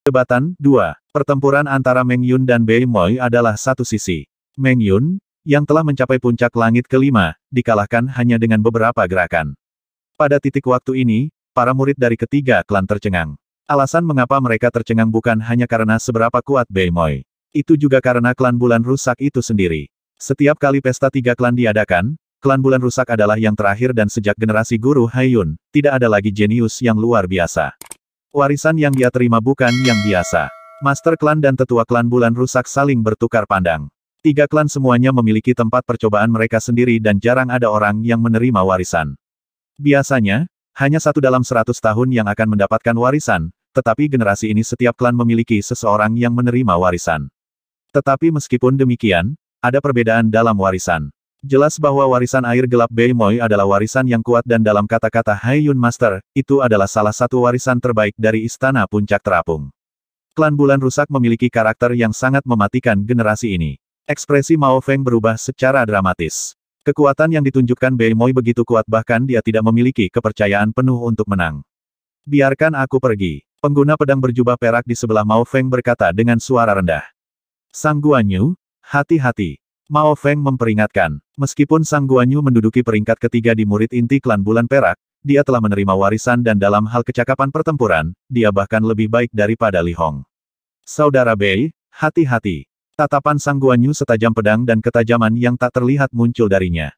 Debatan 2. Pertempuran antara Meng Yun dan Bei Moi adalah satu sisi. Meng Yun, yang telah mencapai puncak langit kelima, dikalahkan hanya dengan beberapa gerakan. Pada titik waktu ini, para murid dari ketiga klan tercengang. Alasan mengapa mereka tercengang bukan hanya karena seberapa kuat Bei Moi. Itu juga karena klan bulan rusak itu sendiri. Setiap kali pesta tiga klan diadakan, klan bulan rusak adalah yang terakhir dan sejak generasi guru Hai Yun tidak ada lagi jenius yang luar biasa. Warisan yang dia terima bukan yang biasa. Master klan dan tetua klan bulan rusak saling bertukar pandang. Tiga klan semuanya memiliki tempat percobaan mereka sendiri dan jarang ada orang yang menerima warisan. Biasanya, hanya satu dalam seratus tahun yang akan mendapatkan warisan, tetapi generasi ini setiap klan memiliki seseorang yang menerima warisan. Tetapi meskipun demikian, ada perbedaan dalam warisan. Jelas bahwa warisan air gelap Bei Moi adalah warisan yang kuat dan dalam kata-kata Hai Yun Master, itu adalah salah satu warisan terbaik dari Istana Puncak Terapung. Klan Bulan Rusak memiliki karakter yang sangat mematikan generasi ini. Ekspresi Mao Feng berubah secara dramatis. Kekuatan yang ditunjukkan Bei Moi begitu kuat bahkan dia tidak memiliki kepercayaan penuh untuk menang. Biarkan aku pergi. Pengguna pedang berjubah perak di sebelah Mao Feng berkata dengan suara rendah. Sang Guanyu, hati-hati. Mao Feng memperingatkan, meskipun Sang Guanyu menduduki peringkat ketiga di murid inti klan Bulan Perak, dia telah menerima warisan dan dalam hal kecakapan pertempuran, dia bahkan lebih baik daripada Li Hong. Saudara Bei, hati-hati. Tatapan Sang Guanyu setajam pedang dan ketajaman yang tak terlihat muncul darinya.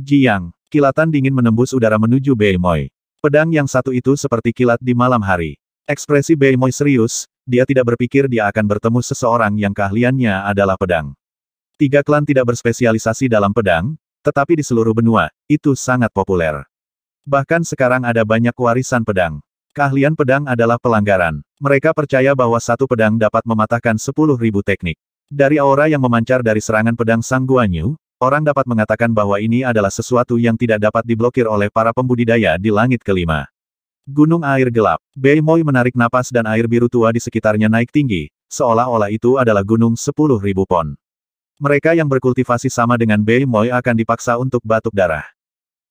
Jiang, kilatan dingin menembus udara menuju Bei Moi. Pedang yang satu itu seperti kilat di malam hari. Ekspresi Bei Moi serius, dia tidak berpikir dia akan bertemu seseorang yang keahliannya adalah pedang. Tiga klan tidak berspesialisasi dalam pedang, tetapi di seluruh benua, itu sangat populer. Bahkan sekarang ada banyak warisan pedang. Keahlian pedang adalah pelanggaran. Mereka percaya bahwa satu pedang dapat mematahkan sepuluh ribu teknik. Dari aura yang memancar dari serangan pedang Sang Guanyu, orang dapat mengatakan bahwa ini adalah sesuatu yang tidak dapat diblokir oleh para pembudidaya di langit kelima. Gunung air gelap. Bei Moi menarik napas dan air biru tua di sekitarnya naik tinggi, seolah-olah itu adalah gunung sepuluh ribu pon. Mereka yang berkultivasi sama dengan Bei Moi akan dipaksa untuk batuk darah.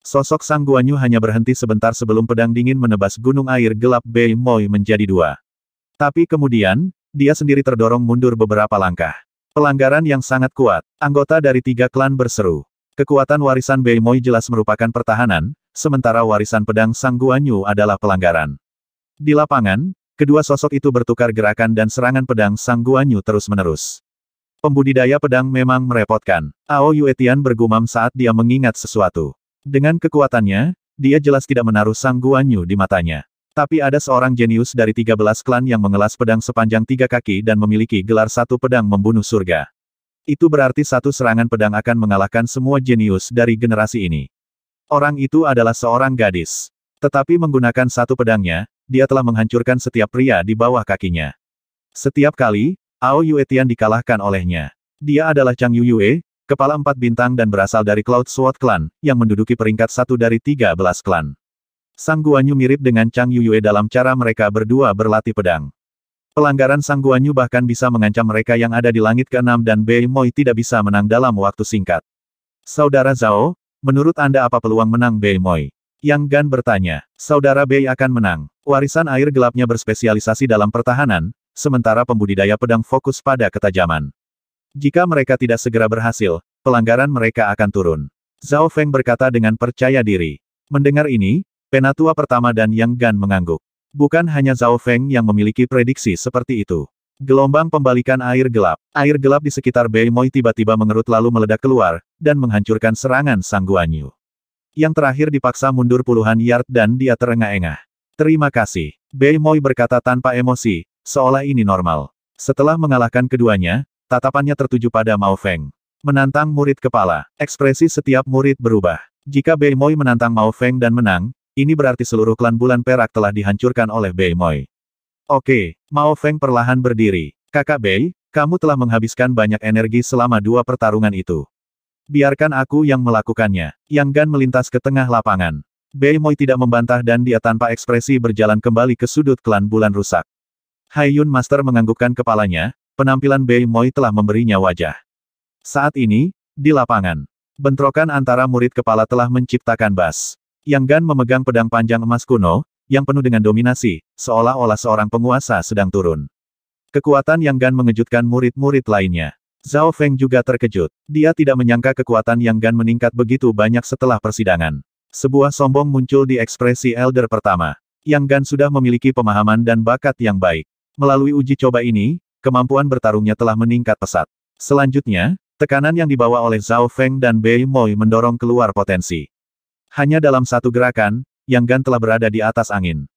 Sosok Sang Guanyu hanya berhenti sebentar sebelum pedang dingin menebas gunung air gelap Bei Moi menjadi dua. Tapi kemudian, dia sendiri terdorong mundur beberapa langkah. Pelanggaran yang sangat kuat, anggota dari tiga klan berseru. Kekuatan warisan Bei Moi jelas merupakan pertahanan, sementara warisan pedang Sang Guanyu adalah pelanggaran. Di lapangan, kedua sosok itu bertukar gerakan dan serangan pedang Sang Guanyu terus-menerus. Pembudidaya pedang memang merepotkan. Ao Yuetian bergumam saat dia mengingat sesuatu. Dengan kekuatannya, dia jelas tidak menaruh sang Guanyu di matanya. Tapi ada seorang jenius dari 13 klan yang mengelas pedang sepanjang tiga kaki dan memiliki gelar satu pedang membunuh surga. Itu berarti satu serangan pedang akan mengalahkan semua jenius dari generasi ini. Orang itu adalah seorang gadis. Tetapi menggunakan satu pedangnya, dia telah menghancurkan setiap pria di bawah kakinya. Setiap kali, Ao Yue Tian dikalahkan olehnya. Dia adalah Chang Yu Yue, kepala empat bintang dan berasal dari Cloud Sword Clan, yang menduduki peringkat satu dari tiga belas klan. Sang Guanyu mirip dengan Chang Yu Yue dalam cara mereka berdua berlatih pedang. Pelanggaran Sang Guanyu bahkan bisa mengancam mereka yang ada di langit ke-6 dan Bei Moi tidak bisa menang dalam waktu singkat. Saudara Zhao, menurut Anda apa peluang menang Bei Moi? Yang Gan bertanya. Saudara Bei akan menang. Warisan air gelapnya berspesialisasi dalam pertahanan, sementara pembudidaya pedang fokus pada ketajaman. Jika mereka tidak segera berhasil, pelanggaran mereka akan turun. Zhao Feng berkata dengan percaya diri. Mendengar ini, Penatua pertama dan Yang Gan mengangguk. Bukan hanya Zhao Feng yang memiliki prediksi seperti itu. Gelombang pembalikan air gelap. Air gelap di sekitar Bei Moi tiba-tiba mengerut lalu meledak keluar, dan menghancurkan serangan Sang Guanyu. Yang terakhir dipaksa mundur puluhan yard dan dia terengah-engah. Terima kasih. Bei Moi berkata tanpa emosi, Seolah ini normal. Setelah mengalahkan keduanya, tatapannya tertuju pada Mao Feng. Menantang murid kepala, ekspresi setiap murid berubah. Jika Bei Moi menantang Mao Feng dan menang, ini berarti seluruh klan bulan perak telah dihancurkan oleh Bei Moi. Oke, Mao Feng perlahan berdiri. Kakak Bei, kamu telah menghabiskan banyak energi selama dua pertarungan itu. Biarkan aku yang melakukannya. Yang Gan melintas ke tengah lapangan. Bei Moi tidak membantah dan dia tanpa ekspresi berjalan kembali ke sudut klan bulan rusak. Yun Master menganggukkan kepalanya, penampilan Bei Moi telah memberinya wajah. Saat ini, di lapangan, bentrokan antara murid kepala telah menciptakan bas. Yang Gan memegang pedang panjang emas kuno, yang penuh dengan dominasi, seolah-olah seorang penguasa sedang turun. Kekuatan Yang Gan mengejutkan murid-murid lainnya. Zhao Feng juga terkejut. Dia tidak menyangka kekuatan Yang Gan meningkat begitu banyak setelah persidangan. Sebuah sombong muncul di ekspresi elder pertama. Yang Gan sudah memiliki pemahaman dan bakat yang baik. Melalui uji coba ini, kemampuan bertarungnya telah meningkat pesat. Selanjutnya, tekanan yang dibawa oleh Zhao Feng dan Bei Moi mendorong keluar potensi. Hanya dalam satu gerakan, Yang Gan telah berada di atas angin.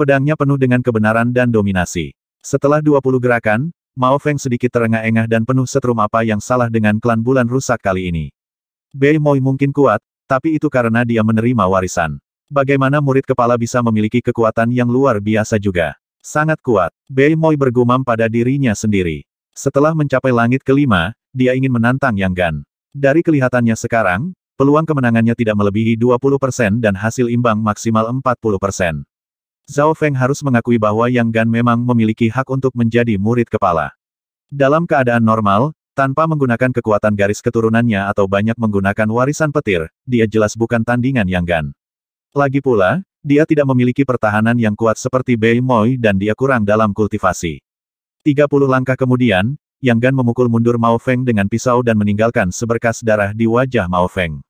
Pedangnya penuh dengan kebenaran dan dominasi. Setelah 20 gerakan, Mao Feng sedikit terengah-engah dan penuh setrum apa yang salah dengan klan bulan rusak kali ini. Bei Moi mungkin kuat, tapi itu karena dia menerima warisan. Bagaimana murid kepala bisa memiliki kekuatan yang luar biasa juga. Sangat kuat, Bei Moi bergumam pada dirinya sendiri. Setelah mencapai langit kelima, dia ingin menantang Yang Gan. Dari kelihatannya sekarang, peluang kemenangannya tidak melebihi 20% dan hasil imbang maksimal 40%. Zhao Feng harus mengakui bahwa Yang Gan memang memiliki hak untuk menjadi murid kepala. Dalam keadaan normal, tanpa menggunakan kekuatan garis keturunannya atau banyak menggunakan warisan petir, dia jelas bukan tandingan Yang Gan. Lagi pula, dia tidak memiliki pertahanan yang kuat seperti Bei Moi dan dia kurang dalam kultivasi. 30 langkah kemudian, Yang Gan memukul mundur Mao Feng dengan pisau dan meninggalkan seberkas darah di wajah Mao Feng.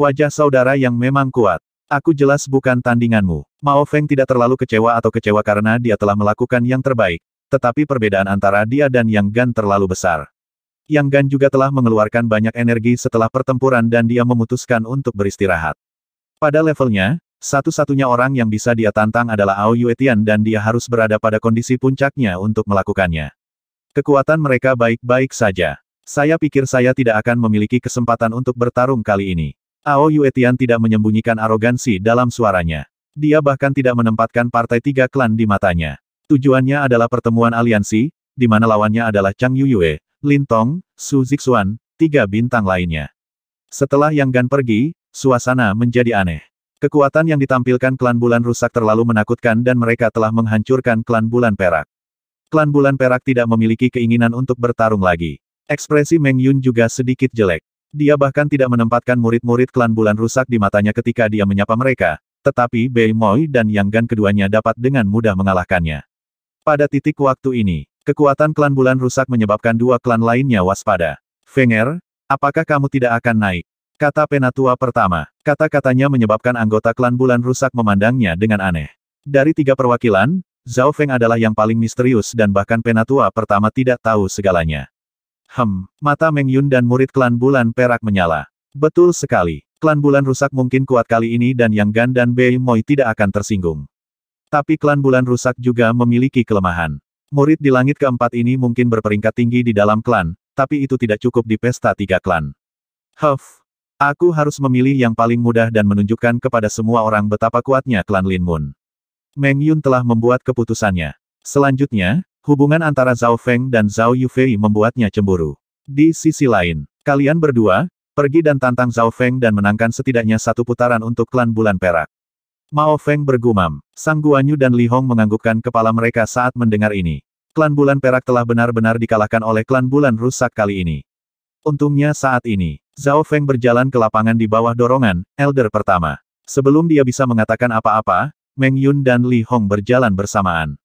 Wajah saudara yang memang kuat. Aku jelas bukan tandinganmu. Mao Feng tidak terlalu kecewa atau kecewa karena dia telah melakukan yang terbaik, tetapi perbedaan antara dia dan Yang Gan terlalu besar. Yang Gan juga telah mengeluarkan banyak energi setelah pertempuran dan dia memutuskan untuk beristirahat. Pada levelnya, satu-satunya orang yang bisa dia tantang adalah Ao Yuetian dan dia harus berada pada kondisi puncaknya untuk melakukannya. Kekuatan mereka baik-baik saja. Saya pikir saya tidak akan memiliki kesempatan untuk bertarung kali ini. Ao Yuetian tidak menyembunyikan arogansi dalam suaranya. Dia bahkan tidak menempatkan partai tiga klan di matanya. Tujuannya adalah pertemuan aliansi, di mana lawannya adalah Chang Yuyue, Lin Tong, Su Zixuan, tiga bintang lainnya. Setelah Yang Gan pergi, suasana menjadi aneh. Kekuatan yang ditampilkan klan bulan rusak terlalu menakutkan dan mereka telah menghancurkan klan bulan perak. Klan bulan perak tidak memiliki keinginan untuk bertarung lagi. Ekspresi Meng Yun juga sedikit jelek. Dia bahkan tidak menempatkan murid-murid klan bulan rusak di matanya ketika dia menyapa mereka, tetapi Bei Moi dan Yang Gan keduanya dapat dengan mudah mengalahkannya. Pada titik waktu ini, kekuatan klan bulan rusak menyebabkan dua klan lainnya waspada. Fenger, apakah kamu tidak akan naik? Kata penatua pertama, kata-katanya menyebabkan anggota klan bulan rusak memandangnya dengan aneh. Dari tiga perwakilan, Zhao Feng adalah yang paling misterius dan bahkan penatua pertama tidak tahu segalanya. Hem, mata Meng Yun dan murid klan bulan perak menyala. Betul sekali, klan bulan rusak mungkin kuat kali ini dan Yang Gan dan Bei Moi tidak akan tersinggung. Tapi klan bulan rusak juga memiliki kelemahan. Murid di langit keempat ini mungkin berperingkat tinggi di dalam klan, tapi itu tidak cukup di pesta tiga klan. Huff, Aku harus memilih yang paling mudah dan menunjukkan kepada semua orang betapa kuatnya klan Lin Moon. Meng Yun telah membuat keputusannya. Selanjutnya, hubungan antara Zhao Feng dan Zhao Yufei membuatnya cemburu. Di sisi lain, kalian berdua, pergi dan tantang Zhao Feng dan menangkan setidaknya satu putaran untuk klan bulan perak. Mao Feng bergumam. Sang Guanyu dan Li Hong menganggukkan kepala mereka saat mendengar ini. Klan bulan perak telah benar-benar dikalahkan oleh klan bulan rusak kali ini. Untungnya saat ini, Zhao Feng berjalan ke lapangan di bawah dorongan, elder pertama. Sebelum dia bisa mengatakan apa-apa, Meng Yun dan Li Hong berjalan bersamaan.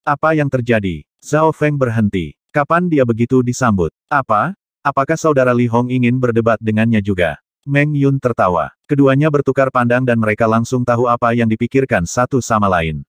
Apa yang terjadi? Zhao Feng berhenti. Kapan dia begitu disambut? Apa? Apakah saudara Li Hong ingin berdebat dengannya juga? Meng Yun tertawa. Keduanya bertukar pandang dan mereka langsung tahu apa yang dipikirkan satu sama lain.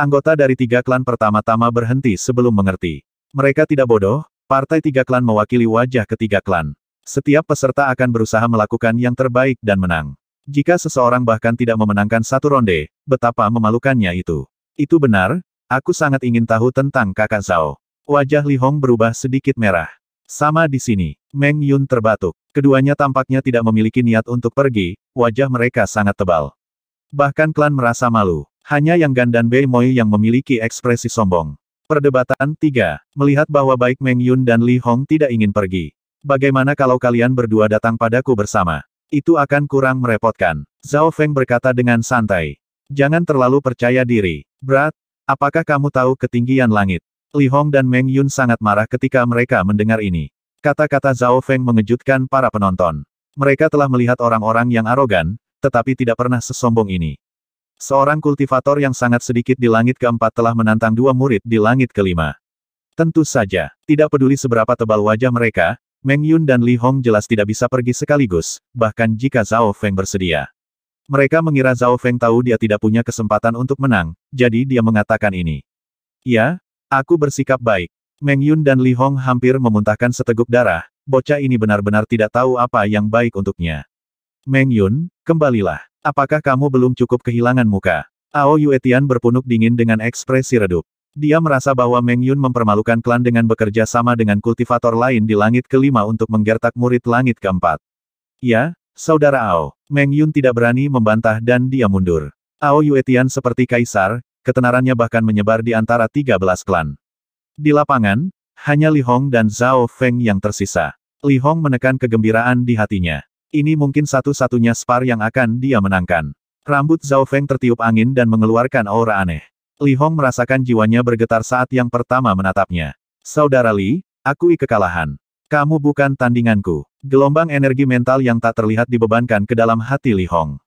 Anggota dari tiga klan pertama-tama berhenti sebelum mengerti. Mereka tidak bodoh, partai tiga klan mewakili wajah ketiga klan. Setiap peserta akan berusaha melakukan yang terbaik dan menang. Jika seseorang bahkan tidak memenangkan satu ronde, betapa memalukannya itu. Itu benar, aku sangat ingin tahu tentang kakak Zhao. Wajah Li Hong berubah sedikit merah. Sama di sini, Meng Yun terbatuk. Keduanya tampaknya tidak memiliki niat untuk pergi, wajah mereka sangat tebal. Bahkan klan merasa malu. Hanya Yang Gan dan Bei Moi yang memiliki ekspresi sombong. Perdebatan 3. Melihat bahwa baik Meng Yun dan Li Hong tidak ingin pergi. Bagaimana kalau kalian berdua datang padaku bersama? Itu akan kurang merepotkan. Zhao Feng berkata dengan santai. Jangan terlalu percaya diri. Brat, apakah kamu tahu ketinggian langit? Li Hong dan Meng Yun sangat marah ketika mereka mendengar ini. Kata-kata Zhao Feng mengejutkan para penonton. Mereka telah melihat orang-orang yang arogan, tetapi tidak pernah sesombong ini. Seorang kultivator yang sangat sedikit di langit keempat telah menantang dua murid di langit kelima. Tentu saja, tidak peduli seberapa tebal wajah mereka, Meng Yun dan Li Hong jelas tidak bisa pergi sekaligus, bahkan jika Zhao Feng bersedia. Mereka mengira Zhao Feng tahu dia tidak punya kesempatan untuk menang, jadi dia mengatakan ini. Ya, aku bersikap baik. Meng Yun dan Li Hong hampir memuntahkan seteguk darah, bocah ini benar-benar tidak tahu apa yang baik untuknya. Meng Yun, kembalilah. Apakah kamu belum cukup kehilangan muka? Ao Yuetian berpunuk dingin dengan ekspresi redup. Dia merasa bahwa Meng Yun mempermalukan klan dengan bekerja sama dengan kultivator lain di langit kelima untuk menggertak murid langit keempat. Ya, Saudara Ao, Meng Yun tidak berani membantah dan dia mundur. Ao Yuetian seperti kaisar, ketenarannya bahkan menyebar di antara 13 klan. Di lapangan, hanya Li Hong dan Zhao Feng yang tersisa. Li Hong menekan kegembiraan di hatinya. Ini mungkin satu-satunya spar yang akan dia menangkan. Rambut Zhao Feng tertiup angin dan mengeluarkan aura aneh. Li Hong merasakan jiwanya bergetar saat yang pertama menatapnya. Saudara Li, akui kekalahan. Kamu bukan tandinganku. Gelombang energi mental yang tak terlihat dibebankan ke dalam hati Li Hong.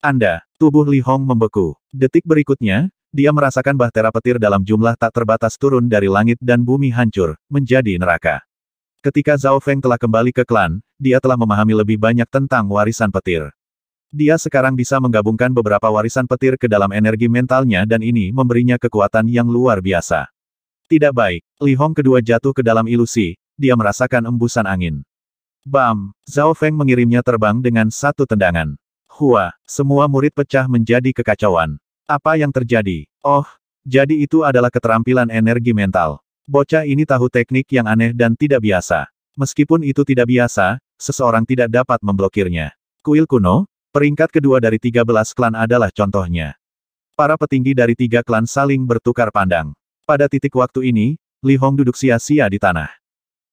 Anda, tubuh Li Hong membeku. Detik berikutnya, dia merasakan bahtera petir dalam jumlah tak terbatas turun dari langit dan bumi hancur, menjadi neraka. Ketika Zhao Feng telah kembali ke klan, dia telah memahami lebih banyak tentang warisan petir. Dia sekarang bisa menggabungkan beberapa warisan petir ke dalam energi mentalnya dan ini memberinya kekuatan yang luar biasa. Tidak baik, Li Hong kedua jatuh ke dalam ilusi, dia merasakan embusan angin. Bam, Zhao Feng mengirimnya terbang dengan satu tendangan. Hua, semua murid pecah menjadi kekacauan. Apa yang terjadi? Oh, jadi itu adalah keterampilan energi mental. Bocah ini tahu teknik yang aneh dan tidak biasa. Meskipun itu tidak biasa, seseorang tidak dapat memblokirnya. Kuil kuno, Peringkat kedua dari tiga belas klan adalah contohnya. Para petinggi dari tiga klan saling bertukar pandang. Pada titik waktu ini, Li Hong duduk sia-sia di tanah.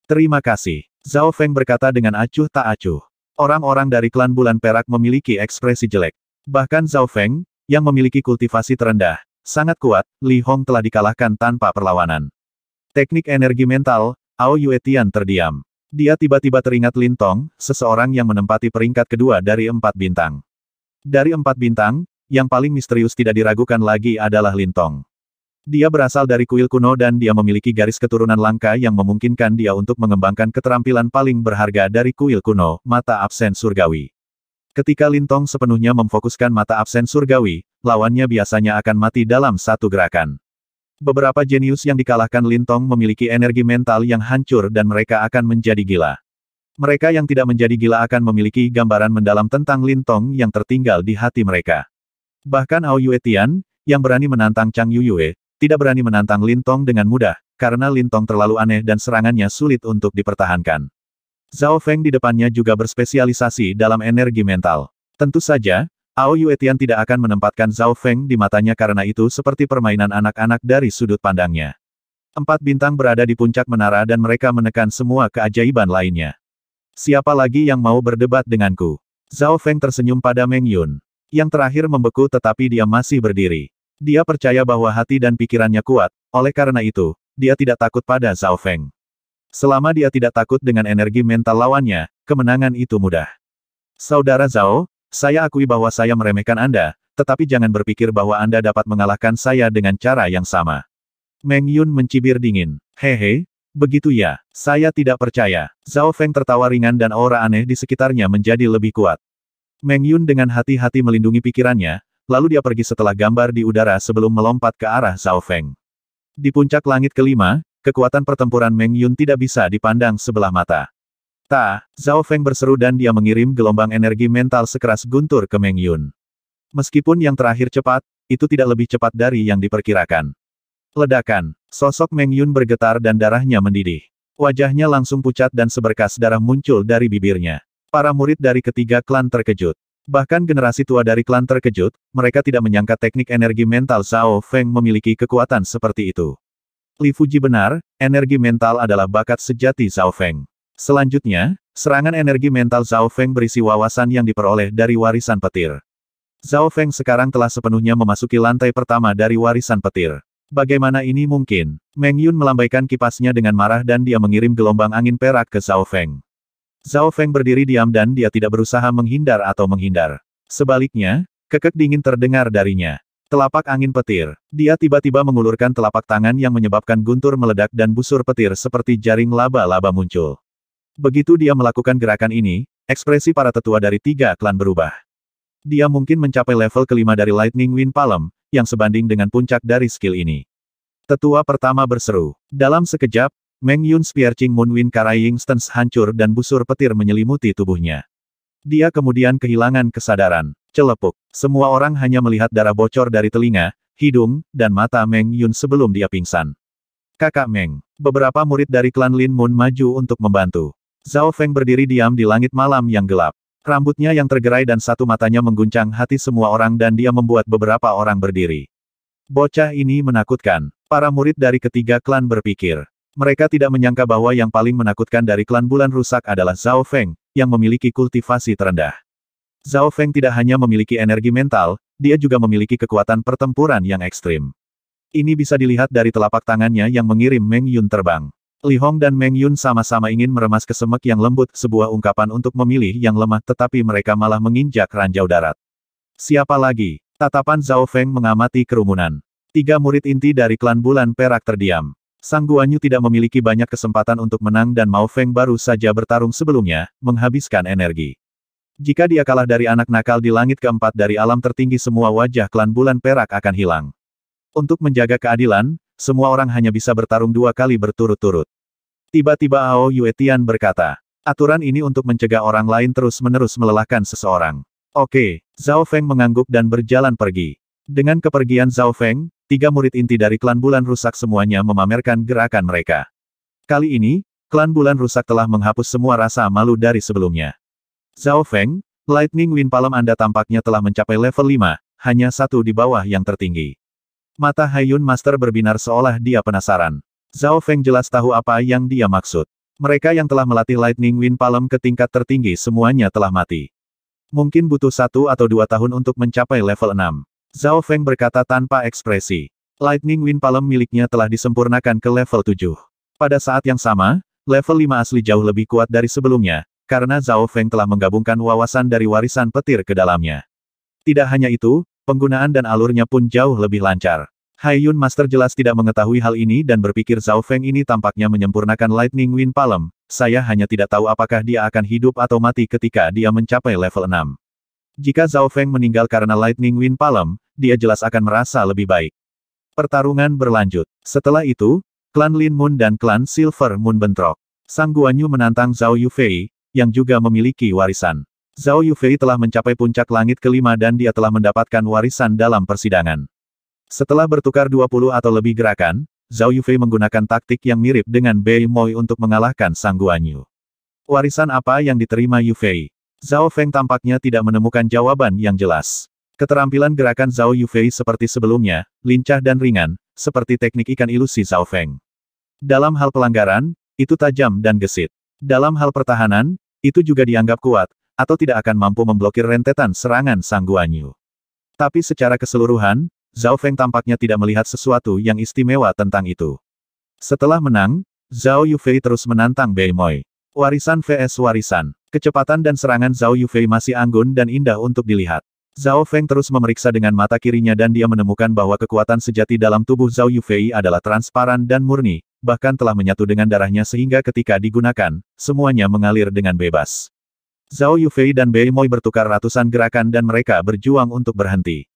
Terima kasih. Zhao Feng berkata dengan acuh tak acuh. Orang-orang dari klan bulan perak memiliki ekspresi jelek. Bahkan Zhao Feng, yang memiliki kultivasi terendah, sangat kuat, Li Hong telah dikalahkan tanpa perlawanan. Teknik energi mental, Ao Yue Tian terdiam. Dia tiba-tiba teringat Lintong, seseorang yang menempati peringkat kedua dari empat bintang. Dari empat bintang, yang paling misterius tidak diragukan lagi adalah Lintong. Dia berasal dari kuil kuno dan dia memiliki garis keturunan langka yang memungkinkan dia untuk mengembangkan keterampilan paling berharga dari kuil kuno, mata absen surgawi. Ketika Lintong sepenuhnya memfokuskan mata absen surgawi, lawannya biasanya akan mati dalam satu gerakan. Beberapa jenius yang dikalahkan Lintong memiliki energi mental yang hancur dan mereka akan menjadi gila. Mereka yang tidak menjadi gila akan memiliki gambaran mendalam tentang Lintong yang tertinggal di hati mereka. Bahkan Ao Yue Tian, yang berani menantang Chang Yuyue, tidak berani menantang Lintong dengan mudah, karena Lintong terlalu aneh dan serangannya sulit untuk dipertahankan. Zhao Feng di depannya juga berspesialisasi dalam energi mental. Tentu saja, Ao Yuetian tidak akan menempatkan Zhao Feng di matanya karena itu seperti permainan anak-anak dari sudut pandangnya. Empat bintang berada di puncak menara dan mereka menekan semua keajaiban lainnya. Siapa lagi yang mau berdebat denganku? Zhao Feng tersenyum pada Meng Yun. Yang terakhir membeku tetapi dia masih berdiri. Dia percaya bahwa hati dan pikirannya kuat, oleh karena itu, dia tidak takut pada Zhao Feng. Selama dia tidak takut dengan energi mental lawannya, kemenangan itu mudah. Saudara Zhao, saya akui bahwa saya meremehkan Anda, tetapi jangan berpikir bahwa Anda dapat mengalahkan saya dengan cara yang sama. Meng Yun mencibir dingin. Hehe, begitu ya, saya tidak percaya. Zhao Feng tertawa ringan dan aura aneh di sekitarnya menjadi lebih kuat. Meng Yun dengan hati-hati melindungi pikirannya, lalu dia pergi setelah gambar di udara sebelum melompat ke arah Zhao Feng. Di puncak langit kelima, kekuatan pertempuran Meng Yun tidak bisa dipandang sebelah mata. Ta, Zhao Feng berseru dan dia mengirim gelombang energi mental sekeras guntur ke Meng Yun. Meskipun yang terakhir cepat, itu tidak lebih cepat dari yang diperkirakan. Ledakan, sosok Meng Yun bergetar dan darahnya mendidih. Wajahnya langsung pucat dan seberkas darah muncul dari bibirnya. Para murid dari ketiga klan terkejut. Bahkan generasi tua dari klan terkejut, mereka tidak menyangka teknik energi mental Zhao Feng memiliki kekuatan seperti itu. Li Fuji benar, energi mental adalah bakat sejati Zhao Feng. Selanjutnya, serangan energi mental Zhao Feng berisi wawasan yang diperoleh dari warisan petir. Zhao Feng sekarang telah sepenuhnya memasuki lantai pertama dari warisan petir. Bagaimana ini mungkin? Meng Yun melambaikan kipasnya dengan marah dan dia mengirim gelombang angin perak ke Zhao Feng. Zhao Feng berdiri diam dan dia tidak berusaha menghindar atau menghindar. Sebaliknya, kekek dingin terdengar darinya. Telapak angin petir. Dia tiba-tiba mengulurkan telapak tangan yang menyebabkan guntur meledak dan busur petir seperti jaring laba-laba muncul. Begitu dia melakukan gerakan ini, ekspresi para tetua dari tiga klan berubah. Dia mungkin mencapai level kelima dari Lightning Wind Palm, yang sebanding dengan puncak dari skill ini. Tetua pertama berseru. Dalam sekejap, Meng Yun Spear Ching Moon Wind Karaying Stance hancur dan busur petir menyelimuti tubuhnya. Dia kemudian kehilangan kesadaran. Celepuk. Semua orang hanya melihat darah bocor dari telinga, hidung, dan mata Meng Yun sebelum dia pingsan. Kakak Meng. Beberapa murid dari klan Lin Moon maju untuk membantu. Zhao Feng berdiri diam di langit malam yang gelap. Rambutnya yang tergerai dan satu matanya mengguncang hati semua orang dan dia membuat beberapa orang berdiri. Bocah ini menakutkan. Para murid dari ketiga klan berpikir. Mereka tidak menyangka bahwa yang paling menakutkan dari klan bulan rusak adalah Zhao Feng, yang memiliki kultivasi terendah. Zhao Feng tidak hanya memiliki energi mental, dia juga memiliki kekuatan pertempuran yang ekstrim. Ini bisa dilihat dari telapak tangannya yang mengirim Meng Yun terbang. Li Hong dan Meng Yun sama-sama ingin meremas kesemek yang lembut, sebuah ungkapan untuk memilih yang lemah, tetapi mereka malah menginjak ranjau darat. Siapa lagi? Tatapan Zhao Feng mengamati kerumunan. Tiga murid inti dari klan Bulan Perak terdiam. Sang Guanyu tidak memiliki banyak kesempatan untuk menang dan Mao Feng baru saja bertarung sebelumnya, menghabiskan energi. Jika dia kalah dari anak nakal di langit keempat dari alam tertinggi semua wajah klan Bulan Perak akan hilang. Untuk menjaga keadilan, semua orang hanya bisa bertarung dua kali berturut-turut. Tiba-tiba Ao Yue Tian berkata, aturan ini untuk mencegah orang lain terus-menerus melelahkan seseorang. Oke, Zhao Feng mengangguk dan berjalan pergi. Dengan kepergian Zhao Feng, tiga murid inti dari klan bulan rusak semuanya memamerkan gerakan mereka. Kali ini, klan bulan rusak telah menghapus semua rasa malu dari sebelumnya. Zhao Feng, Lightning Wind Palem Anda tampaknya telah mencapai level 5, hanya satu di bawah yang tertinggi. Mata Haiyun Master berbinar seolah dia penasaran. Zhao Feng jelas tahu apa yang dia maksud. Mereka yang telah melatih Lightning Wind Palm ke tingkat tertinggi semuanya telah mati. Mungkin butuh satu atau dua tahun untuk mencapai level 6. Zhao Feng berkata tanpa ekspresi. Lightning Wind Palm miliknya telah disempurnakan ke level 7. Pada saat yang sama, level 5 asli jauh lebih kuat dari sebelumnya, karena Zhao Feng telah menggabungkan wawasan dari warisan petir ke dalamnya. Tidak hanya itu, Penggunaan dan alurnya pun jauh lebih lancar. Hai Yun Master jelas tidak mengetahui hal ini dan berpikir Zhao Feng ini tampaknya menyempurnakan Lightning Wind Palm, saya hanya tidak tahu apakah dia akan hidup atau mati ketika dia mencapai level 6. Jika Zhao Feng meninggal karena Lightning Wind Palm, dia jelas akan merasa lebih baik. Pertarungan berlanjut. Setelah itu, klan Lin Moon dan klan Silver Moon bentrok. Sang Guanyu menantang Zhao Yufei, yang juga memiliki warisan. Zhao Yufei telah mencapai puncak langit kelima dan dia telah mendapatkan warisan dalam persidangan. Setelah bertukar 20 atau lebih gerakan, Zhao Yufei menggunakan taktik yang mirip dengan Bei Moi untuk mengalahkan Sang Guanyu. Warisan apa yang diterima Yufei? Zhao Feng tampaknya tidak menemukan jawaban yang jelas. Keterampilan gerakan Zhao Yufei seperti sebelumnya, lincah dan ringan, seperti teknik ikan ilusi Zhao Feng. Dalam hal pelanggaran, itu tajam dan gesit. Dalam hal pertahanan, itu juga dianggap kuat, atau tidak akan mampu memblokir rentetan serangan Sang Guanyu. Tapi secara keseluruhan, Zhao Feng tampaknya tidak melihat sesuatu yang istimewa tentang itu. Setelah menang, Zhao Yufei terus menantang Bei Moi. Warisan vs warisan. Kecepatan dan serangan Zhao Yufei masih anggun dan indah untuk dilihat. Zhao Feng terus memeriksa dengan mata kirinya dan dia menemukan bahwa kekuatan sejati dalam tubuh Zhao Yufei adalah transparan dan murni, bahkan telah menyatu dengan darahnya sehingga ketika digunakan, semuanya mengalir dengan bebas. Zhao Yufei dan Bei Moi bertukar ratusan gerakan dan mereka berjuang untuk berhenti.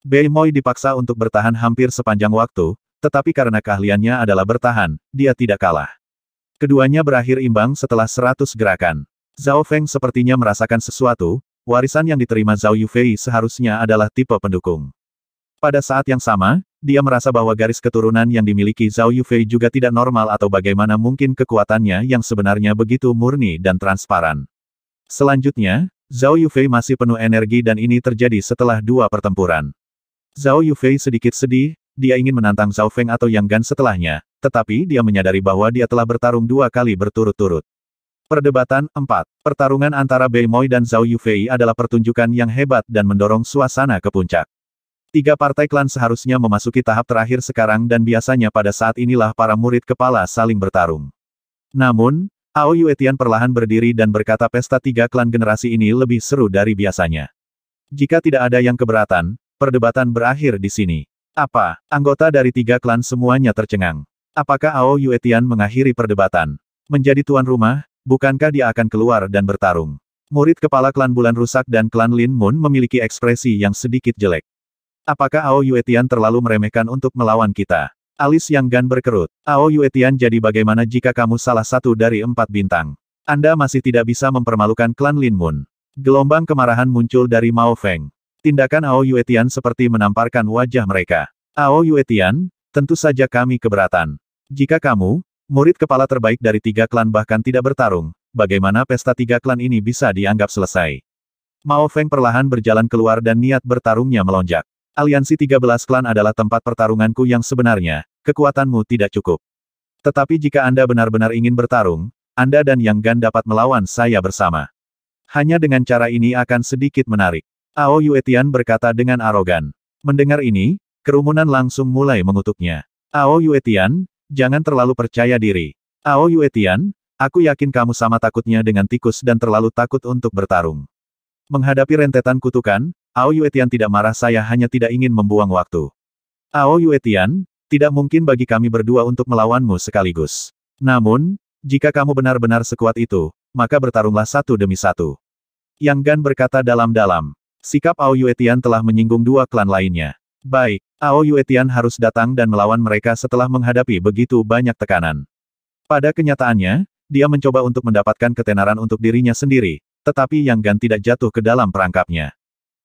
Bei Moi dipaksa untuk bertahan hampir sepanjang waktu, tetapi karena keahliannya adalah bertahan, dia tidak kalah. Keduanya berakhir imbang setelah seratus gerakan. Zhao Feng sepertinya merasakan sesuatu, warisan yang diterima Zhao Yufei seharusnya adalah tipe pendukung. Pada saat yang sama, dia merasa bahwa garis keturunan yang dimiliki Zhao Yufei juga tidak normal atau bagaimana mungkin kekuatannya yang sebenarnya begitu murni dan transparan. Selanjutnya, Zhao Yufei masih penuh energi dan ini terjadi setelah dua pertempuran. Zhao Yufei sedikit sedih, dia ingin menantang Zhao Feng atau Yang Gan setelahnya, tetapi dia menyadari bahwa dia telah bertarung dua kali berturut-turut. Perdebatan 4. Pertarungan antara Bei Moi dan Zhao Yufei adalah pertunjukan yang hebat dan mendorong suasana ke puncak. Tiga partai klan seharusnya memasuki tahap terakhir sekarang dan biasanya pada saat inilah para murid kepala saling bertarung. Namun, Ao Yuetian perlahan berdiri dan berkata pesta tiga klan generasi ini lebih seru dari biasanya. Jika tidak ada yang keberatan, perdebatan berakhir di sini. Apa, anggota dari tiga klan semuanya tercengang. Apakah Ao Yuetian mengakhiri perdebatan? Menjadi tuan rumah, bukankah dia akan keluar dan bertarung? Murid kepala klan Bulan Rusak dan klan Lin Moon memiliki ekspresi yang sedikit jelek. Apakah Ao Yuetian terlalu meremehkan untuk melawan kita? Alis yang gan berkerut. Ao Yue Tian jadi bagaimana jika kamu salah satu dari empat bintang? Anda masih tidak bisa mempermalukan klan Lin Mun. Gelombang kemarahan muncul dari Mao Feng. Tindakan Ao Yue Tian seperti menamparkan wajah mereka. Ao Yue Tian, tentu saja kami keberatan. Jika kamu, murid kepala terbaik dari tiga klan bahkan tidak bertarung, bagaimana pesta tiga klan ini bisa dianggap selesai? Mao Feng perlahan berjalan keluar dan niat bertarungnya melonjak aliansi 13 klan adalah tempat pertarunganku yang sebenarnya, kekuatanmu tidak cukup. Tetapi jika Anda benar-benar ingin bertarung, Anda dan Yang Gan dapat melawan saya bersama. Hanya dengan cara ini akan sedikit menarik. Ao Yuetian berkata dengan arogan. Mendengar ini, kerumunan langsung mulai mengutuknya. Ao Yuetian, jangan terlalu percaya diri. Ao Yuetian, aku yakin kamu sama takutnya dengan tikus dan terlalu takut untuk bertarung. Menghadapi rentetan kutukan, Ao Yuetian tidak marah saya hanya tidak ingin membuang waktu. Ao Yuetian, tidak mungkin bagi kami berdua untuk melawanmu sekaligus. Namun, jika kamu benar-benar sekuat itu, maka bertarunglah satu demi satu. Yang Gan berkata dalam-dalam. Sikap Ao Yuetian telah menyinggung dua klan lainnya. Baik, Ao Yuetian harus datang dan melawan mereka setelah menghadapi begitu banyak tekanan. Pada kenyataannya, dia mencoba untuk mendapatkan ketenaran untuk dirinya sendiri, tetapi Yang Gan tidak jatuh ke dalam perangkapnya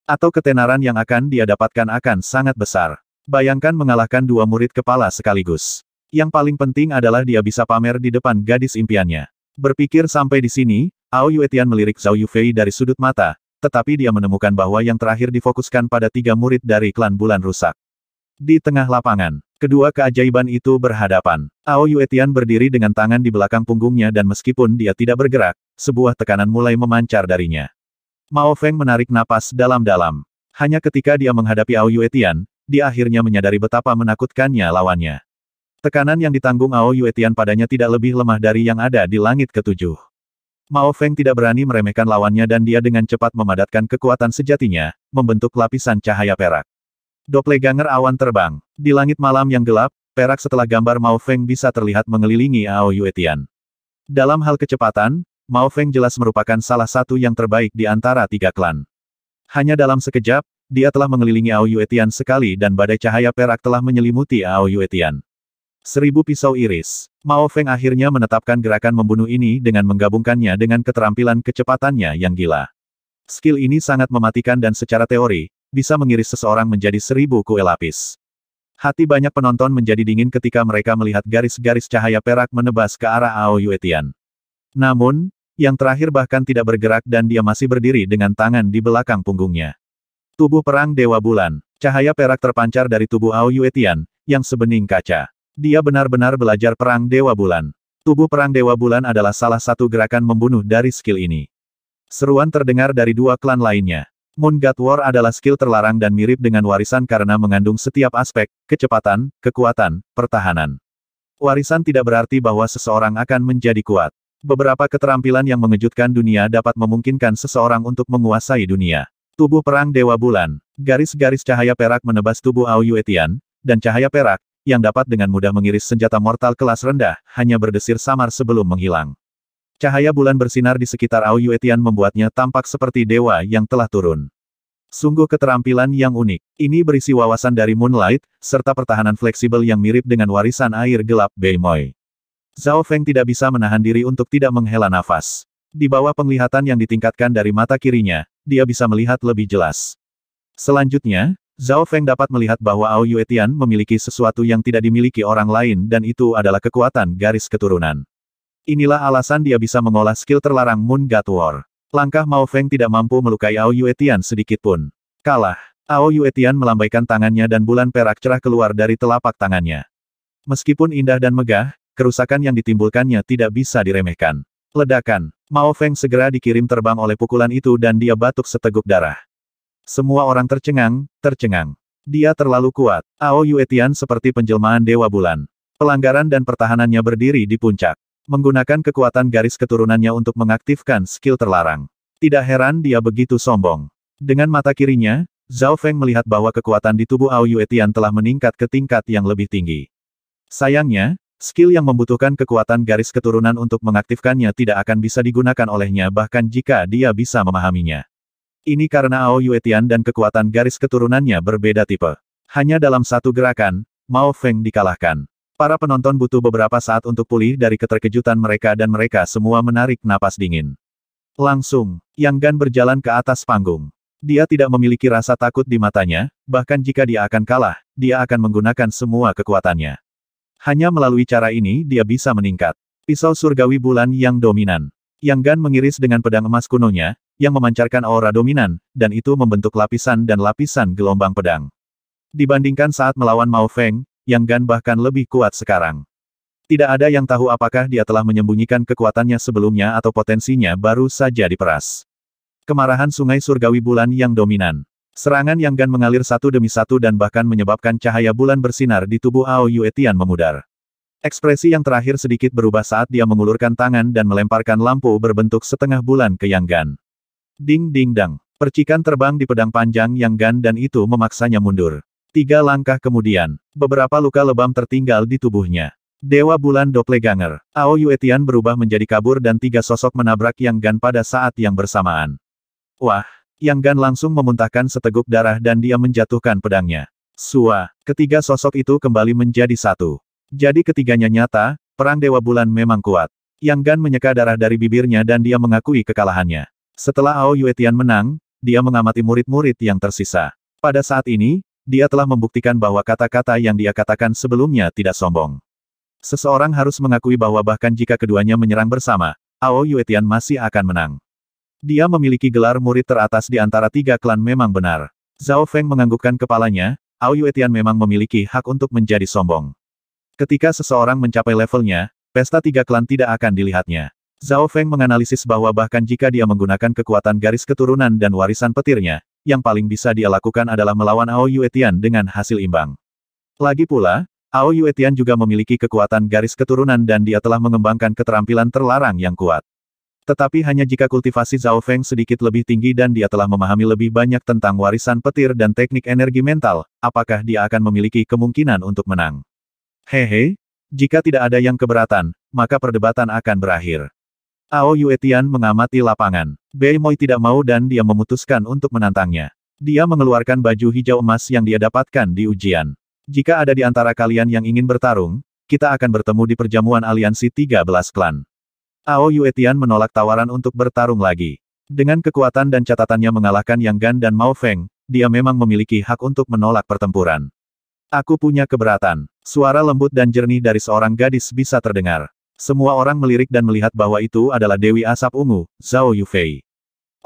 atau ketenaran yang akan dia dapatkan akan sangat besar. Bayangkan mengalahkan dua murid kepala sekaligus. Yang paling penting adalah dia bisa pamer di depan gadis impiannya. Berpikir sampai di sini, Ao Yuetian melirik Zhao Yufei dari sudut mata, tetapi dia menemukan bahwa yang terakhir difokuskan pada tiga murid dari klan bulan rusak. Di tengah lapangan, Kedua keajaiban itu berhadapan. Ao Yuetian berdiri dengan tangan di belakang punggungnya dan meskipun dia tidak bergerak, sebuah tekanan mulai memancar darinya. Mao Feng menarik napas dalam-dalam. Hanya ketika dia menghadapi Ao Yue Tian, dia akhirnya menyadari betapa menakutkannya lawannya. Tekanan yang ditanggung Ao Yue Tian padanya tidak lebih lemah dari yang ada di langit ketujuh. Mao Feng tidak berani meremehkan lawannya dan dia dengan cepat memadatkan kekuatan sejatinya, membentuk lapisan cahaya perak. Doppelganger awan terbang. Di langit malam yang gelap, perak setelah gambar Mao Feng bisa terlihat mengelilingi Ao Yue Tian. Dalam hal kecepatan, Mao Feng jelas merupakan salah satu yang terbaik di antara tiga klan. Hanya dalam sekejap, dia telah mengelilingi Ao Yuetian sekali dan badai cahaya perak telah menyelimuti Ao Yuetian. Seribu pisau iris. Mao Feng akhirnya menetapkan gerakan membunuh ini dengan menggabungkannya dengan keterampilan kecepatannya yang gila. Skill ini sangat mematikan dan secara teori, bisa mengiris seseorang menjadi seribu kue lapis. Hati banyak penonton menjadi dingin ketika mereka melihat garis-garis cahaya perak menebas ke arah Ao Yuetian. Namun, yang terakhir bahkan tidak bergerak dan dia masih berdiri dengan tangan di belakang punggungnya. Tubuh perang Dewa Bulan, cahaya perak terpancar dari tubuh Ao Tian, yang sebening kaca. Dia benar-benar belajar perang Dewa Bulan. Tubuh perang Dewa Bulan adalah salah satu gerakan membunuh dari skill ini. Seruan terdengar dari dua klan lainnya. Moon God War adalah skill terlarang dan mirip dengan warisan karena mengandung setiap aspek, kecepatan, kekuatan, pertahanan. Warisan tidak berarti bahwa seseorang akan menjadi kuat. Beberapa keterampilan yang mengejutkan dunia dapat memungkinkan seseorang untuk menguasai dunia. Tubuh perang Dewa Bulan. Garis-garis cahaya perak menebas tubuh Ao Yue Tian, dan cahaya perak, yang dapat dengan mudah mengiris senjata mortal kelas rendah, hanya berdesir samar sebelum menghilang. Cahaya bulan bersinar di sekitar Ao Yue Tian membuatnya tampak seperti dewa yang telah turun. Sungguh keterampilan yang unik. Ini berisi wawasan dari Moonlight, serta pertahanan fleksibel yang mirip dengan warisan air gelap Beimoy. Zhao Feng tidak bisa menahan diri untuk tidak menghela nafas. Di bawah penglihatan yang ditingkatkan dari mata kirinya, dia bisa melihat lebih jelas. Selanjutnya, Zhao Feng dapat melihat bahwa Ao Yue Tian memiliki sesuatu yang tidak dimiliki orang lain dan itu adalah kekuatan garis keturunan. Inilah alasan dia bisa mengolah skill terlarang Moon God War. Langkah Mao Feng tidak mampu melukai Ao Yue Yuetian sedikitpun. Kalah. Ao Yue Tian melambaikan tangannya dan bulan perak cerah keluar dari telapak tangannya. Meskipun indah dan megah, Kerusakan yang ditimbulkannya tidak bisa diremehkan. Ledakan. Mao Feng segera dikirim terbang oleh pukulan itu dan dia batuk seteguk darah. Semua orang tercengang, tercengang. Dia terlalu kuat. Ao Yuetian seperti penjelmaan Dewa Bulan. Pelanggaran dan pertahanannya berdiri di puncak. Menggunakan kekuatan garis keturunannya untuk mengaktifkan skill terlarang. Tidak heran dia begitu sombong. Dengan mata kirinya, Zhao Feng melihat bahwa kekuatan di tubuh Ao Yuetian telah meningkat ke tingkat yang lebih tinggi. Sayangnya, Skill yang membutuhkan kekuatan garis keturunan untuk mengaktifkannya tidak akan bisa digunakan olehnya bahkan jika dia bisa memahaminya. Ini karena Ao Yuetian dan kekuatan garis keturunannya berbeda tipe. Hanya dalam satu gerakan, Mao Feng dikalahkan. Para penonton butuh beberapa saat untuk pulih dari keterkejutan mereka dan mereka semua menarik napas dingin. Langsung, Yang Gan berjalan ke atas panggung. Dia tidak memiliki rasa takut di matanya, bahkan jika dia akan kalah, dia akan menggunakan semua kekuatannya. Hanya melalui cara ini dia bisa meningkat. Pisau surgawi bulan yang dominan. Yang Gan mengiris dengan pedang emas kunonya, yang memancarkan aura dominan, dan itu membentuk lapisan dan lapisan gelombang pedang. Dibandingkan saat melawan Mao Feng, Yang Gan bahkan lebih kuat sekarang. Tidak ada yang tahu apakah dia telah menyembunyikan kekuatannya sebelumnya atau potensinya baru saja diperas. Kemarahan sungai surgawi bulan yang dominan. Serangan yang Gan mengalir satu demi satu dan bahkan menyebabkan cahaya bulan bersinar di tubuh Ao Yue Tian memudar. Ekspresi yang terakhir sedikit berubah saat dia mengulurkan tangan dan melemparkan lampu berbentuk setengah bulan ke Yang Gan. Ding ding dang. Percikan terbang di pedang panjang Yang Gan dan itu memaksanya mundur. Tiga langkah kemudian, beberapa luka lebam tertinggal di tubuhnya. Dewa Bulan Dopleganger, Ao Yue Tian berubah menjadi kabur dan tiga sosok menabrak Yang Gan pada saat yang bersamaan. Wah, yang Gan langsung memuntahkan seteguk darah dan dia menjatuhkan pedangnya. Sua, ketiga sosok itu kembali menjadi satu. Jadi ketiganya nyata, perang Dewa Bulan memang kuat. Yang Gan menyeka darah dari bibirnya dan dia mengakui kekalahannya. Setelah Ao Yuetian menang, dia mengamati murid-murid yang tersisa. Pada saat ini, dia telah membuktikan bahwa kata-kata yang dia katakan sebelumnya tidak sombong. Seseorang harus mengakui bahwa bahkan jika keduanya menyerang bersama, Ao Yuetian masih akan menang. Dia memiliki gelar murid teratas di antara tiga klan memang benar. Zhao Feng menganggukkan kepalanya, Ao Yuetian memang memiliki hak untuk menjadi sombong. Ketika seseorang mencapai levelnya, pesta tiga klan tidak akan dilihatnya. Zhao Feng menganalisis bahwa bahkan jika dia menggunakan kekuatan garis keturunan dan warisan petirnya, yang paling bisa dia lakukan adalah melawan Ao Yuetian dengan hasil imbang. Lagi pula, Ao Yuetian juga memiliki kekuatan garis keturunan dan dia telah mengembangkan keterampilan terlarang yang kuat. Tetapi hanya jika kultivasi Zhao Feng sedikit lebih tinggi dan dia telah memahami lebih banyak tentang warisan petir dan teknik energi mental, apakah dia akan memiliki kemungkinan untuk menang? Hehe, jika tidak ada yang keberatan, maka perdebatan akan berakhir. Ao Yuetian mengamati lapangan. Bei Moi tidak mau dan dia memutuskan untuk menantangnya. Dia mengeluarkan baju hijau emas yang dia dapatkan di ujian. Jika ada di antara kalian yang ingin bertarung, kita akan bertemu di perjamuan aliansi 13 klan. Ao Yuetian menolak tawaran untuk bertarung lagi. Dengan kekuatan dan catatannya mengalahkan Yang Gan dan Mao Feng, dia memang memiliki hak untuk menolak pertempuran. Aku punya keberatan. Suara lembut dan jernih dari seorang gadis bisa terdengar. Semua orang melirik dan melihat bahwa itu adalah Dewi Asap Ungu, Zhao Yufei.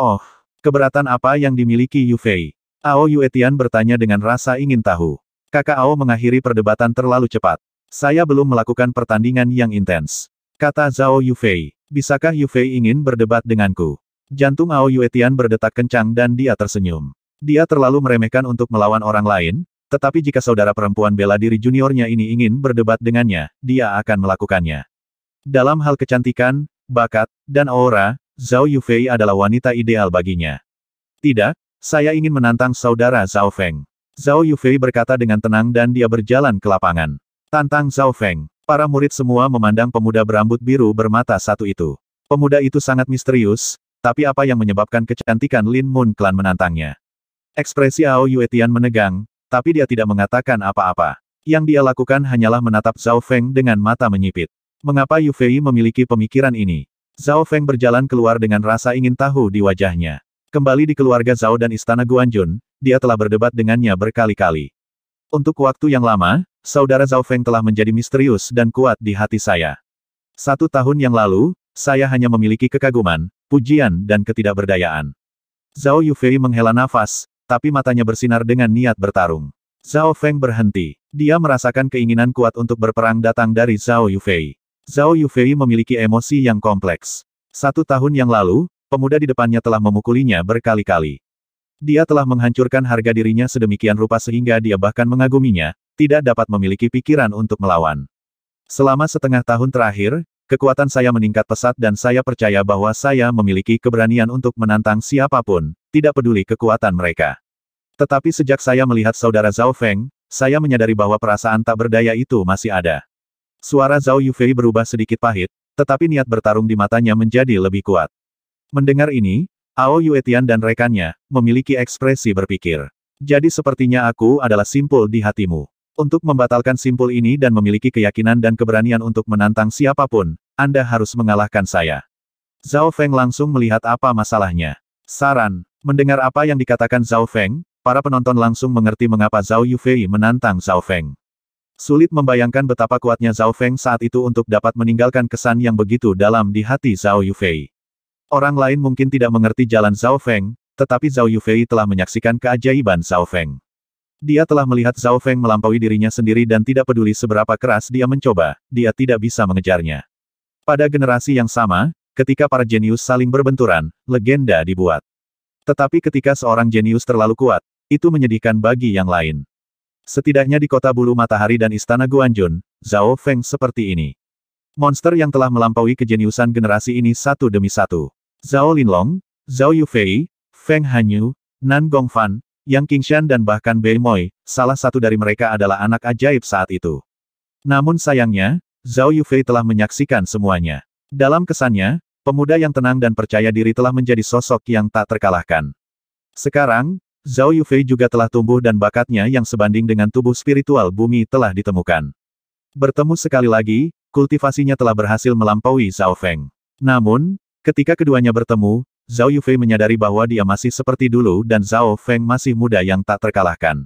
Oh, keberatan apa yang dimiliki Yufei? Ao Yuetian bertanya dengan rasa ingin tahu. Kakak Ao mengakhiri perdebatan terlalu cepat. Saya belum melakukan pertandingan yang intens. Kata Zhao Yufei. Bisakah Yufei ingin berdebat denganku? Jantung Ao Yuetian berdetak kencang dan dia tersenyum. Dia terlalu meremehkan untuk melawan orang lain, tetapi jika saudara perempuan bela diri juniornya ini ingin berdebat dengannya, dia akan melakukannya. Dalam hal kecantikan, bakat, dan aura, Zhao Yufei adalah wanita ideal baginya. Tidak, saya ingin menantang saudara Zhao Feng. Zhao Yufei berkata dengan tenang dan dia berjalan ke lapangan. Tantang Zhao Feng. Para murid semua memandang pemuda berambut biru bermata satu itu. Pemuda itu sangat misterius, tapi apa yang menyebabkan kecantikan Lin Moon Clan menantangnya? Ekspresi Ao Yuetian menegang, tapi dia tidak mengatakan apa-apa. Yang dia lakukan hanyalah menatap Zhao Feng dengan mata menyipit. Mengapa Yu Fei memiliki pemikiran ini? Zhao Feng berjalan keluar dengan rasa ingin tahu di wajahnya. Kembali di keluarga Zhao dan istana Guanjun, dia telah berdebat dengannya berkali-kali. Untuk waktu yang lama, saudara Zhao Feng telah menjadi misterius dan kuat di hati saya. Satu tahun yang lalu, saya hanya memiliki kekaguman, pujian dan ketidakberdayaan. Zhao Yufei menghela nafas, tapi matanya bersinar dengan niat bertarung. Zhao Feng berhenti. Dia merasakan keinginan kuat untuk berperang datang dari Zhao Yufei. Zhao Yufei memiliki emosi yang kompleks. Satu tahun yang lalu, pemuda di depannya telah memukulinya berkali-kali. Dia telah menghancurkan harga dirinya sedemikian rupa sehingga dia bahkan mengaguminya, tidak dapat memiliki pikiran untuk melawan. Selama setengah tahun terakhir, kekuatan saya meningkat pesat dan saya percaya bahwa saya memiliki keberanian untuk menantang siapapun, tidak peduli kekuatan mereka. Tetapi sejak saya melihat saudara Zhao Feng, saya menyadari bahwa perasaan tak berdaya itu masih ada. Suara Zhao Yufei berubah sedikit pahit, tetapi niat bertarung di matanya menjadi lebih kuat. Mendengar ini, Ao Yuetian dan rekannya, memiliki ekspresi berpikir. Jadi sepertinya aku adalah simpul di hatimu. Untuk membatalkan simpul ini dan memiliki keyakinan dan keberanian untuk menantang siapapun, Anda harus mengalahkan saya. Zhao Feng langsung melihat apa masalahnya. Saran, mendengar apa yang dikatakan Zhao Feng, para penonton langsung mengerti mengapa Zhao Yufei menantang Zhao Feng. Sulit membayangkan betapa kuatnya Zhao Feng saat itu untuk dapat meninggalkan kesan yang begitu dalam di hati Zhao Yufei. Orang lain mungkin tidak mengerti jalan Zhao Feng, tetapi Zhao Yufei telah menyaksikan keajaiban Zhao Feng. Dia telah melihat Zhao Feng melampaui dirinya sendiri dan tidak peduli seberapa keras dia mencoba, dia tidak bisa mengejarnya. Pada generasi yang sama, ketika para jenius saling berbenturan, legenda dibuat. Tetapi ketika seorang jenius terlalu kuat, itu menyedihkan bagi yang lain. Setidaknya di kota bulu matahari dan istana Guanjun, Zhao Feng seperti ini. Monster yang telah melampaui kejeniusan generasi ini satu demi satu. Zhao Linlong, Zhao Yufei, Feng Hanyu, Nan Gongfan, Yang Qingshan dan bahkan Bei Moi, salah satu dari mereka adalah anak ajaib saat itu. Namun sayangnya, Zhao Yufei telah menyaksikan semuanya. Dalam kesannya, pemuda yang tenang dan percaya diri telah menjadi sosok yang tak terkalahkan. Sekarang, Zhao Yufei juga telah tumbuh dan bakatnya yang sebanding dengan tubuh spiritual bumi telah ditemukan. Bertemu sekali lagi, kultivasinya telah berhasil melampaui Zhao Feng. Namun, Ketika keduanya bertemu, Zhao Yufei menyadari bahwa dia masih seperti dulu dan Zhao Feng masih muda yang tak terkalahkan.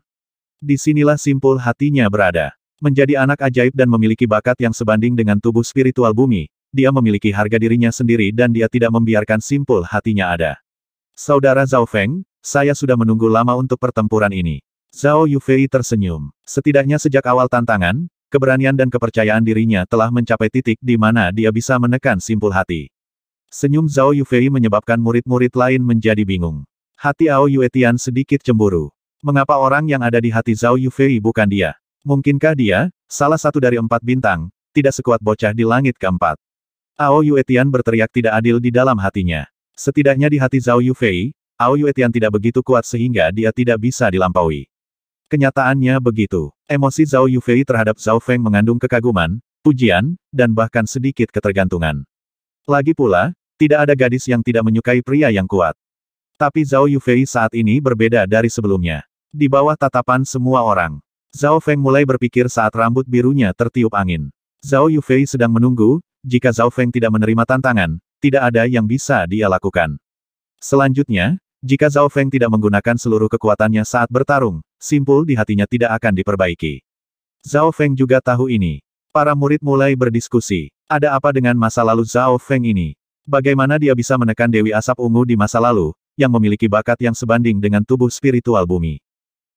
Disinilah simpul hatinya berada. Menjadi anak ajaib dan memiliki bakat yang sebanding dengan tubuh spiritual bumi, dia memiliki harga dirinya sendiri dan dia tidak membiarkan simpul hatinya ada. Saudara Zhao Feng, saya sudah menunggu lama untuk pertempuran ini. Zhao Yufei tersenyum. Setidaknya sejak awal tantangan, keberanian dan kepercayaan dirinya telah mencapai titik di mana dia bisa menekan simpul hati. Senyum Zhao Yufei menyebabkan murid-murid lain menjadi bingung. Hati Ao Yuetian sedikit cemburu. Mengapa orang yang ada di hati Zhao Yufei bukan dia? Mungkinkah dia, salah satu dari empat bintang, tidak sekuat bocah di langit keempat? Ao Yuetian berteriak tidak adil di dalam hatinya. Setidaknya di hati Zhao Yufei, Ao Yuetian tidak begitu kuat sehingga dia tidak bisa dilampaui. Kenyataannya begitu. Emosi Zhao Yufei terhadap Zhao Feng mengandung kekaguman, pujian, dan bahkan sedikit ketergantungan. Lagi pula, tidak ada gadis yang tidak menyukai pria yang kuat. Tapi Zhao Yufei saat ini berbeda dari sebelumnya. Di bawah tatapan semua orang, Zhao Feng mulai berpikir saat rambut birunya tertiup angin. Zhao Yufei sedang menunggu, jika Zhao Feng tidak menerima tantangan, tidak ada yang bisa dia lakukan. Selanjutnya, jika Zhao Feng tidak menggunakan seluruh kekuatannya saat bertarung, simpul di hatinya tidak akan diperbaiki. Zhao Feng juga tahu ini. Para murid mulai berdiskusi. Ada apa dengan masa lalu Zhao Feng ini? Bagaimana dia bisa menekan Dewi Asap Ungu di masa lalu, yang memiliki bakat yang sebanding dengan tubuh spiritual bumi.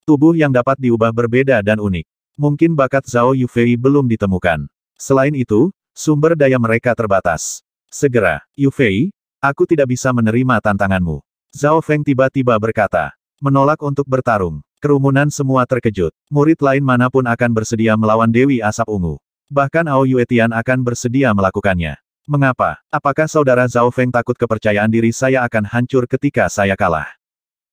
Tubuh yang dapat diubah berbeda dan unik. Mungkin bakat Zhao Yufei belum ditemukan. Selain itu, sumber daya mereka terbatas. Segera, Yufei, aku tidak bisa menerima tantanganmu. Zhao Feng tiba-tiba berkata. Menolak untuk bertarung. Kerumunan semua terkejut. Murid lain manapun akan bersedia melawan Dewi Asap Ungu. Bahkan Ao Yuetian akan bersedia melakukannya. Mengapa? Apakah saudara Zhao Feng takut kepercayaan diri saya akan hancur ketika saya kalah?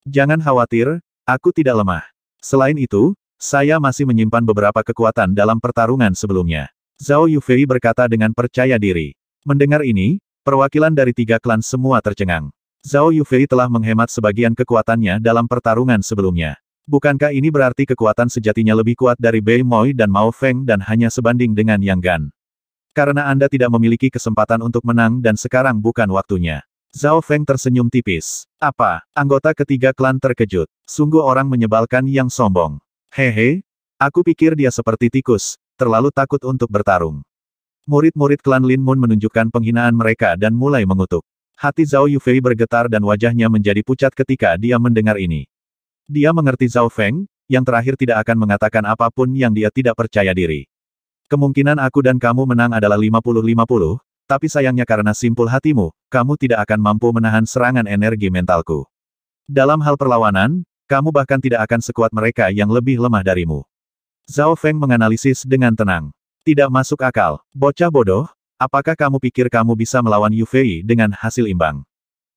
Jangan khawatir, aku tidak lemah. Selain itu, saya masih menyimpan beberapa kekuatan dalam pertarungan sebelumnya. Zhao Yufei berkata dengan percaya diri. Mendengar ini, perwakilan dari tiga klan semua tercengang. Zhao Yufei telah menghemat sebagian kekuatannya dalam pertarungan sebelumnya. Bukankah ini berarti kekuatan sejatinya lebih kuat dari Bei Moi dan Mao Feng dan hanya sebanding dengan Yang Gan? Karena Anda tidak memiliki kesempatan untuk menang dan sekarang bukan waktunya. Zhao Feng tersenyum tipis. Apa? Anggota ketiga klan terkejut. Sungguh orang menyebalkan yang sombong. Hehe, aku pikir dia seperti tikus, terlalu takut untuk bertarung. Murid-murid klan Lin Moon menunjukkan penghinaan mereka dan mulai mengutuk. Hati Zhao Yufei bergetar dan wajahnya menjadi pucat ketika dia mendengar ini. Dia mengerti Zhao Feng, yang terakhir tidak akan mengatakan apapun yang dia tidak percaya diri. Kemungkinan aku dan kamu menang adalah 50-50, tapi sayangnya karena simpul hatimu, kamu tidak akan mampu menahan serangan energi mentalku. Dalam hal perlawanan, kamu bahkan tidak akan sekuat mereka yang lebih lemah darimu. Zhao Feng menganalisis dengan tenang. Tidak masuk akal. Bocah bodoh, apakah kamu pikir kamu bisa melawan Yu Fei dengan hasil imbang?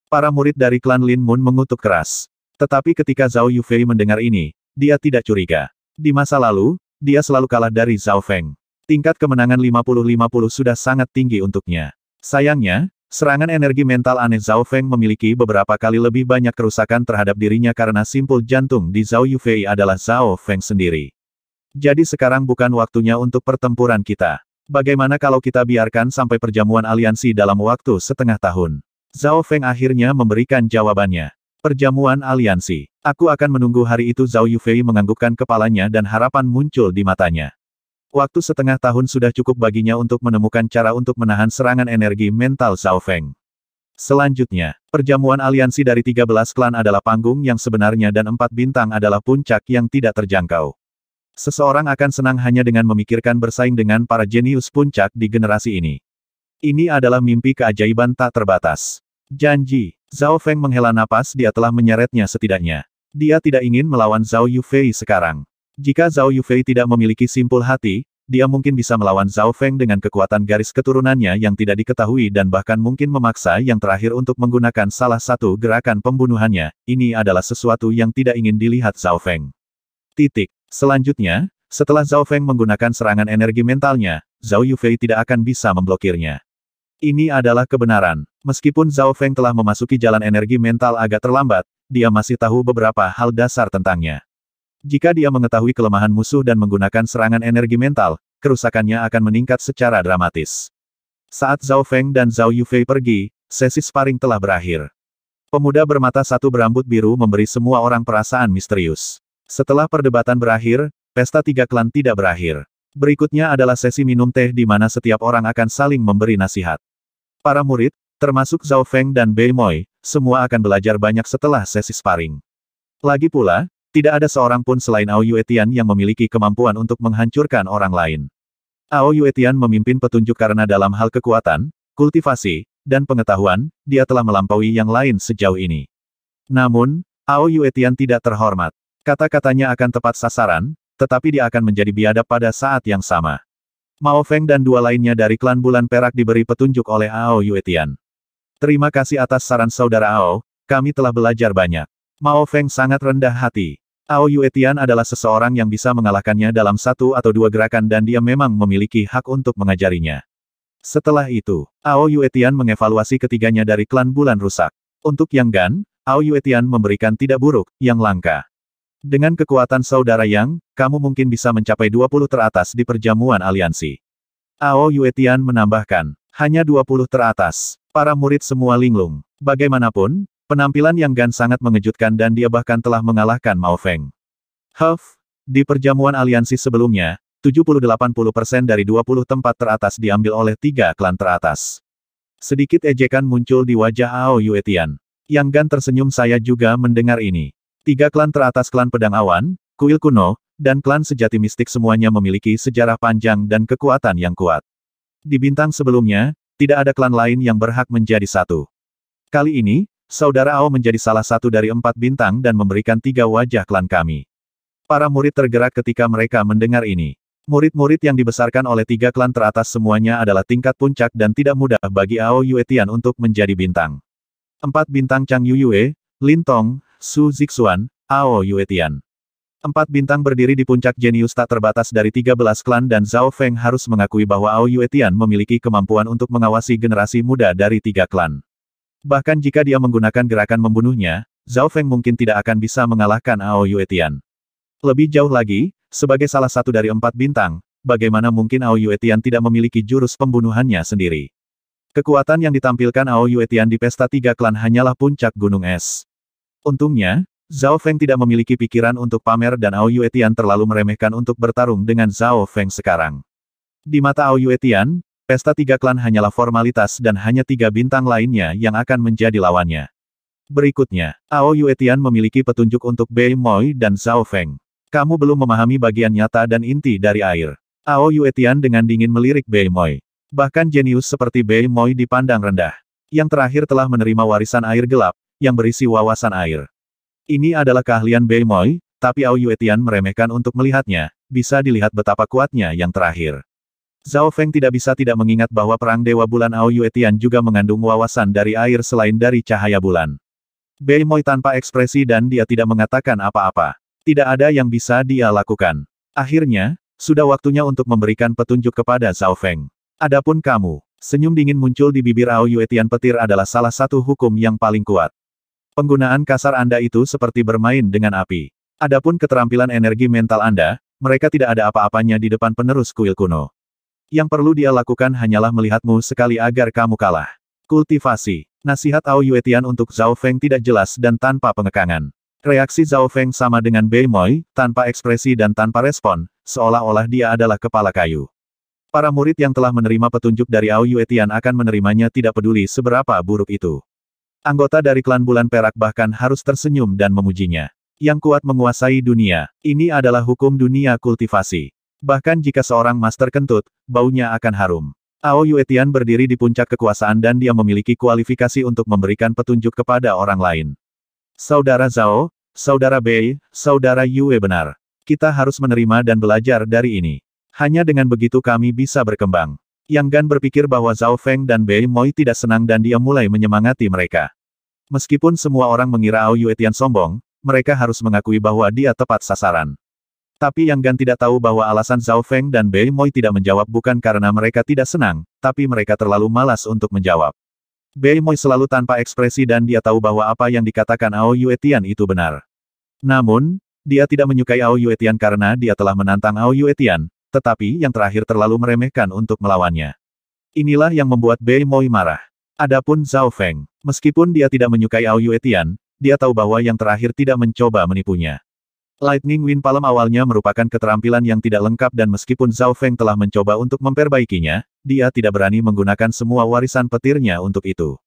Para murid dari klan Lin Moon mengutuk keras. Tetapi ketika Zhao Yufei mendengar ini, dia tidak curiga. Di masa lalu, dia selalu kalah dari Zhao Feng. Tingkat kemenangan 50-50 sudah sangat tinggi untuknya. Sayangnya, serangan energi mental aneh Zhao Feng memiliki beberapa kali lebih banyak kerusakan terhadap dirinya karena simpul jantung di Zhao Yufei adalah Zhao Feng sendiri. Jadi sekarang bukan waktunya untuk pertempuran kita. Bagaimana kalau kita biarkan sampai perjamuan aliansi dalam waktu setengah tahun? Zhao Feng akhirnya memberikan jawabannya. Perjamuan aliansi. Aku akan menunggu hari itu Zhao Yufei menganggukkan kepalanya dan harapan muncul di matanya. Waktu setengah tahun sudah cukup baginya untuk menemukan cara untuk menahan serangan energi mental Zhao Feng. Selanjutnya, perjamuan aliansi dari 13 klan adalah panggung yang sebenarnya dan empat bintang adalah puncak yang tidak terjangkau. Seseorang akan senang hanya dengan memikirkan bersaing dengan para jenius puncak di generasi ini. Ini adalah mimpi keajaiban tak terbatas. Janji, Zhao Feng menghela napas dia telah menyeretnya setidaknya. Dia tidak ingin melawan Zhao Yufei sekarang. Jika Zhao Yufei tidak memiliki simpul hati, dia mungkin bisa melawan Zhao Feng dengan kekuatan garis keturunannya yang tidak diketahui dan bahkan mungkin memaksa yang terakhir untuk menggunakan salah satu gerakan pembunuhannya. Ini adalah sesuatu yang tidak ingin dilihat Zhao Feng. Titik. Selanjutnya, setelah Zhao Feng menggunakan serangan energi mentalnya, Zhao Yufei tidak akan bisa memblokirnya. Ini adalah kebenaran. Meskipun Zhao Feng telah memasuki jalan energi mental agak terlambat, dia masih tahu beberapa hal dasar tentangnya. Jika dia mengetahui kelemahan musuh dan menggunakan serangan energi mental, kerusakannya akan meningkat secara dramatis. Saat Zhao Feng dan Zhao Yufei pergi, sesi sparring telah berakhir. Pemuda bermata satu berambut biru memberi semua orang perasaan misterius. Setelah perdebatan berakhir, pesta tiga klan tidak berakhir. Berikutnya adalah sesi minum teh di mana setiap orang akan saling memberi nasihat. Para murid, termasuk Zhao Feng dan Bei Moi, semua akan belajar banyak setelah sesi sparring. Lagi pula, tidak ada seorang pun selain Ao Yuetian yang memiliki kemampuan untuk menghancurkan orang lain. Ao Yuetian memimpin petunjuk karena dalam hal kekuatan, kultivasi, dan pengetahuan, dia telah melampaui yang lain sejauh ini. Namun, Ao Yuetian tidak terhormat. Kata-katanya akan tepat sasaran, tetapi dia akan menjadi biadab pada saat yang sama. Mao Feng dan dua lainnya dari klan Bulan Perak diberi petunjuk oleh Ao Yuetian. Terima kasih atas saran saudara Ao, kami telah belajar banyak. Mao Feng sangat rendah hati. Ao Yuetian adalah seseorang yang bisa mengalahkannya dalam satu atau dua gerakan dan dia memang memiliki hak untuk mengajarinya. Setelah itu, Ao Yuetian mengevaluasi ketiganya dari klan bulan rusak. Untuk Yang Gan, Ao Yuetian memberikan tidak buruk, yang langka. Dengan kekuatan saudara Yang, kamu mungkin bisa mencapai 20 teratas di perjamuan aliansi. Ao Yuetian menambahkan, hanya 20 teratas. Para murid semua linglung. Bagaimanapun, Penampilan yang Gan sangat mengejutkan dan dia bahkan telah mengalahkan Mao Feng. Huff, di perjamuan aliansi sebelumnya, 70-80% dari 20 tempat teratas diambil oleh tiga klan teratas. Sedikit ejekan muncul di wajah Ao Yuetian. Yang Gan tersenyum saya juga mendengar ini. Tiga klan teratas klan pedang awan, kuil kuno, dan klan sejati mistik semuanya memiliki sejarah panjang dan kekuatan yang kuat. Di bintang sebelumnya, tidak ada klan lain yang berhak menjadi satu. Kali ini, Saudara Ao menjadi salah satu dari empat bintang dan memberikan tiga wajah klan kami. Para murid tergerak ketika mereka mendengar ini. Murid-murid yang dibesarkan oleh tiga klan teratas semuanya adalah tingkat puncak dan tidak mudah bagi Ao Yue untuk menjadi bintang. Empat bintang Chang Yu Yue, Lin Tong, Su Zixuan, Ao Yue Empat bintang berdiri di puncak jenius tak terbatas dari 13 klan dan Zhao Feng harus mengakui bahwa Ao Yue memiliki kemampuan untuk mengawasi generasi muda dari tiga klan. Bahkan jika dia menggunakan gerakan membunuhnya, Zhao Feng mungkin tidak akan bisa mengalahkan Ao Yue Tian. Lebih jauh lagi, sebagai salah satu dari empat bintang, bagaimana mungkin Ao Yue Tian tidak memiliki jurus pembunuhannya sendiri. Kekuatan yang ditampilkan Ao Yue Tian di pesta tiga klan hanyalah puncak gunung es. Untungnya, Zhao Feng tidak memiliki pikiran untuk pamer dan Ao Yue Tian terlalu meremehkan untuk bertarung dengan Zhao Feng sekarang. Di mata Ao Yue Tian, Pesta tiga klan hanyalah formalitas dan hanya tiga bintang lainnya yang akan menjadi lawannya. Berikutnya, Ao Yuetian memiliki petunjuk untuk Bei Moi dan Zhao Feng. Kamu belum memahami bagian nyata dan inti dari air. Ao Yuetian dengan dingin melirik Bei Moi. Bahkan jenius seperti Bei Moi dipandang rendah. Yang terakhir telah menerima warisan air gelap, yang berisi wawasan air. Ini adalah keahlian Bei Moi, tapi Ao Yuetian meremehkan untuk melihatnya, bisa dilihat betapa kuatnya yang terakhir. Zhao Feng tidak bisa tidak mengingat bahwa perang Dewa Bulan Ao Yuetian juga mengandung wawasan dari air selain dari cahaya bulan. Bei Moi tanpa ekspresi dan dia tidak mengatakan apa-apa. Tidak ada yang bisa dia lakukan. Akhirnya, sudah waktunya untuk memberikan petunjuk kepada Zhao Feng. Adapun kamu, senyum dingin muncul di bibir Ao Yuetian petir adalah salah satu hukum yang paling kuat. Penggunaan kasar Anda itu seperti bermain dengan api. Adapun keterampilan energi mental Anda, mereka tidak ada apa-apanya di depan penerus kuil kuno. Yang perlu dia lakukan hanyalah melihatmu sekali agar kamu kalah. Kultivasi. Nasihat Ao Yuetian untuk Zhao Feng tidak jelas dan tanpa pengekangan. Reaksi Zhao Feng sama dengan Bei Moi, tanpa ekspresi dan tanpa respon, seolah-olah dia adalah kepala kayu. Para murid yang telah menerima petunjuk dari Ao Yuetian akan menerimanya tidak peduli seberapa buruk itu. Anggota dari klan Bulan Perak bahkan harus tersenyum dan memujinya. Yang kuat menguasai dunia, ini adalah hukum dunia kultivasi. Bahkan jika seorang master kentut, baunya akan harum. Ao Yuetian berdiri di puncak kekuasaan dan dia memiliki kualifikasi untuk memberikan petunjuk kepada orang lain. Saudara Zhao, Saudara Bei, Saudara Yue benar. Kita harus menerima dan belajar dari ini. Hanya dengan begitu kami bisa berkembang. Yang Gan berpikir bahwa Zhao Feng dan Bei Moi tidak senang dan dia mulai menyemangati mereka. Meskipun semua orang mengira Ao Yuetian sombong, mereka harus mengakui bahwa dia tepat sasaran. Tapi Yang Gan tidak tahu bahwa alasan Zhao Feng dan Bei Moi tidak menjawab bukan karena mereka tidak senang, tapi mereka terlalu malas untuk menjawab. Bei Moi selalu tanpa ekspresi dan dia tahu bahwa apa yang dikatakan Ao Yue Tian itu benar. Namun, dia tidak menyukai Ao Yue Tian karena dia telah menantang Ao Yue Tian, tetapi yang terakhir terlalu meremehkan untuk melawannya. Inilah yang membuat Bei Moi marah. Adapun Zhao Feng, meskipun dia tidak menyukai Ao Yue Tian, dia tahu bahwa yang terakhir tidak mencoba menipunya. Lightning Wind Palm awalnya merupakan keterampilan yang tidak lengkap dan meskipun Zhao Feng telah mencoba untuk memperbaikinya, dia tidak berani menggunakan semua warisan petirnya untuk itu.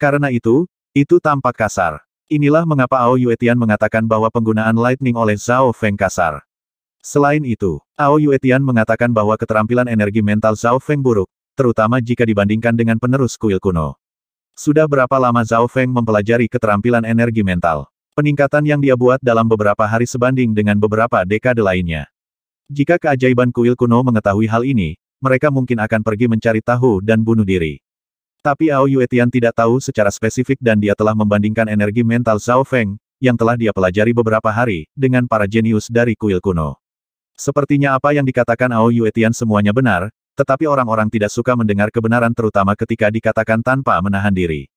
Karena itu, itu tampak kasar. Inilah mengapa Ao Yuetian mengatakan bahwa penggunaan Lightning oleh Zhao Feng kasar. Selain itu, Ao Yuetian mengatakan bahwa keterampilan energi mental Zhao Feng buruk, terutama jika dibandingkan dengan penerus kuil kuno. Sudah berapa lama Zhao Feng mempelajari keterampilan energi mental? Peningkatan yang dia buat dalam beberapa hari sebanding dengan beberapa dekade lainnya. Jika keajaiban kuil kuno mengetahui hal ini, mereka mungkin akan pergi mencari tahu dan bunuh diri. Tapi Ao Yuetian tidak tahu secara spesifik dan dia telah membandingkan energi mental Zhao Feng, yang telah dia pelajari beberapa hari, dengan para jenius dari kuil kuno. Sepertinya apa yang dikatakan Ao Yuetian semuanya benar, tetapi orang-orang tidak suka mendengar kebenaran terutama ketika dikatakan tanpa menahan diri.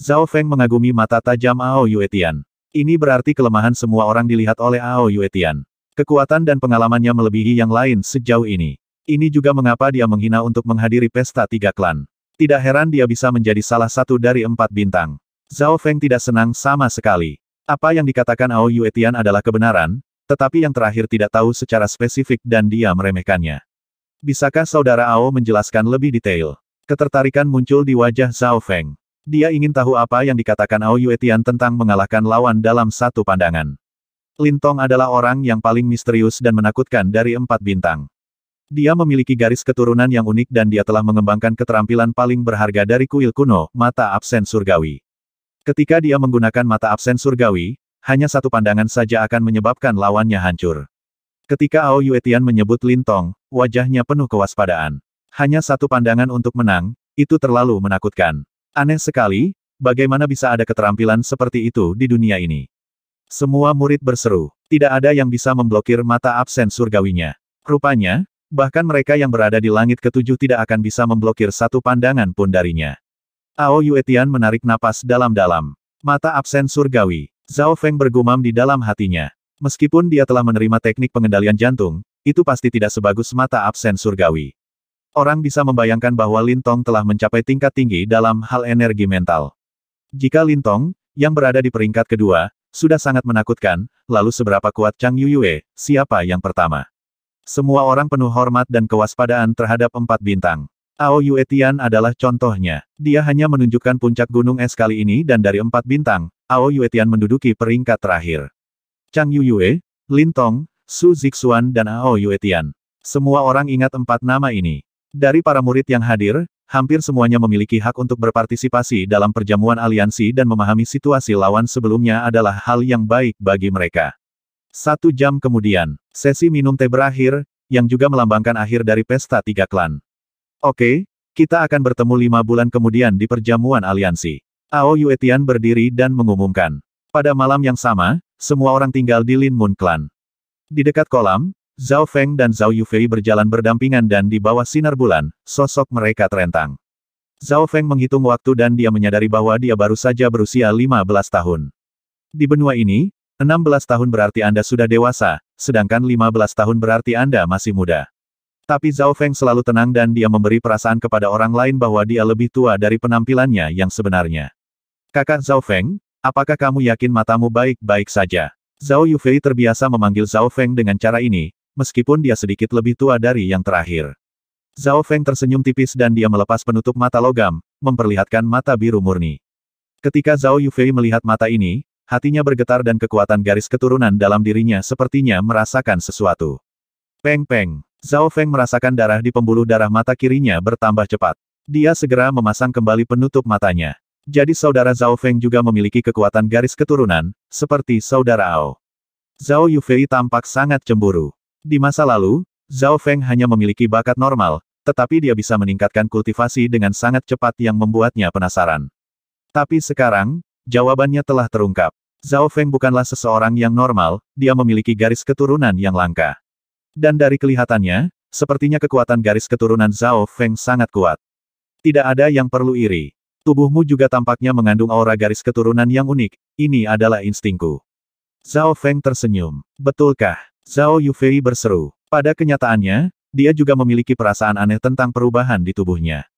Zhao Feng mengagumi mata tajam Ao Yuetian. Ini berarti kelemahan semua orang dilihat oleh Ao Yuetian. Kekuatan dan pengalamannya melebihi yang lain sejauh ini. Ini juga mengapa dia menghina untuk menghadiri pesta tiga klan. Tidak heran dia bisa menjadi salah satu dari empat bintang. Zhao Feng tidak senang sama sekali. Apa yang dikatakan Ao Yuetian adalah kebenaran, tetapi yang terakhir tidak tahu secara spesifik dan dia meremehkannya. Bisakah saudara Ao menjelaskan lebih detail? Ketertarikan muncul di wajah Zhao Feng. Dia ingin tahu apa yang dikatakan Ao Yuetian tentang mengalahkan lawan dalam satu pandangan. Lintong adalah orang yang paling misterius dan menakutkan dari empat bintang. Dia memiliki garis keturunan yang unik dan dia telah mengembangkan keterampilan paling berharga dari kuil kuno, mata absen surgawi. Ketika dia menggunakan mata absen surgawi, hanya satu pandangan saja akan menyebabkan lawannya hancur. Ketika Ao Yuetian menyebut Lintong, wajahnya penuh kewaspadaan. Hanya satu pandangan untuk menang, itu terlalu menakutkan. Aneh sekali, bagaimana bisa ada keterampilan seperti itu di dunia ini? Semua murid berseru, tidak ada yang bisa memblokir mata absen surgawinya. Rupanya, bahkan mereka yang berada di langit ketujuh tidak akan bisa memblokir satu pandangan pun darinya. Ao Yuetian menarik napas dalam-dalam. Mata absen surgawi, Zhao Feng bergumam di dalam hatinya. Meskipun dia telah menerima teknik pengendalian jantung, itu pasti tidak sebagus mata absen surgawi. Orang bisa membayangkan bahwa Lintong telah mencapai tingkat tinggi dalam hal energi mental. Jika Lintong, yang berada di peringkat kedua, sudah sangat menakutkan, lalu seberapa kuat Chang Yuyue, siapa yang pertama? Semua orang penuh hormat dan kewaspadaan terhadap empat bintang. Ao Yue Tian adalah contohnya. Dia hanya menunjukkan puncak gunung es kali ini dan dari empat bintang, Ao Yue Tian menduduki peringkat terakhir. Chang Yuyue, Lintong, Su Zixuan dan Ao Yue Tian. Semua orang ingat empat nama ini. Dari para murid yang hadir, hampir semuanya memiliki hak untuk berpartisipasi dalam perjamuan aliansi dan memahami situasi lawan sebelumnya adalah hal yang baik bagi mereka. Satu jam kemudian, sesi minum teh berakhir, yang juga melambangkan akhir dari pesta tiga klan. Oke, kita akan bertemu lima bulan kemudian di perjamuan aliansi. Ao Yuetian berdiri dan mengumumkan. Pada malam yang sama, semua orang tinggal di Lin Moon Clan. Di dekat kolam, Zhao Feng dan Zhao Yufei berjalan berdampingan dan di bawah sinar bulan, sosok mereka terentang. Zhao Feng menghitung waktu dan dia menyadari bahwa dia baru saja berusia 15 tahun. Di benua ini, 16 tahun berarti Anda sudah dewasa, sedangkan 15 tahun berarti Anda masih muda. Tapi Zhao Feng selalu tenang dan dia memberi perasaan kepada orang lain bahwa dia lebih tua dari penampilannya yang sebenarnya. Kakak Zhao Feng, apakah kamu yakin matamu baik-baik saja? Zhao Yufei terbiasa memanggil Zhao Feng dengan cara ini, meskipun dia sedikit lebih tua dari yang terakhir. Zhao Feng tersenyum tipis dan dia melepas penutup mata logam, memperlihatkan mata biru murni. Ketika Zhao Yufei melihat mata ini, hatinya bergetar dan kekuatan garis keturunan dalam dirinya sepertinya merasakan sesuatu. Peng peng, Zhao Feng merasakan darah di pembuluh darah mata kirinya bertambah cepat. Dia segera memasang kembali penutup matanya. Jadi saudara Zhao Feng juga memiliki kekuatan garis keturunan, seperti saudara Ao. Zhao Yufei tampak sangat cemburu. Di masa lalu, Zhao Feng hanya memiliki bakat normal, tetapi dia bisa meningkatkan kultivasi dengan sangat cepat yang membuatnya penasaran. Tapi sekarang, jawabannya telah terungkap. Zhao Feng bukanlah seseorang yang normal, dia memiliki garis keturunan yang langka. Dan dari kelihatannya, sepertinya kekuatan garis keturunan Zhao Feng sangat kuat. Tidak ada yang perlu iri. Tubuhmu juga tampaknya mengandung aura garis keturunan yang unik, ini adalah instingku. Zhao Feng tersenyum. Betulkah? Zhao Yufei berseru. Pada kenyataannya, dia juga memiliki perasaan aneh tentang perubahan di tubuhnya.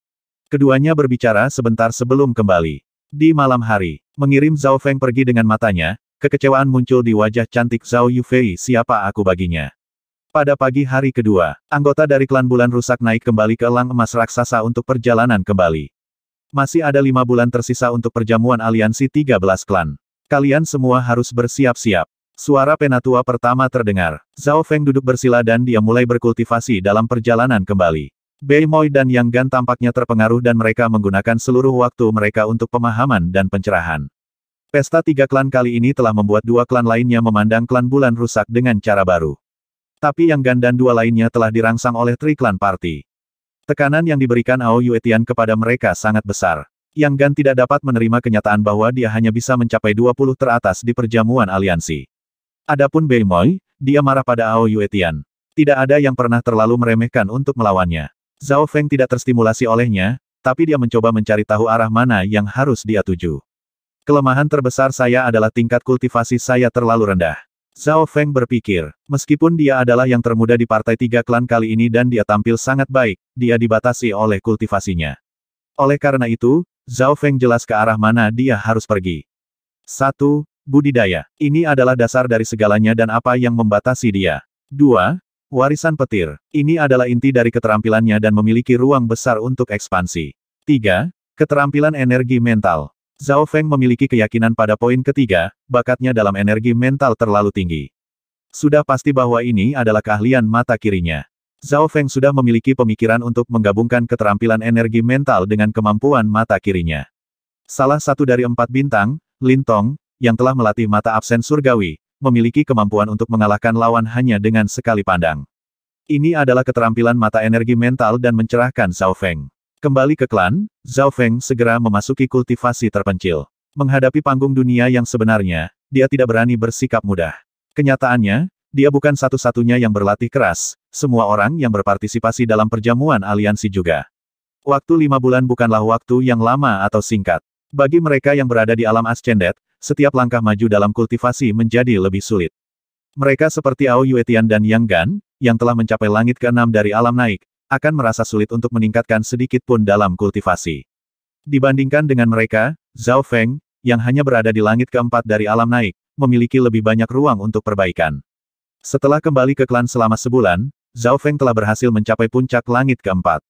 Keduanya berbicara sebentar sebelum kembali. Di malam hari, mengirim Zhao Feng pergi dengan matanya, kekecewaan muncul di wajah cantik Zhao Yufei siapa aku baginya. Pada pagi hari kedua, anggota dari klan bulan rusak naik kembali ke elang emas raksasa untuk perjalanan kembali. Masih ada lima bulan tersisa untuk perjamuan aliansi 13 klan. Kalian semua harus bersiap-siap. Suara penatua pertama terdengar. Zhao Feng duduk bersila dan dia mulai berkultivasi dalam perjalanan kembali. Bei Moi dan Yang Gan tampaknya terpengaruh dan mereka menggunakan seluruh waktu mereka untuk pemahaman dan pencerahan. Pesta tiga klan kali ini telah membuat dua klan lainnya memandang klan bulan rusak dengan cara baru. Tapi Yang Gan dan dua lainnya telah dirangsang oleh tri klan party. Tekanan yang diberikan Ao Yuetian kepada mereka sangat besar. Yang Gan tidak dapat menerima kenyataan bahwa dia hanya bisa mencapai 20 teratas di perjamuan aliansi. Adapun Bei Moi, dia marah pada Ao Yue Tian. Tidak ada yang pernah terlalu meremehkan untuk melawannya. Zhao Feng tidak terstimulasi olehnya, tapi dia mencoba mencari tahu arah mana yang harus dia tuju. Kelemahan terbesar saya adalah tingkat kultivasi saya terlalu rendah. Zhao Feng berpikir, meskipun dia adalah yang termuda di partai tiga klan kali ini dan dia tampil sangat baik, dia dibatasi oleh kultivasinya. Oleh karena itu, Zhao Feng jelas ke arah mana dia harus pergi. 1. Budidaya. Ini adalah dasar dari segalanya dan apa yang membatasi dia. 2. Warisan petir. Ini adalah inti dari keterampilannya dan memiliki ruang besar untuk ekspansi. 3. Keterampilan energi mental. Zhao Feng memiliki keyakinan pada poin ketiga, bakatnya dalam energi mental terlalu tinggi. Sudah pasti bahwa ini adalah keahlian mata kirinya. Zhao Feng sudah memiliki pemikiran untuk menggabungkan keterampilan energi mental dengan kemampuan mata kirinya. Salah satu dari empat bintang, Lintong, yang telah melatih mata absen surgawi, memiliki kemampuan untuk mengalahkan lawan hanya dengan sekali pandang. Ini adalah keterampilan mata energi mental dan mencerahkan Zhao Feng. Kembali ke klan, Zhao Feng segera memasuki kultivasi terpencil. Menghadapi panggung dunia yang sebenarnya, dia tidak berani bersikap mudah. Kenyataannya, dia bukan satu-satunya yang berlatih keras, semua orang yang berpartisipasi dalam perjamuan aliansi juga. Waktu lima bulan bukanlah waktu yang lama atau singkat. Bagi mereka yang berada di alam Ascendet, setiap langkah maju dalam kultivasi menjadi lebih sulit. Mereka seperti Ao Yuetian dan Yang Gan, yang telah mencapai langit ke-6 dari alam naik, akan merasa sulit untuk meningkatkan sedikit pun dalam kultivasi. Dibandingkan dengan mereka, Zhao Feng, yang hanya berada di langit keempat dari alam naik, memiliki lebih banyak ruang untuk perbaikan. Setelah kembali ke klan selama sebulan, Zhao Feng telah berhasil mencapai puncak langit keempat.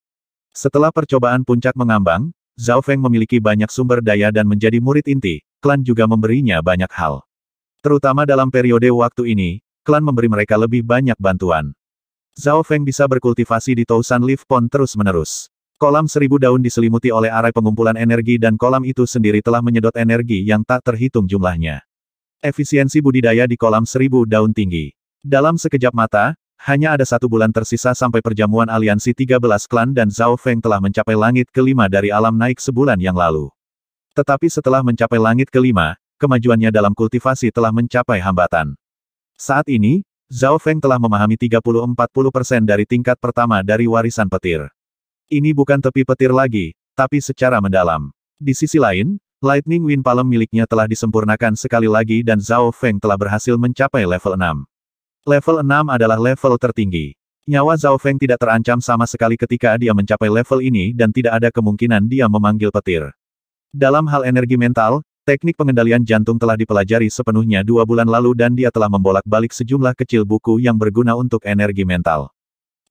Setelah percobaan puncak mengambang, Zhao Feng memiliki banyak sumber daya dan menjadi murid inti, klan juga memberinya banyak hal. Terutama dalam periode waktu ini, klan memberi mereka lebih banyak bantuan. Zhao Feng bisa berkultivasi di Tousan Leaf Pond terus-menerus. Kolam seribu daun diselimuti oleh arai pengumpulan energi dan kolam itu sendiri telah menyedot energi yang tak terhitung jumlahnya. Efisiensi budidaya di kolam seribu daun tinggi. Dalam sekejap mata, hanya ada satu bulan tersisa sampai perjamuan aliansi 13 klan dan Zhao Feng telah mencapai langit kelima dari alam naik sebulan yang lalu. Tetapi setelah mencapai langit kelima, kemajuannya dalam kultivasi telah mencapai hambatan. Saat ini, Zhao Feng telah memahami 30-40 dari tingkat pertama dari warisan petir. Ini bukan tepi petir lagi, tapi secara mendalam. Di sisi lain, Lightning Wind Palm miliknya telah disempurnakan sekali lagi dan Zhao Feng telah berhasil mencapai level 6. Level 6 adalah level tertinggi. Nyawa Zhao Feng tidak terancam sama sekali ketika dia mencapai level ini dan tidak ada kemungkinan dia memanggil petir. Dalam hal energi mental, teknik pengendalian jantung telah dipelajari sepenuhnya dua bulan lalu dan dia telah membolak-balik sejumlah kecil buku yang berguna untuk energi mental.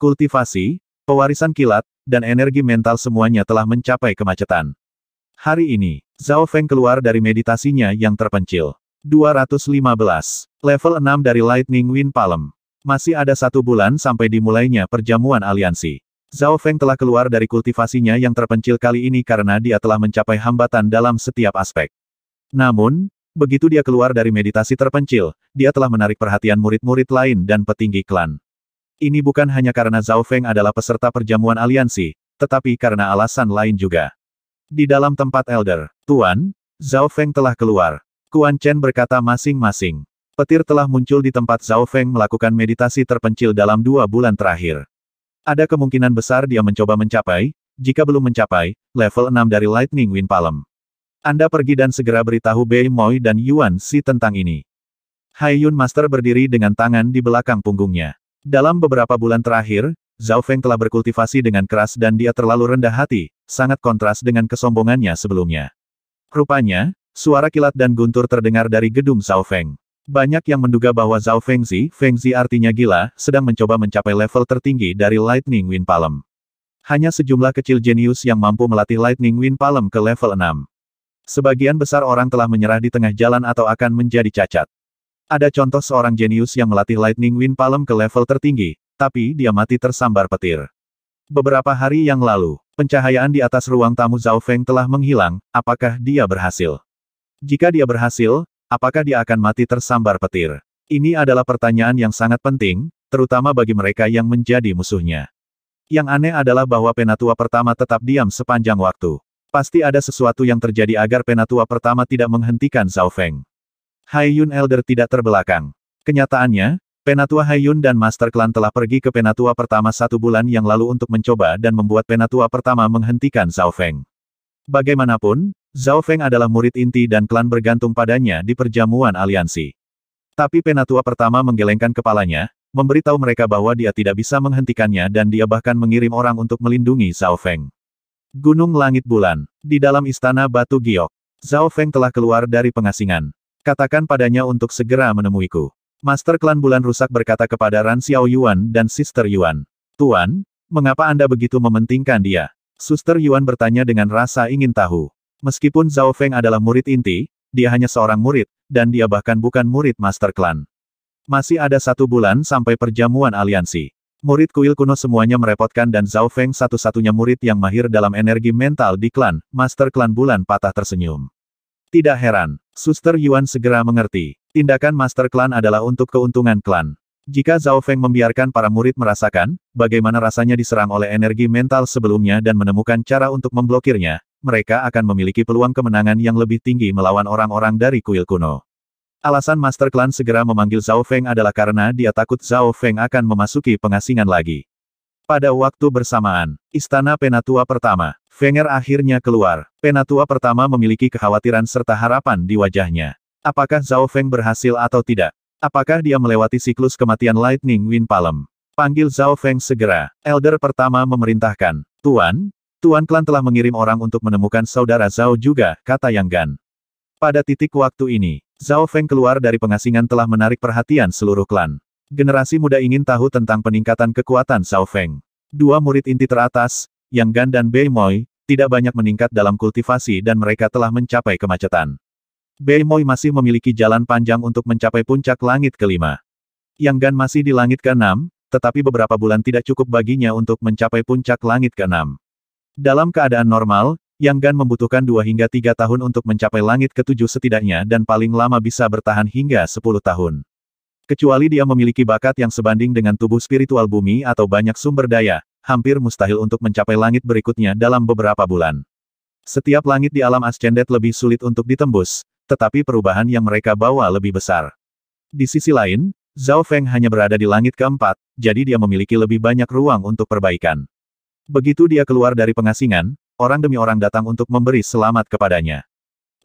Kultivasi, pewarisan kilat, dan energi mental semuanya telah mencapai kemacetan. Hari ini, Zhao Feng keluar dari meditasinya yang terpencil. 215. Level 6 dari Lightning Wind Palm. Masih ada satu bulan sampai dimulainya perjamuan aliansi. Zhao Feng telah keluar dari kultivasinya yang terpencil kali ini karena dia telah mencapai hambatan dalam setiap aspek. Namun, begitu dia keluar dari meditasi terpencil, dia telah menarik perhatian murid-murid lain dan petinggi klan. Ini bukan hanya karena Zhao Feng adalah peserta perjamuan aliansi, tetapi karena alasan lain juga. Di dalam tempat elder, Tuan, Zhao Feng telah keluar. Kuan Chen berkata masing-masing. Petir telah muncul di tempat Zhao Feng melakukan meditasi terpencil dalam dua bulan terakhir. Ada kemungkinan besar dia mencoba mencapai, jika belum mencapai, level 6 dari Lightning Wind Palm. Anda pergi dan segera beritahu Bei Moi dan Yuan Si tentang ini. Hai Yun Master berdiri dengan tangan di belakang punggungnya. Dalam beberapa bulan terakhir, Zhao Feng telah berkultivasi dengan keras dan dia terlalu rendah hati, sangat kontras dengan kesombongannya sebelumnya. Rupanya, suara kilat dan guntur terdengar dari gedung Zhao Feng. Banyak yang menduga bahwa Zhao Fengzi, Fengzi artinya gila, sedang mencoba mencapai level tertinggi dari Lightning Wind Palm. Hanya sejumlah kecil jenius yang mampu melatih Lightning Wind Palm ke level 6. Sebagian besar orang telah menyerah di tengah jalan atau akan menjadi cacat. Ada contoh seorang jenius yang melatih Lightning Wind Palm ke level tertinggi, tapi dia mati tersambar petir. Beberapa hari yang lalu, pencahayaan di atas ruang tamu Zhao Feng telah menghilang, apakah dia berhasil? Jika dia berhasil, Apakah dia akan mati tersambar petir? Ini adalah pertanyaan yang sangat penting, terutama bagi mereka yang menjadi musuhnya. Yang aneh adalah bahwa Penatua pertama tetap diam sepanjang waktu. Pasti ada sesuatu yang terjadi agar Penatua pertama tidak menghentikan Zhao Feng. Hai Yun Elder tidak terbelakang. Kenyataannya, Penatua Hai Yun dan Master Clan telah pergi ke Penatua pertama satu bulan yang lalu untuk mencoba dan membuat Penatua pertama menghentikan Zhao Feng. Bagaimanapun, Zhao Feng adalah murid inti dan klan bergantung padanya di perjamuan aliansi. Tapi penatua pertama menggelengkan kepalanya, memberitahu mereka bahwa dia tidak bisa menghentikannya dan dia bahkan mengirim orang untuk melindungi Zhao Feng. Gunung Langit Bulan, di dalam istana Batu Giok, Zhao Feng telah keluar dari pengasingan. Katakan padanya untuk segera menemuiku. Master klan Bulan Rusak berkata kepada Ran Xiao Yuan dan Sister Yuan. Tuan, mengapa Anda begitu mementingkan dia? Suster Yuan bertanya dengan rasa ingin tahu. Meskipun Zhao Feng adalah murid inti, dia hanya seorang murid, dan dia bahkan bukan murid Master Clan. Masih ada satu bulan sampai perjamuan aliansi. Murid kuil kuno semuanya merepotkan dan Zhao Feng satu-satunya murid yang mahir dalam energi mental di klan, Master Klan Bulan patah tersenyum. Tidak heran, Suster Yuan segera mengerti. Tindakan Master Klan adalah untuk keuntungan klan. Jika Zhao Feng membiarkan para murid merasakan, bagaimana rasanya diserang oleh energi mental sebelumnya dan menemukan cara untuk memblokirnya, mereka akan memiliki peluang kemenangan yang lebih tinggi melawan orang-orang dari kuil kuno. Alasan Master Clan segera memanggil Zhao Feng adalah karena dia takut Zhao Feng akan memasuki pengasingan lagi. Pada waktu bersamaan, Istana Penatua Pertama, Fenger akhirnya keluar. Penatua Pertama memiliki kekhawatiran serta harapan di wajahnya. Apakah Zhao Feng berhasil atau tidak? Apakah dia melewati siklus kematian Lightning Wind Palm? Panggil Zhao Feng segera. Elder Pertama memerintahkan. Tuan, Tuan Klan telah mengirim orang untuk menemukan saudara Zhao juga, kata Yang Gan. Pada titik waktu ini, Zhao Feng keluar dari pengasingan telah menarik perhatian seluruh klan. Generasi muda ingin tahu tentang peningkatan kekuatan Zhao Feng. Dua murid inti teratas, Yang Gan dan Bei Moi, tidak banyak meningkat dalam kultivasi dan mereka telah mencapai kemacetan. Bei Moi masih memiliki jalan panjang untuk mencapai puncak langit kelima. Yang Gan masih di langit keenam, tetapi beberapa bulan tidak cukup baginya untuk mencapai puncak langit keenam. Dalam keadaan normal, Yang Gan membutuhkan dua hingga tiga tahun untuk mencapai langit ketujuh setidaknya dan paling lama bisa bertahan hingga sepuluh tahun. Kecuali dia memiliki bakat yang sebanding dengan tubuh spiritual bumi atau banyak sumber daya, hampir mustahil untuk mencapai langit berikutnya dalam beberapa bulan. Setiap langit di alam Ascendet lebih sulit untuk ditembus, tetapi perubahan yang mereka bawa lebih besar. Di sisi lain, Zhao Feng hanya berada di langit keempat, jadi dia memiliki lebih banyak ruang untuk perbaikan. Begitu dia keluar dari pengasingan, orang demi orang datang untuk memberi selamat kepadanya.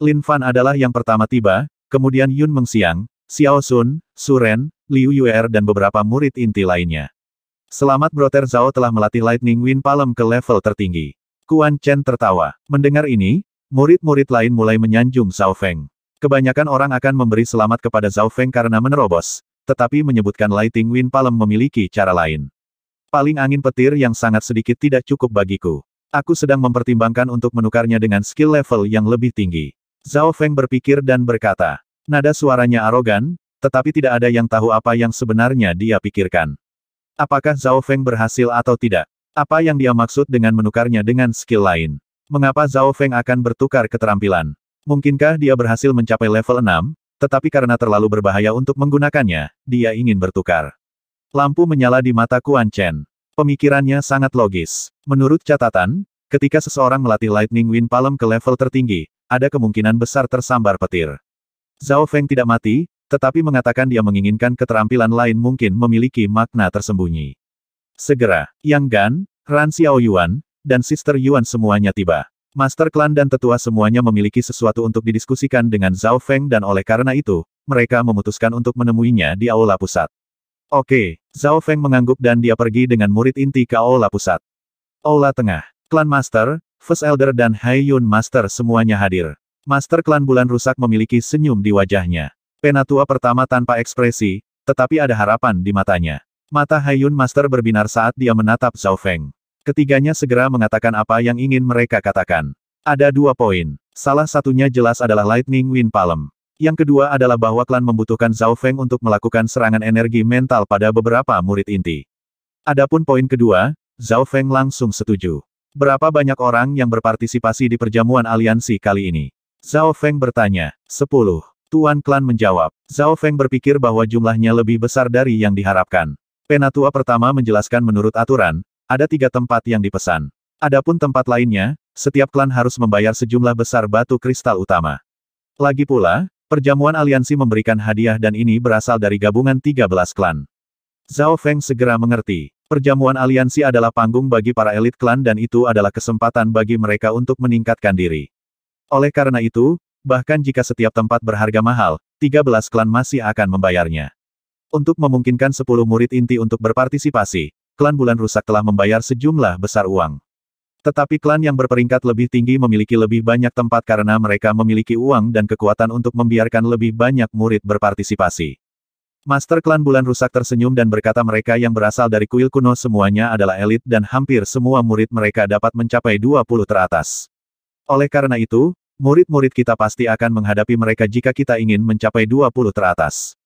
Lin Fan adalah yang pertama tiba, kemudian Yun Mengxiang, Xiao Sun, Su Ren, Liu Yuer dan beberapa murid inti lainnya. Selamat Brother Zhao telah melatih Lightning Wind Palm ke level tertinggi. Kuan Chen tertawa. Mendengar ini, murid-murid lain mulai menyanjung Zhao Feng. Kebanyakan orang akan memberi selamat kepada Zhao Feng karena menerobos, tetapi menyebutkan Lightning Wind Palm memiliki cara lain. Paling angin petir yang sangat sedikit tidak cukup bagiku. Aku sedang mempertimbangkan untuk menukarnya dengan skill level yang lebih tinggi. Zhao Feng berpikir dan berkata. Nada suaranya arogan, tetapi tidak ada yang tahu apa yang sebenarnya dia pikirkan. Apakah Zhao Feng berhasil atau tidak? Apa yang dia maksud dengan menukarnya dengan skill lain? Mengapa Zhao Feng akan bertukar keterampilan? Mungkinkah dia berhasil mencapai level 6, tetapi karena terlalu berbahaya untuk menggunakannya, dia ingin bertukar. Lampu menyala di mata Kuan Chen. Pemikirannya sangat logis. Menurut catatan, ketika seseorang melatih Lightning Wind Palm ke level tertinggi, ada kemungkinan besar tersambar petir. Zhao Feng tidak mati, tetapi mengatakan dia menginginkan keterampilan lain mungkin memiliki makna tersembunyi. Segera, Yang Gan, Ran Xiao Yuan, dan Sister Yuan semuanya tiba. Master Klan dan tetua semuanya memiliki sesuatu untuk didiskusikan dengan Zhao Feng dan oleh karena itu, mereka memutuskan untuk menemuinya di aula pusat. Oke, Zhao Feng mengangguk dan dia pergi dengan murid inti ke Aula Pusat. Aula Tengah, Klan Master, First Elder dan Hai Yun Master semuanya hadir. Master Klan Bulan Rusak memiliki senyum di wajahnya. Penatua pertama tanpa ekspresi, tetapi ada harapan di matanya. Mata Hai Yun Master berbinar saat dia menatap Zhao Feng. Ketiganya segera mengatakan apa yang ingin mereka katakan. Ada dua poin. Salah satunya jelas adalah Lightning Wind Palm. Yang kedua adalah bahwa klan membutuhkan Zhao Feng untuk melakukan serangan energi mental pada beberapa murid inti. Adapun poin kedua, Zhao Feng langsung setuju. Berapa banyak orang yang berpartisipasi di perjamuan aliansi kali ini? Zhao Feng bertanya. Sepuluh. Tuan Klan menjawab. Zhao Feng berpikir bahwa jumlahnya lebih besar dari yang diharapkan. Penatua pertama menjelaskan menurut aturan, ada tiga tempat yang dipesan. Adapun tempat lainnya, setiap klan harus membayar sejumlah besar batu kristal utama. Lagi pula, Perjamuan aliansi memberikan hadiah dan ini berasal dari gabungan 13 klan. Zhao Feng segera mengerti. Perjamuan aliansi adalah panggung bagi para elit klan dan itu adalah kesempatan bagi mereka untuk meningkatkan diri. Oleh karena itu, bahkan jika setiap tempat berharga mahal, 13 klan masih akan membayarnya. Untuk memungkinkan 10 murid inti untuk berpartisipasi, klan Bulan Rusak telah membayar sejumlah besar uang. Tetapi klan yang berperingkat lebih tinggi memiliki lebih banyak tempat karena mereka memiliki uang dan kekuatan untuk membiarkan lebih banyak murid berpartisipasi. Master klan bulan rusak tersenyum dan berkata mereka yang berasal dari kuil kuno semuanya adalah elit dan hampir semua murid mereka dapat mencapai 20 teratas. Oleh karena itu, murid-murid kita pasti akan menghadapi mereka jika kita ingin mencapai 20 teratas.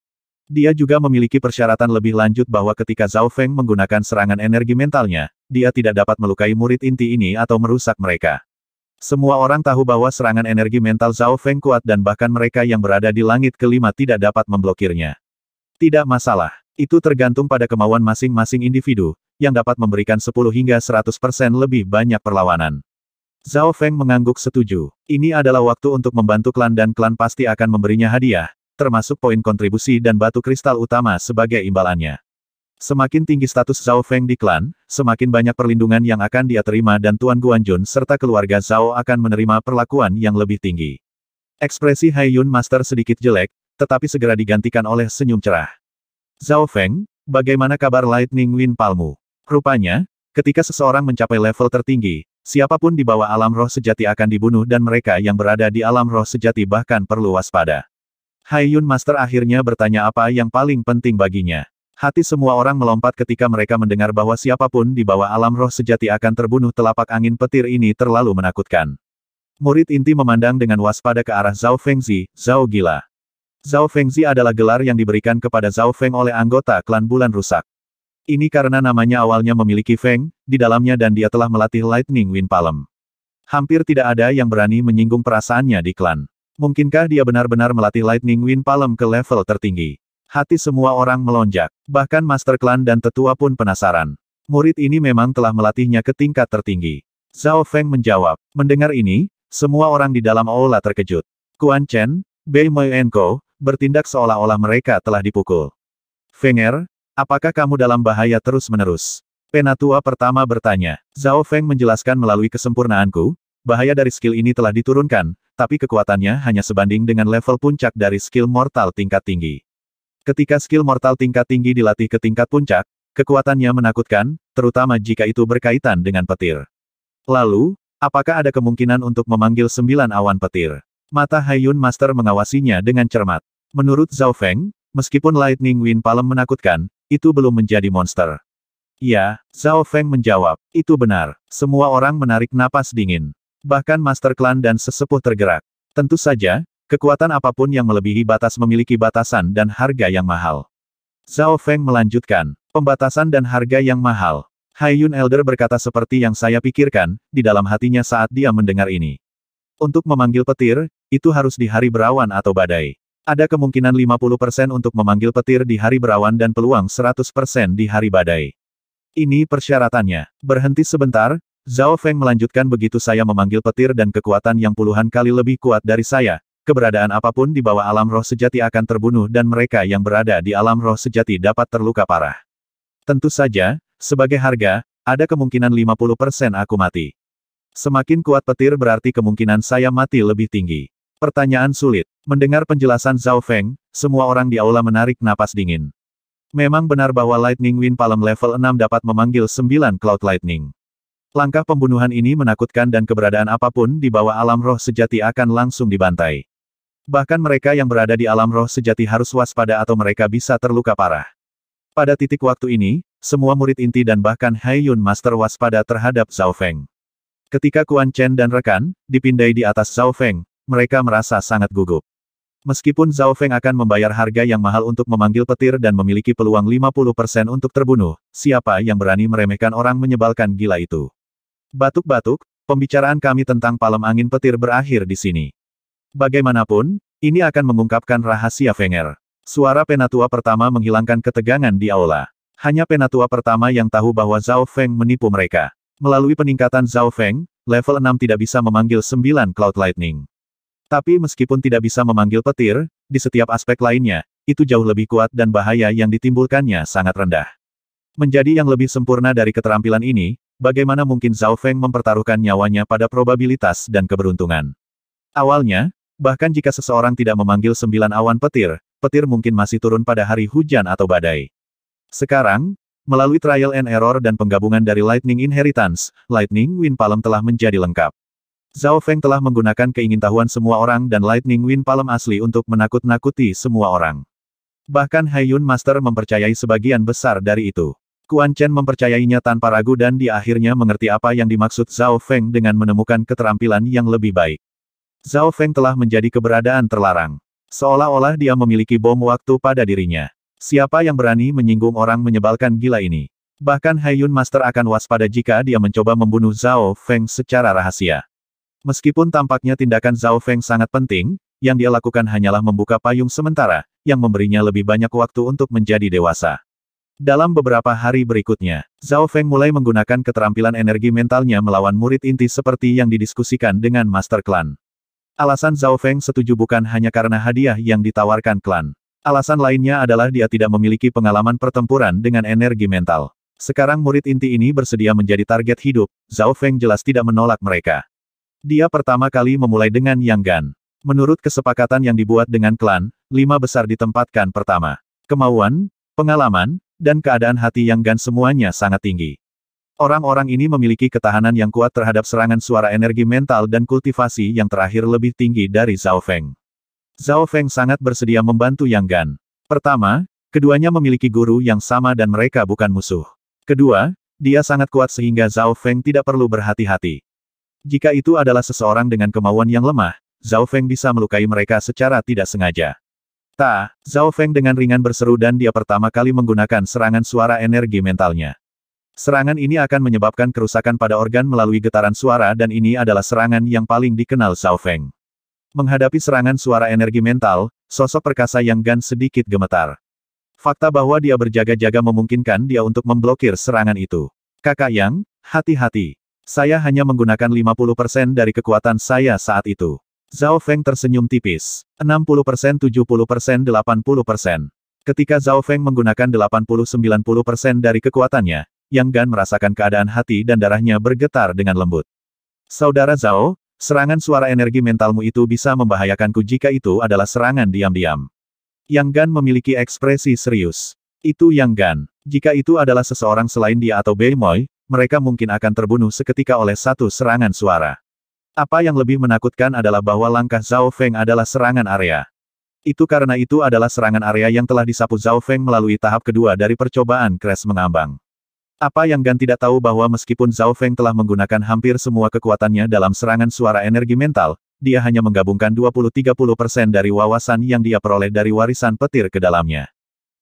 Dia juga memiliki persyaratan lebih lanjut bahwa ketika Zhao Feng menggunakan serangan energi mentalnya, dia tidak dapat melukai murid inti ini atau merusak mereka. Semua orang tahu bahwa serangan energi mental Zhao Feng kuat dan bahkan mereka yang berada di langit kelima tidak dapat memblokirnya. Tidak masalah. Itu tergantung pada kemauan masing-masing individu, yang dapat memberikan 10 hingga 100% lebih banyak perlawanan. Zhao Feng mengangguk setuju. Ini adalah waktu untuk membantu klan dan klan pasti akan memberinya hadiah, termasuk poin kontribusi dan batu kristal utama sebagai imbalannya. Semakin tinggi status Zhao Feng di klan, semakin banyak perlindungan yang akan dia terima dan Tuan Guan Jun serta keluarga Zhao akan menerima perlakuan yang lebih tinggi. Ekspresi Hai Yun Master sedikit jelek, tetapi segera digantikan oleh senyum cerah. Zhao Feng, bagaimana kabar Lightning Wind Palmu? Rupanya, ketika seseorang mencapai level tertinggi, siapapun di bawah alam roh sejati akan dibunuh dan mereka yang berada di alam roh sejati bahkan perlu waspada. Haiyun Master akhirnya bertanya apa yang paling penting baginya. Hati semua orang melompat ketika mereka mendengar bahwa siapapun di bawah alam roh sejati akan terbunuh telapak angin petir ini terlalu menakutkan. Murid inti memandang dengan waspada ke arah Zhao Fengzi, Zhao Gila. Zhao Fengzi adalah gelar yang diberikan kepada Zhao Feng oleh anggota klan Bulan Rusak. Ini karena namanya awalnya memiliki Feng, di dalamnya dan dia telah melatih Lightning Wind Palm. Hampir tidak ada yang berani menyinggung perasaannya di klan. Mungkinkah dia benar-benar melatih Lightning Wind Palm ke level tertinggi? Hati semua orang melonjak, bahkan Master Klan dan tetua pun penasaran. Murid ini memang telah melatihnya ke tingkat tertinggi. Zhao Feng menjawab. Mendengar ini, semua orang di dalam aula terkejut. Kuan Chen, Bei Mei Enko, bertindak seolah-olah mereka telah dipukul. Fenger, apakah kamu dalam bahaya terus-menerus? Penatua pertama bertanya. Zhao Feng menjelaskan melalui kesempurnaanku, Bahaya dari skill ini telah diturunkan, tapi kekuatannya hanya sebanding dengan level puncak dari skill mortal tingkat tinggi. Ketika skill mortal tingkat tinggi dilatih ke tingkat puncak, kekuatannya menakutkan, terutama jika itu berkaitan dengan petir. Lalu, apakah ada kemungkinan untuk memanggil sembilan awan petir? Mata Haiyun Master mengawasinya dengan cermat. Menurut Zhao Feng, meskipun Lightning Wind Palem menakutkan, itu belum menjadi monster. Ya, Zhao Feng menjawab, itu benar, semua orang menarik napas dingin. Bahkan Master Klan dan sesepuh tergerak. Tentu saja, kekuatan apapun yang melebihi batas memiliki batasan dan harga yang mahal. Zhao Feng melanjutkan, pembatasan dan harga yang mahal. Hai Yun Elder berkata seperti yang saya pikirkan, di dalam hatinya saat dia mendengar ini. Untuk memanggil petir, itu harus di hari berawan atau badai. Ada kemungkinan 50% untuk memanggil petir di hari berawan dan peluang 100% di hari badai. Ini persyaratannya. Berhenti sebentar, Zhao Feng melanjutkan begitu saya memanggil petir dan kekuatan yang puluhan kali lebih kuat dari saya, keberadaan apapun di bawah alam roh sejati akan terbunuh dan mereka yang berada di alam roh sejati dapat terluka parah. Tentu saja, sebagai harga, ada kemungkinan 50% aku mati. Semakin kuat petir berarti kemungkinan saya mati lebih tinggi. Pertanyaan sulit. Mendengar penjelasan Zhao Feng, semua orang di aula menarik napas dingin. Memang benar bahwa Lightning Wind Palm level 6 dapat memanggil 9 Cloud Lightning. Langkah pembunuhan ini menakutkan dan keberadaan apapun di bawah alam roh sejati akan langsung dibantai. Bahkan mereka yang berada di alam roh sejati harus waspada atau mereka bisa terluka parah. Pada titik waktu ini, semua murid inti dan bahkan Hai Yun Master waspada terhadap Zhao Feng. Ketika Kuan Chen dan rekan, dipindai di atas Zhao Feng, mereka merasa sangat gugup. Meskipun Zhao Feng akan membayar harga yang mahal untuk memanggil petir dan memiliki peluang 50% untuk terbunuh, siapa yang berani meremehkan orang menyebalkan gila itu? Batuk-batuk, pembicaraan kami tentang palem angin petir berakhir di sini. Bagaimanapun, ini akan mengungkapkan rahasia Fenger. Suara penatua pertama menghilangkan ketegangan di aula. Hanya penatua pertama yang tahu bahwa Zhao Feng menipu mereka. Melalui peningkatan Zhao Feng, level 6 tidak bisa memanggil 9 Cloud Lightning. Tapi meskipun tidak bisa memanggil petir, di setiap aspek lainnya, itu jauh lebih kuat dan bahaya yang ditimbulkannya sangat rendah. Menjadi yang lebih sempurna dari keterampilan ini, bagaimana mungkin Zhao Feng mempertaruhkan nyawanya pada probabilitas dan keberuntungan. Awalnya, bahkan jika seseorang tidak memanggil sembilan awan petir, petir mungkin masih turun pada hari hujan atau badai. Sekarang, melalui trial and error dan penggabungan dari Lightning Inheritance, Lightning Wind Palm telah menjadi lengkap. Zhao Feng telah menggunakan keingintahuan semua orang dan Lightning Wind Palm asli untuk menakut-nakuti semua orang. Bahkan Haiyun Master mempercayai sebagian besar dari itu. Kuan Chen mempercayainya tanpa ragu dan di akhirnya mengerti apa yang dimaksud Zhao Feng dengan menemukan keterampilan yang lebih baik. Zhao Feng telah menjadi keberadaan terlarang. Seolah-olah dia memiliki bom waktu pada dirinya. Siapa yang berani menyinggung orang menyebalkan gila ini? Bahkan Haiyun Master akan waspada jika dia mencoba membunuh Zhao Feng secara rahasia. Meskipun tampaknya tindakan Zhao Feng sangat penting, yang dia lakukan hanyalah membuka payung sementara, yang memberinya lebih banyak waktu untuk menjadi dewasa. Dalam beberapa hari berikutnya, Zhao Feng mulai menggunakan keterampilan energi mentalnya melawan murid inti seperti yang didiskusikan dengan Master Clan. Alasan Zhao Feng setuju bukan hanya karena hadiah yang ditawarkan klan. Alasan lainnya adalah dia tidak memiliki pengalaman pertempuran dengan energi mental. Sekarang murid inti ini bersedia menjadi target hidup, Zhao Feng jelas tidak menolak mereka. Dia pertama kali memulai dengan Yang Gan. Menurut kesepakatan yang dibuat dengan klan, lima besar ditempatkan pertama. Kemauan, pengalaman, dan keadaan hati yang gan semuanya sangat tinggi. Orang-orang ini memiliki ketahanan yang kuat terhadap serangan suara energi mental dan kultivasi yang terakhir lebih tinggi dari Zhao Feng. Zhao Feng sangat bersedia membantu Yang Gan. Pertama, keduanya memiliki guru yang sama dan mereka bukan musuh. Kedua, dia sangat kuat sehingga Zhao Feng tidak perlu berhati-hati. Jika itu adalah seseorang dengan kemauan yang lemah, Zhao Feng bisa melukai mereka secara tidak sengaja. Ta, Zhao Feng dengan ringan berseru dan dia pertama kali menggunakan serangan suara energi mentalnya. Serangan ini akan menyebabkan kerusakan pada organ melalui getaran suara dan ini adalah serangan yang paling dikenal Zhao Feng. Menghadapi serangan suara energi mental, sosok perkasa yang Gan sedikit gemetar. Fakta bahwa dia berjaga-jaga memungkinkan dia untuk memblokir serangan itu. Kakak Yang, hati-hati. Saya hanya menggunakan 50% dari kekuatan saya saat itu. Zhao Feng tersenyum tipis. 60%, 70%, 80%. Ketika Zhao Feng menggunakan 80-90% dari kekuatannya, Yang Gan merasakan keadaan hati dan darahnya bergetar dengan lembut. Saudara Zhao, serangan suara energi mentalmu itu bisa membahayakanku jika itu adalah serangan diam-diam. Yang Gan memiliki ekspresi serius. Itu Yang Gan. Jika itu adalah seseorang selain dia atau Bei Moi, mereka mungkin akan terbunuh seketika oleh satu serangan suara. Apa yang lebih menakutkan adalah bahwa langkah Zhao Feng adalah serangan area. Itu karena itu adalah serangan area yang telah disapu Zhao Feng melalui tahap kedua dari percobaan kres mengambang. Apa yang Gan tidak tahu bahwa meskipun Zhao Feng telah menggunakan hampir semua kekuatannya dalam serangan suara energi mental, dia hanya menggabungkan 20-30% dari wawasan yang dia peroleh dari warisan petir ke dalamnya.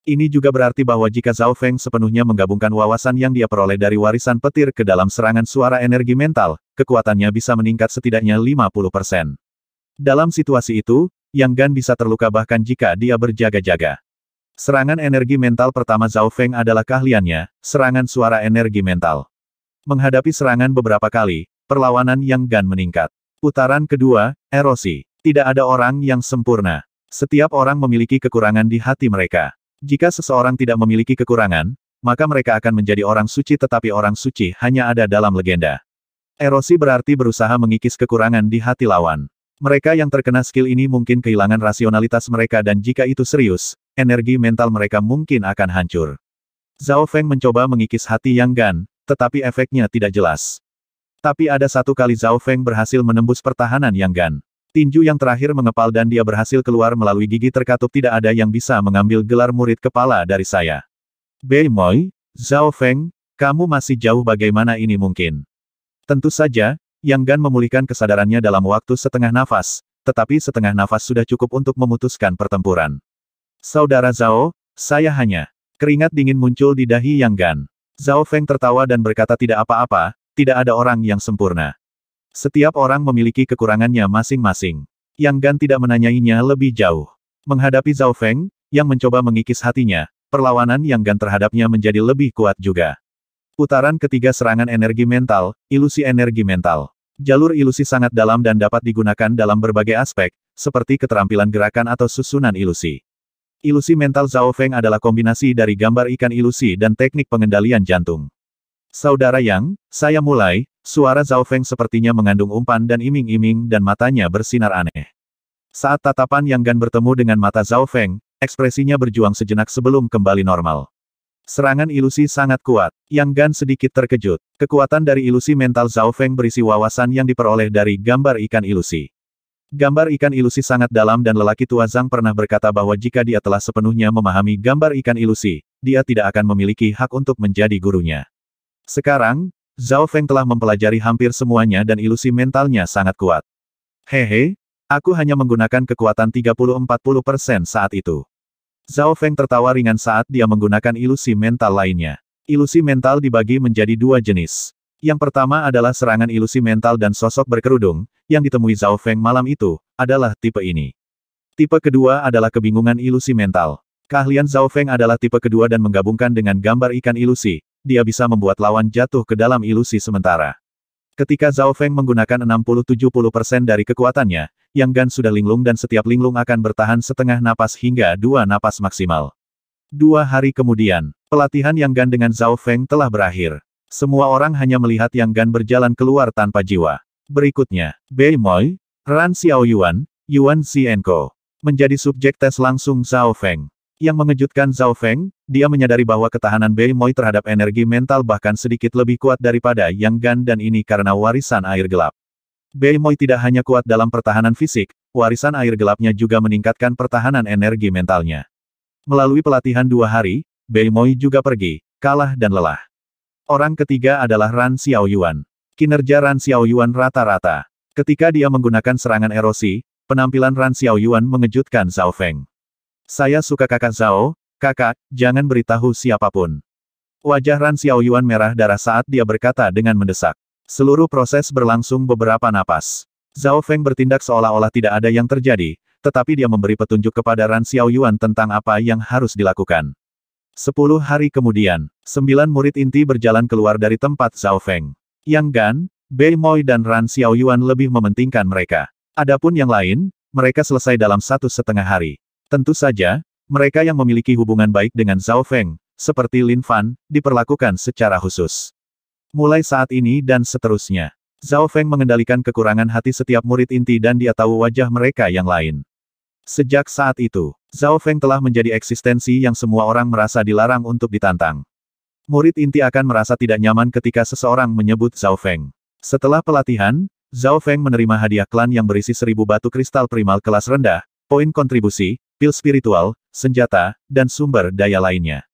Ini juga berarti bahwa jika Zhao Feng sepenuhnya menggabungkan wawasan yang dia peroleh dari warisan petir ke dalam serangan suara energi mental, kekuatannya bisa meningkat setidaknya 50%. Dalam situasi itu, Yang Gan bisa terluka bahkan jika dia berjaga-jaga. Serangan energi mental pertama Zhao Feng adalah keahliannya, serangan suara energi mental. Menghadapi serangan beberapa kali, perlawanan Yang Gan meningkat. Putaran kedua, erosi. Tidak ada orang yang sempurna. Setiap orang memiliki kekurangan di hati mereka. Jika seseorang tidak memiliki kekurangan, maka mereka akan menjadi orang suci tetapi orang suci hanya ada dalam legenda. Erosi berarti berusaha mengikis kekurangan di hati lawan. Mereka yang terkena skill ini mungkin kehilangan rasionalitas mereka dan jika itu serius, energi mental mereka mungkin akan hancur. Zhao Feng mencoba mengikis hati Yang Gan, tetapi efeknya tidak jelas. Tapi ada satu kali Zhao Feng berhasil menembus pertahanan Yang Gan. Tinju yang terakhir mengepal dan dia berhasil keluar melalui gigi terkatup tidak ada yang bisa mengambil gelar murid kepala dari saya. Bei Moi, Zhao Feng, kamu masih jauh bagaimana ini mungkin. Tentu saja, Yang Gan memulihkan kesadarannya dalam waktu setengah nafas, tetapi setengah nafas sudah cukup untuk memutuskan pertempuran. Saudara Zhao, saya hanya. Keringat dingin muncul di dahi Yang Gan. Zhao Feng tertawa dan berkata tidak apa-apa, tidak ada orang yang sempurna. Setiap orang memiliki kekurangannya masing-masing. Yang Gan tidak menanyainya lebih jauh. Menghadapi Zhao Feng, yang mencoba mengikis hatinya, perlawanan yang Gan terhadapnya menjadi lebih kuat juga. Putaran ketiga serangan energi mental, ilusi energi mental. Jalur ilusi sangat dalam dan dapat digunakan dalam berbagai aspek, seperti keterampilan gerakan atau susunan ilusi. Ilusi mental Zhao Feng adalah kombinasi dari gambar ikan ilusi dan teknik pengendalian jantung. Saudara Yang, saya mulai, suara Zhao Feng sepertinya mengandung umpan dan iming-iming dan matanya bersinar aneh. Saat tatapan Yang Gan bertemu dengan mata Zhao Feng, ekspresinya berjuang sejenak sebelum kembali normal. Serangan ilusi sangat kuat. Yang Gan sedikit terkejut. Kekuatan dari ilusi mental Zhao Feng berisi wawasan yang diperoleh dari gambar ikan ilusi. Gambar ikan ilusi sangat dalam dan lelaki tua Zhang pernah berkata bahwa jika dia telah sepenuhnya memahami gambar ikan ilusi, dia tidak akan memiliki hak untuk menjadi gurunya. Sekarang, Zhao Feng telah mempelajari hampir semuanya dan ilusi mentalnya sangat kuat. Hehe, aku hanya menggunakan kekuatan 30-40% saat itu. Zhao Feng tertawa ringan saat dia menggunakan ilusi mental lainnya. Ilusi mental dibagi menjadi dua jenis. Yang pertama adalah serangan ilusi mental dan sosok berkerudung, yang ditemui Zhao Feng malam itu, adalah tipe ini. Tipe kedua adalah kebingungan ilusi mental. Keahlian Zhao Feng adalah tipe kedua dan menggabungkan dengan gambar ikan ilusi, dia bisa membuat lawan jatuh ke dalam ilusi sementara. Ketika Zhao Feng menggunakan 60-70% dari kekuatannya, Yang Gan sudah linglung dan setiap linglung akan bertahan setengah napas hingga dua napas maksimal. Dua hari kemudian, pelatihan Yang Gan dengan Zhao Feng telah berakhir. Semua orang hanya melihat Yang Gan berjalan keluar tanpa jiwa. Berikutnya, Bei Moi, Ran Xiao Yuan Yuan Xianko Menjadi subjek tes langsung Zhao Feng. Yang mengejutkan Zhao Feng, dia menyadari bahwa ketahanan Bei Moi terhadap energi mental bahkan sedikit lebih kuat daripada Yang Gan dan ini karena warisan air gelap. Bei Moi tidak hanya kuat dalam pertahanan fisik, warisan air gelapnya juga meningkatkan pertahanan energi mentalnya. Melalui pelatihan dua hari, Bei Moi juga pergi, kalah dan lelah. Orang ketiga adalah Ran Xiao Yuan. Kinerja Ran Xiao Yuan rata-rata. Ketika dia menggunakan serangan erosi, penampilan Ran Xiao Yuan mengejutkan Zhao Feng. Saya suka kakak Zhao, kakak, jangan beritahu siapapun. Wajah Ran Xiao Yuan merah darah saat dia berkata dengan mendesak. Seluruh proses berlangsung beberapa napas. Zhao Feng bertindak seolah-olah tidak ada yang terjadi, tetapi dia memberi petunjuk kepada Ran Xiao Yuan tentang apa yang harus dilakukan. Sepuluh hari kemudian, sembilan murid inti berjalan keluar dari tempat Zhao Feng. Yang Gan, Bei Moi dan Ran Xiao Yuan lebih mementingkan mereka. Adapun yang lain, mereka selesai dalam satu setengah hari. Tentu saja, mereka yang memiliki hubungan baik dengan Zhao Feng, seperti Lin Fan, diperlakukan secara khusus. Mulai saat ini dan seterusnya, Zhao Feng mengendalikan kekurangan hati setiap murid inti dan dia tahu wajah mereka yang lain. Sejak saat itu, Zhao Feng telah menjadi eksistensi yang semua orang merasa dilarang untuk ditantang. Murid inti akan merasa tidak nyaman ketika seseorang menyebut Zhao Feng. Setelah pelatihan, Zhao Feng menerima hadiah klan yang berisi seribu batu kristal primal kelas rendah, poin kontribusi, pil spiritual, senjata, dan sumber daya lainnya.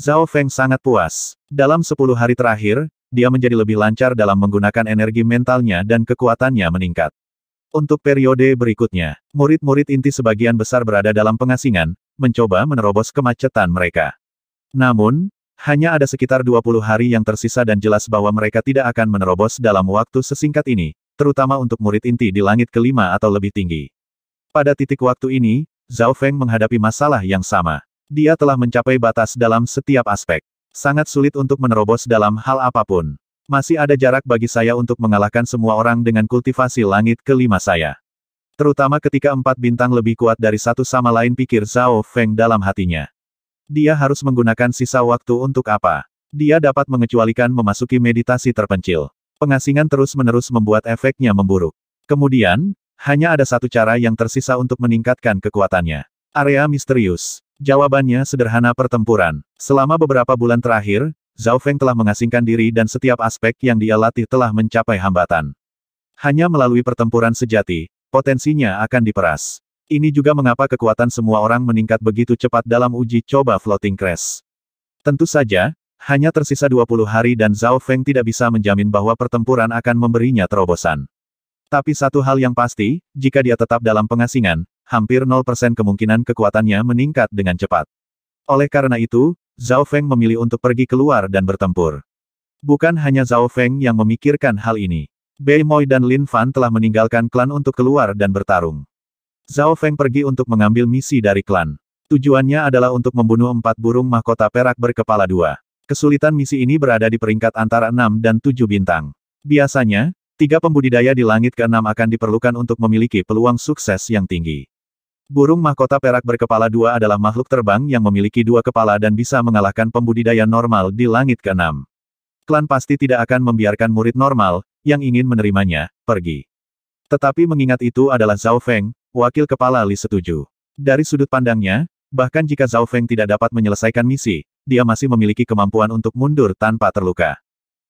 Zhao Feng sangat puas. Dalam sepuluh hari terakhir, dia menjadi lebih lancar dalam menggunakan energi mentalnya dan kekuatannya meningkat. Untuk periode berikutnya, murid-murid inti sebagian besar berada dalam pengasingan, mencoba menerobos kemacetan mereka. Namun, hanya ada sekitar 20 hari yang tersisa dan jelas bahwa mereka tidak akan menerobos dalam waktu sesingkat ini, terutama untuk murid inti di langit kelima atau lebih tinggi. Pada titik waktu ini, Zhao Feng menghadapi masalah yang sama. Dia telah mencapai batas dalam setiap aspek. Sangat sulit untuk menerobos dalam hal apapun. Masih ada jarak bagi saya untuk mengalahkan semua orang dengan kultivasi langit kelima saya. Terutama ketika empat bintang lebih kuat dari satu sama lain pikir Zhao Feng dalam hatinya. Dia harus menggunakan sisa waktu untuk apa? Dia dapat mengecualikan memasuki meditasi terpencil. Pengasingan terus-menerus membuat efeknya memburuk. Kemudian, hanya ada satu cara yang tersisa untuk meningkatkan kekuatannya. Area misterius. Jawabannya sederhana pertempuran. Selama beberapa bulan terakhir, Zhao Feng telah mengasingkan diri dan setiap aspek yang dia latih telah mencapai hambatan. Hanya melalui pertempuran sejati, potensinya akan diperas. Ini juga mengapa kekuatan semua orang meningkat begitu cepat dalam uji coba floating crash. Tentu saja, hanya tersisa 20 hari dan Zhao Feng tidak bisa menjamin bahwa pertempuran akan memberinya terobosan. Tapi satu hal yang pasti, jika dia tetap dalam pengasingan, hampir 0% kemungkinan kekuatannya meningkat dengan cepat. Oleh karena itu, Zhao Feng memilih untuk pergi keluar dan bertempur. Bukan hanya Zhao Feng yang memikirkan hal ini. Bei Moi dan Lin Fan telah meninggalkan klan untuk keluar dan bertarung. Zhao Feng pergi untuk mengambil misi dari klan. Tujuannya adalah untuk membunuh empat burung mahkota perak berkepala dua. Kesulitan misi ini berada di peringkat antara enam dan tujuh bintang. Biasanya, Tiga pembudidaya di langit keenam akan diperlukan untuk memiliki peluang sukses yang tinggi. Burung mahkota perak berkepala dua adalah makhluk terbang yang memiliki dua kepala dan bisa mengalahkan pembudidaya normal di langit keenam. Klan pasti tidak akan membiarkan murid normal, yang ingin menerimanya, pergi. Tetapi mengingat itu adalah Zhao Feng, wakil kepala Li setuju. Dari sudut pandangnya, bahkan jika Zhao Feng tidak dapat menyelesaikan misi, dia masih memiliki kemampuan untuk mundur tanpa terluka.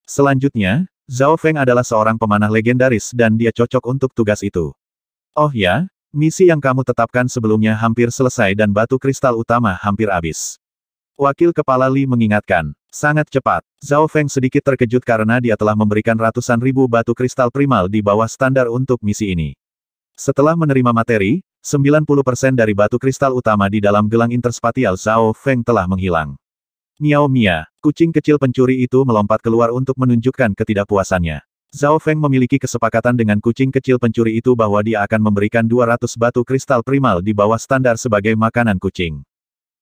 Selanjutnya, Zhao Feng adalah seorang pemanah legendaris dan dia cocok untuk tugas itu. Oh ya, misi yang kamu tetapkan sebelumnya hampir selesai dan batu kristal utama hampir habis. Wakil Kepala Li mengingatkan, sangat cepat. Zhao Feng sedikit terkejut karena dia telah memberikan ratusan ribu batu kristal primal di bawah standar untuk misi ini. Setelah menerima materi, 90% dari batu kristal utama di dalam gelang interspatial Zhao Feng telah menghilang. Miao Mia, kucing kecil pencuri itu melompat keluar untuk menunjukkan ketidakpuasannya. Zhao Feng memiliki kesepakatan dengan kucing kecil pencuri itu bahwa dia akan memberikan 200 batu kristal primal di bawah standar sebagai makanan kucing.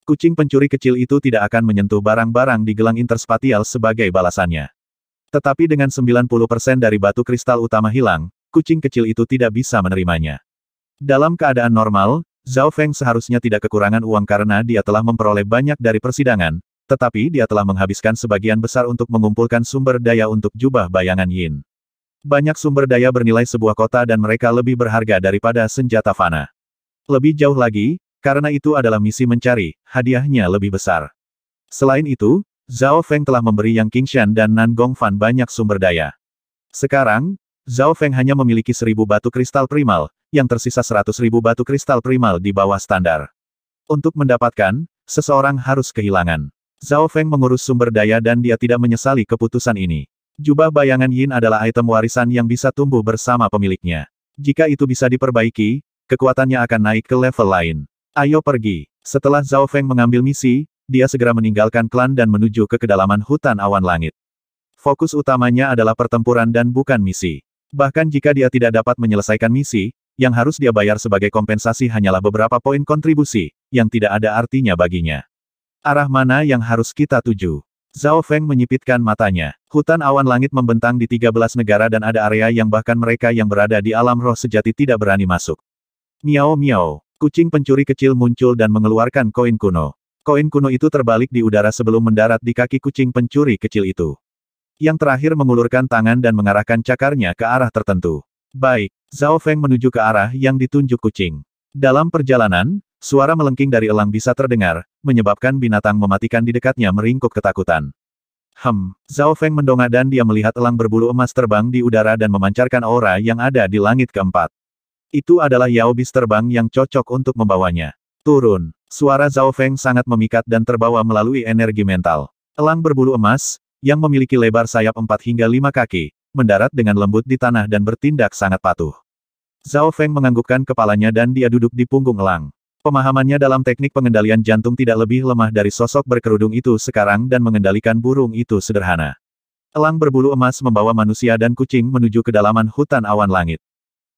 Kucing pencuri kecil itu tidak akan menyentuh barang-barang di gelang interspatial sebagai balasannya. Tetapi dengan 90% dari batu kristal utama hilang, kucing kecil itu tidak bisa menerimanya. Dalam keadaan normal, Zhao Feng seharusnya tidak kekurangan uang karena dia telah memperoleh banyak dari persidangan, tetapi dia telah menghabiskan sebagian besar untuk mengumpulkan sumber daya untuk jubah bayangan Yin. Banyak sumber daya bernilai sebuah kota dan mereka lebih berharga daripada senjata fana. Lebih jauh lagi, karena itu adalah misi mencari, hadiahnya lebih besar. Selain itu, Zhao Feng telah memberi Yang Qingshan dan Nan Fan banyak sumber daya. Sekarang, Zhao Feng hanya memiliki seribu batu kristal primal, yang tersisa seratus ribu batu kristal primal di bawah standar. Untuk mendapatkan, seseorang harus kehilangan. Zhao Feng mengurus sumber daya dan dia tidak menyesali keputusan ini. Jubah bayangan Yin adalah item warisan yang bisa tumbuh bersama pemiliknya. Jika itu bisa diperbaiki, kekuatannya akan naik ke level lain. Ayo pergi. Setelah Zhao Feng mengambil misi, dia segera meninggalkan klan dan menuju ke kedalaman hutan awan langit. Fokus utamanya adalah pertempuran dan bukan misi. Bahkan jika dia tidak dapat menyelesaikan misi, yang harus dia bayar sebagai kompensasi hanyalah beberapa poin kontribusi, yang tidak ada artinya baginya. Arah mana yang harus kita tuju? Zhao Feng menyipitkan matanya. Hutan awan langit membentang di 13 negara dan ada area yang bahkan mereka yang berada di alam roh sejati tidak berani masuk. Miao miao, kucing pencuri kecil muncul dan mengeluarkan koin kuno. Koin kuno itu terbalik di udara sebelum mendarat di kaki kucing pencuri kecil itu. Yang terakhir mengulurkan tangan dan mengarahkan cakarnya ke arah tertentu. Baik, Zhao Feng menuju ke arah yang ditunjuk kucing. Dalam perjalanan, Suara melengking dari elang bisa terdengar, menyebabkan binatang mematikan di dekatnya meringkuk ketakutan. Hem, Zhao Feng mendongak dan dia melihat elang berbulu emas terbang di udara dan memancarkan aura yang ada di langit keempat. Itu adalah Yao Bis terbang yang cocok untuk membawanya. Turun. Suara Zhao Feng sangat memikat dan terbawa melalui energi mental. Elang berbulu emas, yang memiliki lebar sayap 4 hingga 5 kaki, mendarat dengan lembut di tanah dan bertindak sangat patuh. Zhao Feng menganggukkan kepalanya dan dia duduk di punggung elang. Pemahamannya dalam teknik pengendalian jantung tidak lebih lemah dari sosok berkerudung itu sekarang dan mengendalikan burung itu sederhana. Elang berbulu emas membawa manusia dan kucing menuju kedalaman hutan awan langit.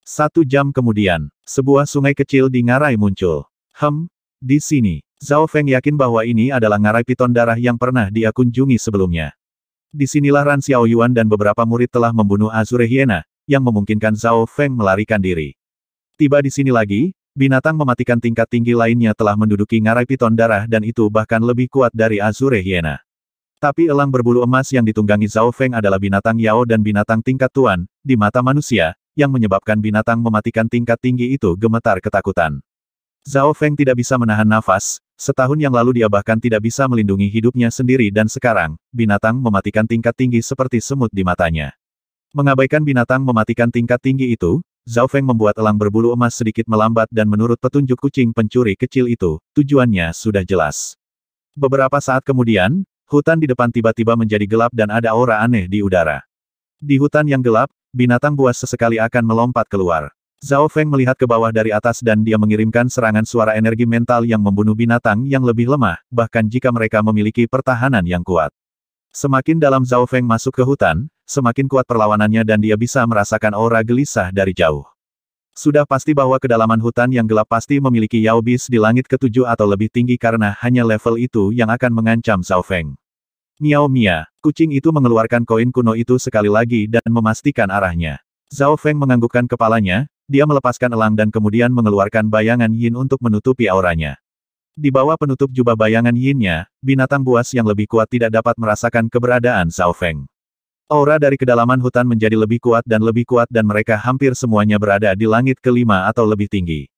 Satu jam kemudian, sebuah sungai kecil di ngarai muncul. Hem, di sini, Zhao Feng yakin bahwa ini adalah ngarai piton darah yang pernah dia kunjungi sebelumnya. Disinilah Ran Yuan dan beberapa murid telah membunuh Azure Hiena, yang memungkinkan Zhao Feng melarikan diri. Tiba di sini lagi, Binatang mematikan tingkat tinggi lainnya telah menduduki ngarai piton darah dan itu bahkan lebih kuat dari Azure Hiena. Tapi elang berbulu emas yang ditunggangi Zhao Feng adalah binatang Yao dan binatang tingkat tuan, di mata manusia, yang menyebabkan binatang mematikan tingkat tinggi itu gemetar ketakutan. Zhao Feng tidak bisa menahan nafas, setahun yang lalu dia bahkan tidak bisa melindungi hidupnya sendiri dan sekarang, binatang mematikan tingkat tinggi seperti semut di matanya. Mengabaikan binatang mematikan tingkat tinggi itu, Zhao Feng membuat elang berbulu emas sedikit melambat dan menurut petunjuk kucing pencuri kecil itu, tujuannya sudah jelas. Beberapa saat kemudian, hutan di depan tiba-tiba menjadi gelap dan ada aura aneh di udara. Di hutan yang gelap, binatang buas sesekali akan melompat keluar. Zhao Feng melihat ke bawah dari atas dan dia mengirimkan serangan suara energi mental yang membunuh binatang yang lebih lemah, bahkan jika mereka memiliki pertahanan yang kuat. Semakin dalam Zhao Feng masuk ke hutan, semakin kuat perlawanannya dan dia bisa merasakan aura gelisah dari jauh. Sudah pasti bahwa kedalaman hutan yang gelap pasti memiliki Yaobis di langit ketujuh atau lebih tinggi karena hanya level itu yang akan mengancam Zhao Feng. Miao Mia, kucing itu mengeluarkan koin kuno itu sekali lagi dan memastikan arahnya. Zhao Feng menganggukkan kepalanya, dia melepaskan elang dan kemudian mengeluarkan bayangan yin untuk menutupi auranya. Di bawah penutup jubah bayangan yinnya, binatang buas yang lebih kuat tidak dapat merasakan keberadaan Zhao Feng. Aura dari kedalaman hutan menjadi lebih kuat dan lebih kuat dan mereka hampir semuanya berada di langit kelima atau lebih tinggi.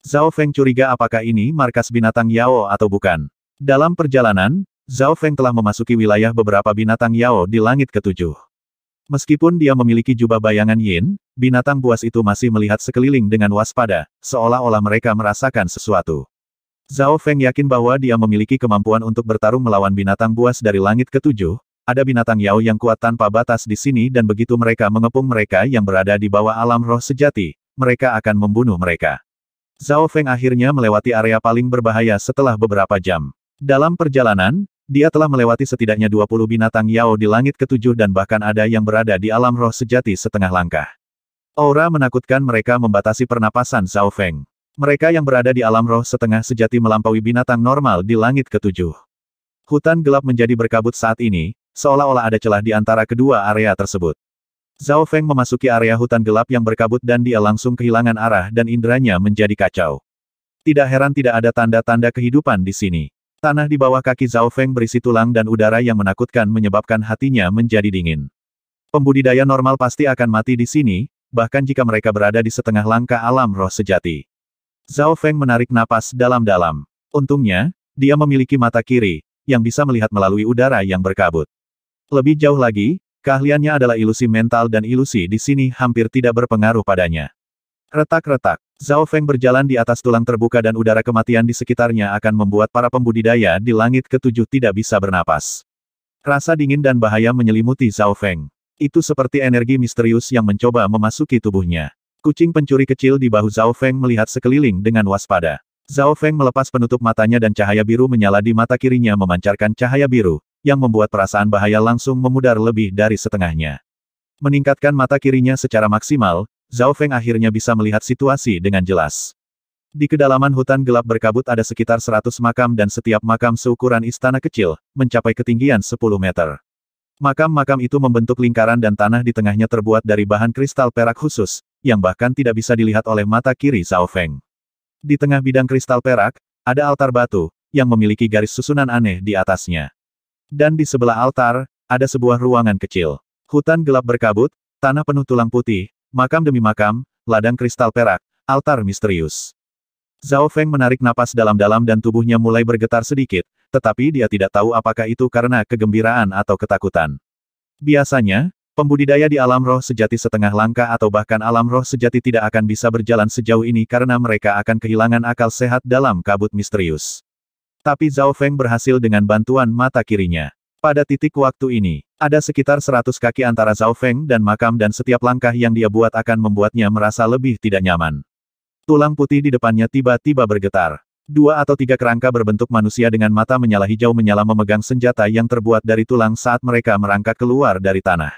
Zhao Feng curiga apakah ini markas binatang Yao atau bukan. Dalam perjalanan, Zhao Feng telah memasuki wilayah beberapa binatang Yao di langit ketujuh. Meskipun dia memiliki jubah bayangan Yin, binatang buas itu masih melihat sekeliling dengan waspada, seolah-olah mereka merasakan sesuatu. Zhao Feng yakin bahwa dia memiliki kemampuan untuk bertarung melawan binatang buas dari langit ketujuh, ada binatang Yao yang kuat tanpa batas di sini dan begitu mereka mengepung mereka yang berada di bawah alam roh sejati, mereka akan membunuh mereka. Zhao Feng akhirnya melewati area paling berbahaya setelah beberapa jam. Dalam perjalanan, dia telah melewati setidaknya 20 binatang Yao di langit ketujuh dan bahkan ada yang berada di alam roh sejati setengah langkah. Aura menakutkan mereka membatasi pernapasan Zhao Feng. Mereka yang berada di alam roh setengah sejati melampaui binatang normal di langit ketujuh. Hutan gelap menjadi berkabut saat ini, seolah-olah ada celah di antara kedua area tersebut. Zhao Feng memasuki area hutan gelap yang berkabut dan dia langsung kehilangan arah dan inderanya menjadi kacau. Tidak heran tidak ada tanda-tanda kehidupan di sini. Tanah di bawah kaki Zhao Feng berisi tulang dan udara yang menakutkan menyebabkan hatinya menjadi dingin. Pembudidaya normal pasti akan mati di sini, bahkan jika mereka berada di setengah langkah alam roh sejati. Zhao Feng menarik napas dalam-dalam. Untungnya, dia memiliki mata kiri, yang bisa melihat melalui udara yang berkabut. Lebih jauh lagi, keahliannya adalah ilusi mental dan ilusi di sini hampir tidak berpengaruh padanya. Retak-retak, Zhao Feng berjalan di atas tulang terbuka dan udara kematian di sekitarnya akan membuat para pembudidaya di langit ketujuh tidak bisa bernapas. Rasa dingin dan bahaya menyelimuti Zhao Feng. Itu seperti energi misterius yang mencoba memasuki tubuhnya. Kucing pencuri kecil di bahu Zhao Feng melihat sekeliling dengan waspada. Zhao Feng melepas penutup matanya dan cahaya biru menyala di mata kirinya memancarkan cahaya biru, yang membuat perasaan bahaya langsung memudar lebih dari setengahnya. Meningkatkan mata kirinya secara maksimal, Zhao Feng akhirnya bisa melihat situasi dengan jelas. Di kedalaman hutan gelap berkabut ada sekitar 100 makam dan setiap makam seukuran istana kecil, mencapai ketinggian 10 meter. Makam-makam itu membentuk lingkaran dan tanah di tengahnya terbuat dari bahan kristal perak khusus, yang bahkan tidak bisa dilihat oleh mata kiri Zhao Feng. Di tengah bidang kristal perak, ada altar batu, yang memiliki garis susunan aneh di atasnya. Dan di sebelah altar, ada sebuah ruangan kecil. Hutan gelap berkabut, tanah penuh tulang putih, makam demi makam, ladang kristal perak, altar misterius. Zhao Feng menarik napas dalam-dalam dan tubuhnya mulai bergetar sedikit, tetapi dia tidak tahu apakah itu karena kegembiraan atau ketakutan. Biasanya, pembudidaya di alam roh sejati setengah langkah atau bahkan alam roh sejati tidak akan bisa berjalan sejauh ini karena mereka akan kehilangan akal sehat dalam kabut misterius. Tapi Zhao Feng berhasil dengan bantuan mata kirinya. Pada titik waktu ini, ada sekitar 100 kaki antara Zhao Feng dan makam dan setiap langkah yang dia buat akan membuatnya merasa lebih tidak nyaman. Tulang putih di depannya tiba-tiba bergetar. Dua atau tiga kerangka berbentuk manusia dengan mata menyala hijau menyala memegang senjata yang terbuat dari tulang saat mereka merangkak keluar dari tanah.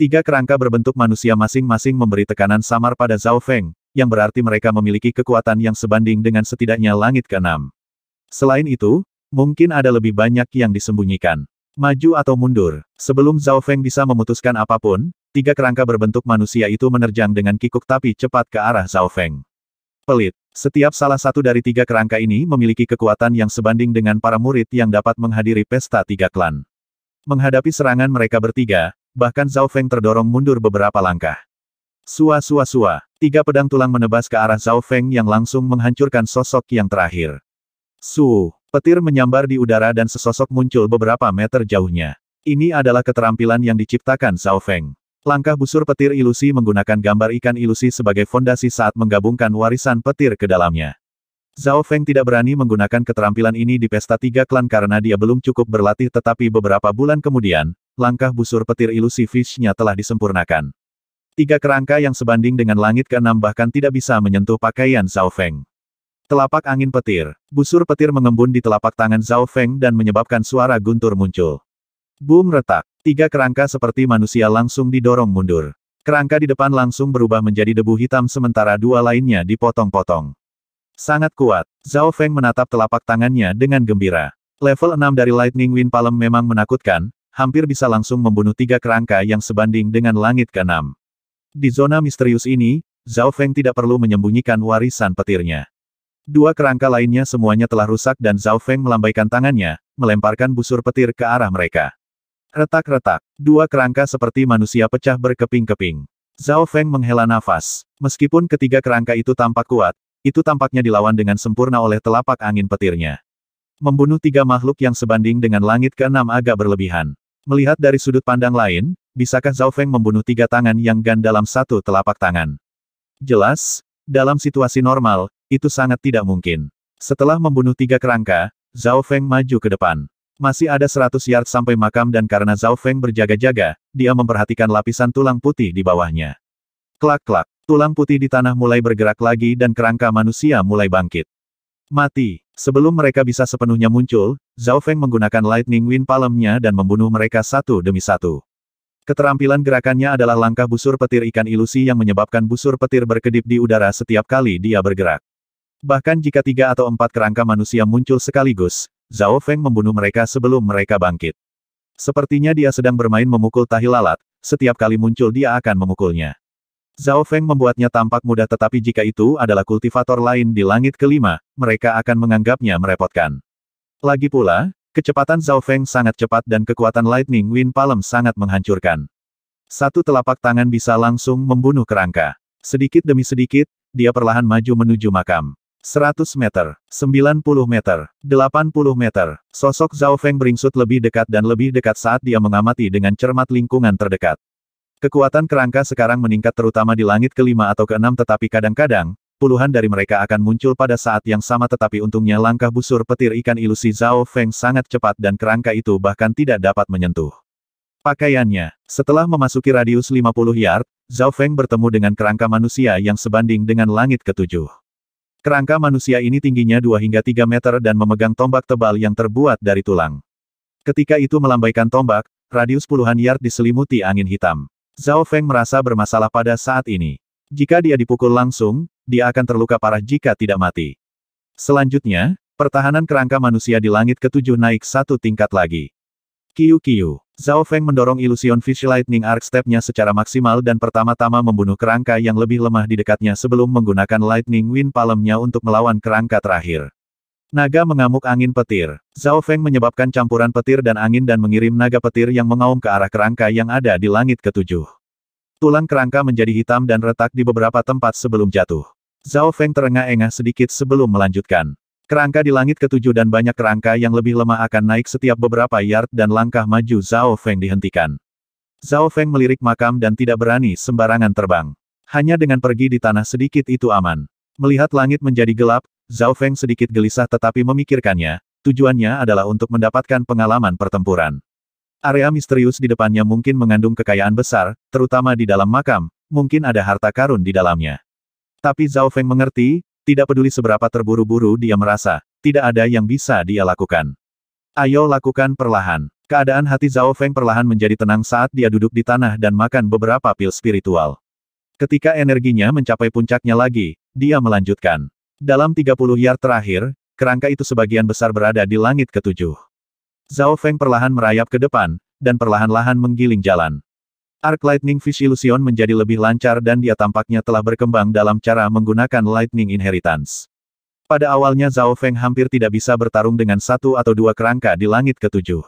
Tiga kerangka berbentuk manusia masing-masing memberi tekanan samar pada Zhao Feng, yang berarti mereka memiliki kekuatan yang sebanding dengan setidaknya langit keenam. Selain itu, mungkin ada lebih banyak yang disembunyikan. Maju atau mundur, sebelum Zhao Feng bisa memutuskan apapun, tiga kerangka berbentuk manusia itu menerjang dengan kikuk tapi cepat ke arah Zhao Feng. Pelit, setiap salah satu dari tiga kerangka ini memiliki kekuatan yang sebanding dengan para murid yang dapat menghadiri pesta tiga klan. Menghadapi serangan mereka bertiga, bahkan Zhao Feng terdorong mundur beberapa langkah. Sua sua sua, tiga pedang tulang menebas ke arah Zhao Feng yang langsung menghancurkan sosok yang terakhir. Su, petir menyambar di udara dan sesosok muncul beberapa meter jauhnya. Ini adalah keterampilan yang diciptakan Zhao Feng. Langkah busur petir ilusi menggunakan gambar ikan ilusi sebagai fondasi saat menggabungkan warisan petir ke dalamnya. Zhao Feng tidak berani menggunakan keterampilan ini di pesta tiga klan karena dia belum cukup berlatih tetapi beberapa bulan kemudian, langkah busur petir ilusi fishnya telah disempurnakan. Tiga kerangka yang sebanding dengan langit keenam bahkan tidak bisa menyentuh pakaian Zhao Feng. Telapak angin petir. Busur petir mengembun di telapak tangan Zhao Feng dan menyebabkan suara guntur muncul. Boom retak. Tiga kerangka seperti manusia langsung didorong mundur. Kerangka di depan langsung berubah menjadi debu hitam sementara dua lainnya dipotong-potong. Sangat kuat. Zhao Feng menatap telapak tangannya dengan gembira. Level 6 dari Lightning Wind Palm memang menakutkan, hampir bisa langsung membunuh tiga kerangka yang sebanding dengan langit ke-6. Di zona misterius ini, Zhao Feng tidak perlu menyembunyikan warisan petirnya. Dua kerangka lainnya semuanya telah rusak dan Zhao Feng melambaikan tangannya, melemparkan busur petir ke arah mereka. Retak-retak, dua kerangka seperti manusia pecah berkeping-keping. Zhao Feng menghela nafas. Meskipun ketiga kerangka itu tampak kuat, itu tampaknya dilawan dengan sempurna oleh telapak angin petirnya. Membunuh tiga makhluk yang sebanding dengan langit keenam agak berlebihan. Melihat dari sudut pandang lain, bisakah Zhao Feng membunuh tiga tangan yang gan dalam satu telapak tangan? Jelas, dalam situasi normal, itu sangat tidak mungkin. Setelah membunuh tiga kerangka, Zhao Feng maju ke depan. Masih ada 100 yard sampai makam dan karena Zhao Feng berjaga-jaga, dia memperhatikan lapisan tulang putih di bawahnya. Klak-klak, tulang putih di tanah mulai bergerak lagi dan kerangka manusia mulai bangkit. Mati. Sebelum mereka bisa sepenuhnya muncul, Zhao Feng menggunakan Lightning Wind palemnya dan membunuh mereka satu demi satu. Keterampilan gerakannya adalah langkah busur petir ikan ilusi yang menyebabkan busur petir berkedip di udara setiap kali dia bergerak. Bahkan jika tiga atau empat kerangka manusia muncul sekaligus, Zhao Feng membunuh mereka sebelum mereka bangkit. Sepertinya dia sedang bermain memukul tahi lalat, setiap kali muncul dia akan memukulnya. Zhao Feng membuatnya tampak mudah tetapi jika itu adalah kultivator lain di langit kelima, mereka akan menganggapnya merepotkan. Lagi pula, kecepatan Zhao Feng sangat cepat dan kekuatan Lightning Wind Palm sangat menghancurkan. Satu telapak tangan bisa langsung membunuh kerangka. Sedikit demi sedikit, dia perlahan maju menuju makam. 100 meter, 90 meter, 80 meter, sosok Zhao Feng beringsut lebih dekat dan lebih dekat saat dia mengamati dengan cermat lingkungan terdekat. Kekuatan kerangka sekarang meningkat terutama di langit kelima atau keenam tetapi kadang-kadang, puluhan dari mereka akan muncul pada saat yang sama tetapi untungnya langkah busur petir ikan ilusi Zhao Feng sangat cepat dan kerangka itu bahkan tidak dapat menyentuh. Pakaiannya, setelah memasuki radius 50 yard, Zhao Feng bertemu dengan kerangka manusia yang sebanding dengan langit ketujuh. Kerangka manusia ini tingginya 2 hingga 3 meter dan memegang tombak tebal yang terbuat dari tulang. Ketika itu melambaikan tombak, radius puluhan yard diselimuti angin hitam. Zhao Feng merasa bermasalah pada saat ini. Jika dia dipukul langsung, dia akan terluka parah jika tidak mati. Selanjutnya, pertahanan kerangka manusia di langit ketujuh naik satu tingkat lagi. Kiu-kiu. Zhao Feng mendorong Illusion Fish Lightning Arc Step-nya secara maksimal dan pertama-tama membunuh kerangka yang lebih lemah di dekatnya sebelum menggunakan Lightning Wind Palm-nya untuk melawan kerangka terakhir. Naga mengamuk angin petir. Zhao Feng menyebabkan campuran petir dan angin dan mengirim naga petir yang mengaum ke arah kerangka yang ada di langit ketujuh. Tulang kerangka menjadi hitam dan retak di beberapa tempat sebelum jatuh. Zhao Feng terengah-engah sedikit sebelum melanjutkan. Kerangka di langit ketujuh dan banyak kerangka yang lebih lemah akan naik setiap beberapa yard dan langkah maju Zhao Feng dihentikan. Zhao Feng melirik makam dan tidak berani sembarangan terbang. Hanya dengan pergi di tanah sedikit itu aman. Melihat langit menjadi gelap, Zhao Feng sedikit gelisah tetapi memikirkannya, tujuannya adalah untuk mendapatkan pengalaman pertempuran. Area misterius di depannya mungkin mengandung kekayaan besar, terutama di dalam makam, mungkin ada harta karun di dalamnya. Tapi Zhao Feng mengerti, tidak peduli seberapa terburu-buru dia merasa, tidak ada yang bisa dia lakukan. Ayo lakukan perlahan. Keadaan hati Zhao Feng perlahan menjadi tenang saat dia duduk di tanah dan makan beberapa pil spiritual. Ketika energinya mencapai puncaknya lagi, dia melanjutkan. Dalam 30 yard terakhir, kerangka itu sebagian besar berada di langit ketujuh. Zhao Feng perlahan merayap ke depan, dan perlahan-lahan menggiling jalan. Arc Lightning Fish Illusion menjadi lebih lancar dan dia tampaknya telah berkembang dalam cara menggunakan Lightning Inheritance. Pada awalnya Zhao Feng hampir tidak bisa bertarung dengan satu atau dua kerangka di langit ketujuh.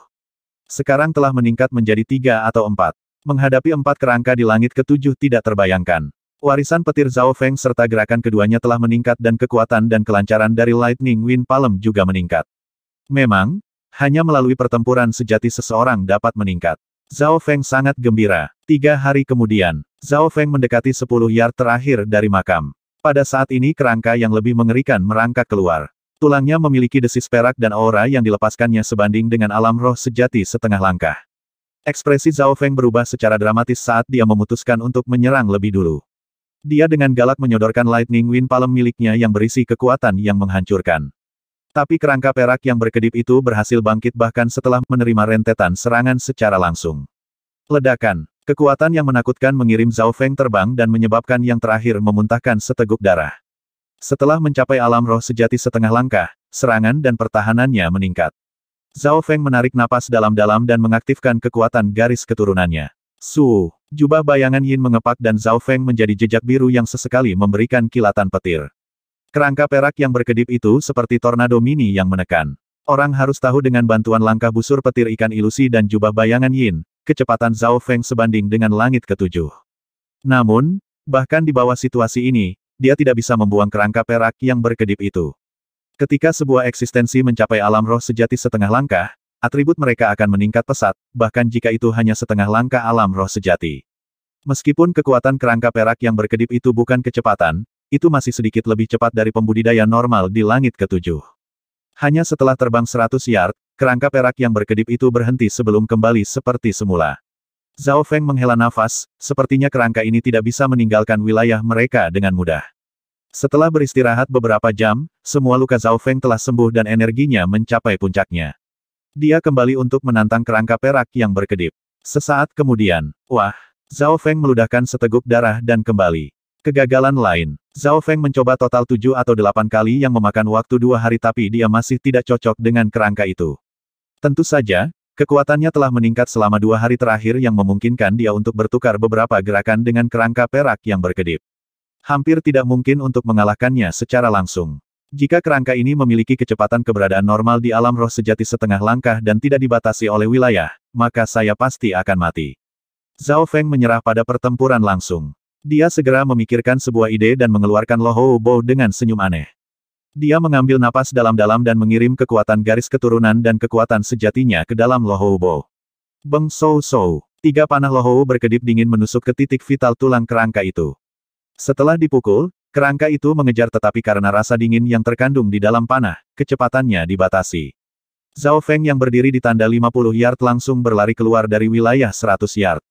Sekarang telah meningkat menjadi tiga atau empat. Menghadapi empat kerangka di langit ketujuh tidak terbayangkan. Warisan petir Zhao Feng serta gerakan keduanya telah meningkat dan kekuatan dan kelancaran dari Lightning Wind Palm juga meningkat. Memang, hanya melalui pertempuran sejati seseorang dapat meningkat. Zhao Feng sangat gembira. Tiga hari kemudian, Zhao Feng mendekati sepuluh yard terakhir dari makam. Pada saat ini kerangka yang lebih mengerikan merangkak keluar. Tulangnya memiliki desis perak dan aura yang dilepaskannya sebanding dengan alam roh sejati setengah langkah. Ekspresi Zhao Feng berubah secara dramatis saat dia memutuskan untuk menyerang lebih dulu. Dia dengan galak menyodorkan Lightning Wind Palem miliknya yang berisi kekuatan yang menghancurkan. Tapi kerangka perak yang berkedip itu berhasil bangkit bahkan setelah menerima rentetan serangan secara langsung. Ledakan. Kekuatan yang menakutkan mengirim Zhao Feng terbang dan menyebabkan yang terakhir memuntahkan seteguk darah. Setelah mencapai alam roh sejati setengah langkah, serangan dan pertahanannya meningkat. Zhao Feng menarik napas dalam-dalam dan mengaktifkan kekuatan garis keturunannya. Su, jubah bayangan Yin mengepak dan Zhao Feng menjadi jejak biru yang sesekali memberikan kilatan petir. Kerangka perak yang berkedip itu seperti tornado mini yang menekan. Orang harus tahu dengan bantuan langkah busur petir ikan ilusi dan jubah bayangan Yin, kecepatan Zhao Feng sebanding dengan langit ketujuh. Namun, bahkan di bawah situasi ini, dia tidak bisa membuang kerangka perak yang berkedip itu. Ketika sebuah eksistensi mencapai alam roh sejati setengah langkah, atribut mereka akan meningkat pesat, bahkan jika itu hanya setengah langkah alam roh sejati. Meskipun kekuatan kerangka perak yang berkedip itu bukan kecepatan, itu masih sedikit lebih cepat dari pembudidaya normal di langit ketujuh. Hanya setelah terbang seratus yard, kerangka perak yang berkedip itu berhenti sebelum kembali seperti semula. Zhao Feng menghela nafas, sepertinya kerangka ini tidak bisa meninggalkan wilayah mereka dengan mudah. Setelah beristirahat beberapa jam, semua luka Zhao Feng telah sembuh dan energinya mencapai puncaknya. Dia kembali untuk menantang kerangka perak yang berkedip. Sesaat kemudian, wah, Zhao Feng meludahkan seteguk darah dan kembali. Kegagalan lain. Zhao Feng mencoba total tujuh atau delapan kali yang memakan waktu dua hari tapi dia masih tidak cocok dengan kerangka itu. Tentu saja, kekuatannya telah meningkat selama dua hari terakhir yang memungkinkan dia untuk bertukar beberapa gerakan dengan kerangka perak yang berkedip. Hampir tidak mungkin untuk mengalahkannya secara langsung. Jika kerangka ini memiliki kecepatan keberadaan normal di alam roh sejati setengah langkah dan tidak dibatasi oleh wilayah, maka saya pasti akan mati. Zhao Feng menyerah pada pertempuran langsung. Dia segera memikirkan sebuah ide dan mengeluarkan Loho Bo dengan senyum aneh. Dia mengambil napas dalam-dalam dan mengirim kekuatan garis keturunan dan kekuatan sejatinya ke dalam Loho Bo. Beng Sou Sou. Tiga panah Loho berkedip dingin menusuk ke titik vital tulang kerangka itu. Setelah dipukul, kerangka itu mengejar tetapi karena rasa dingin yang terkandung di dalam panah, kecepatannya dibatasi. Zhao Feng yang berdiri di tanda 50 yard langsung berlari keluar dari wilayah 100 yard.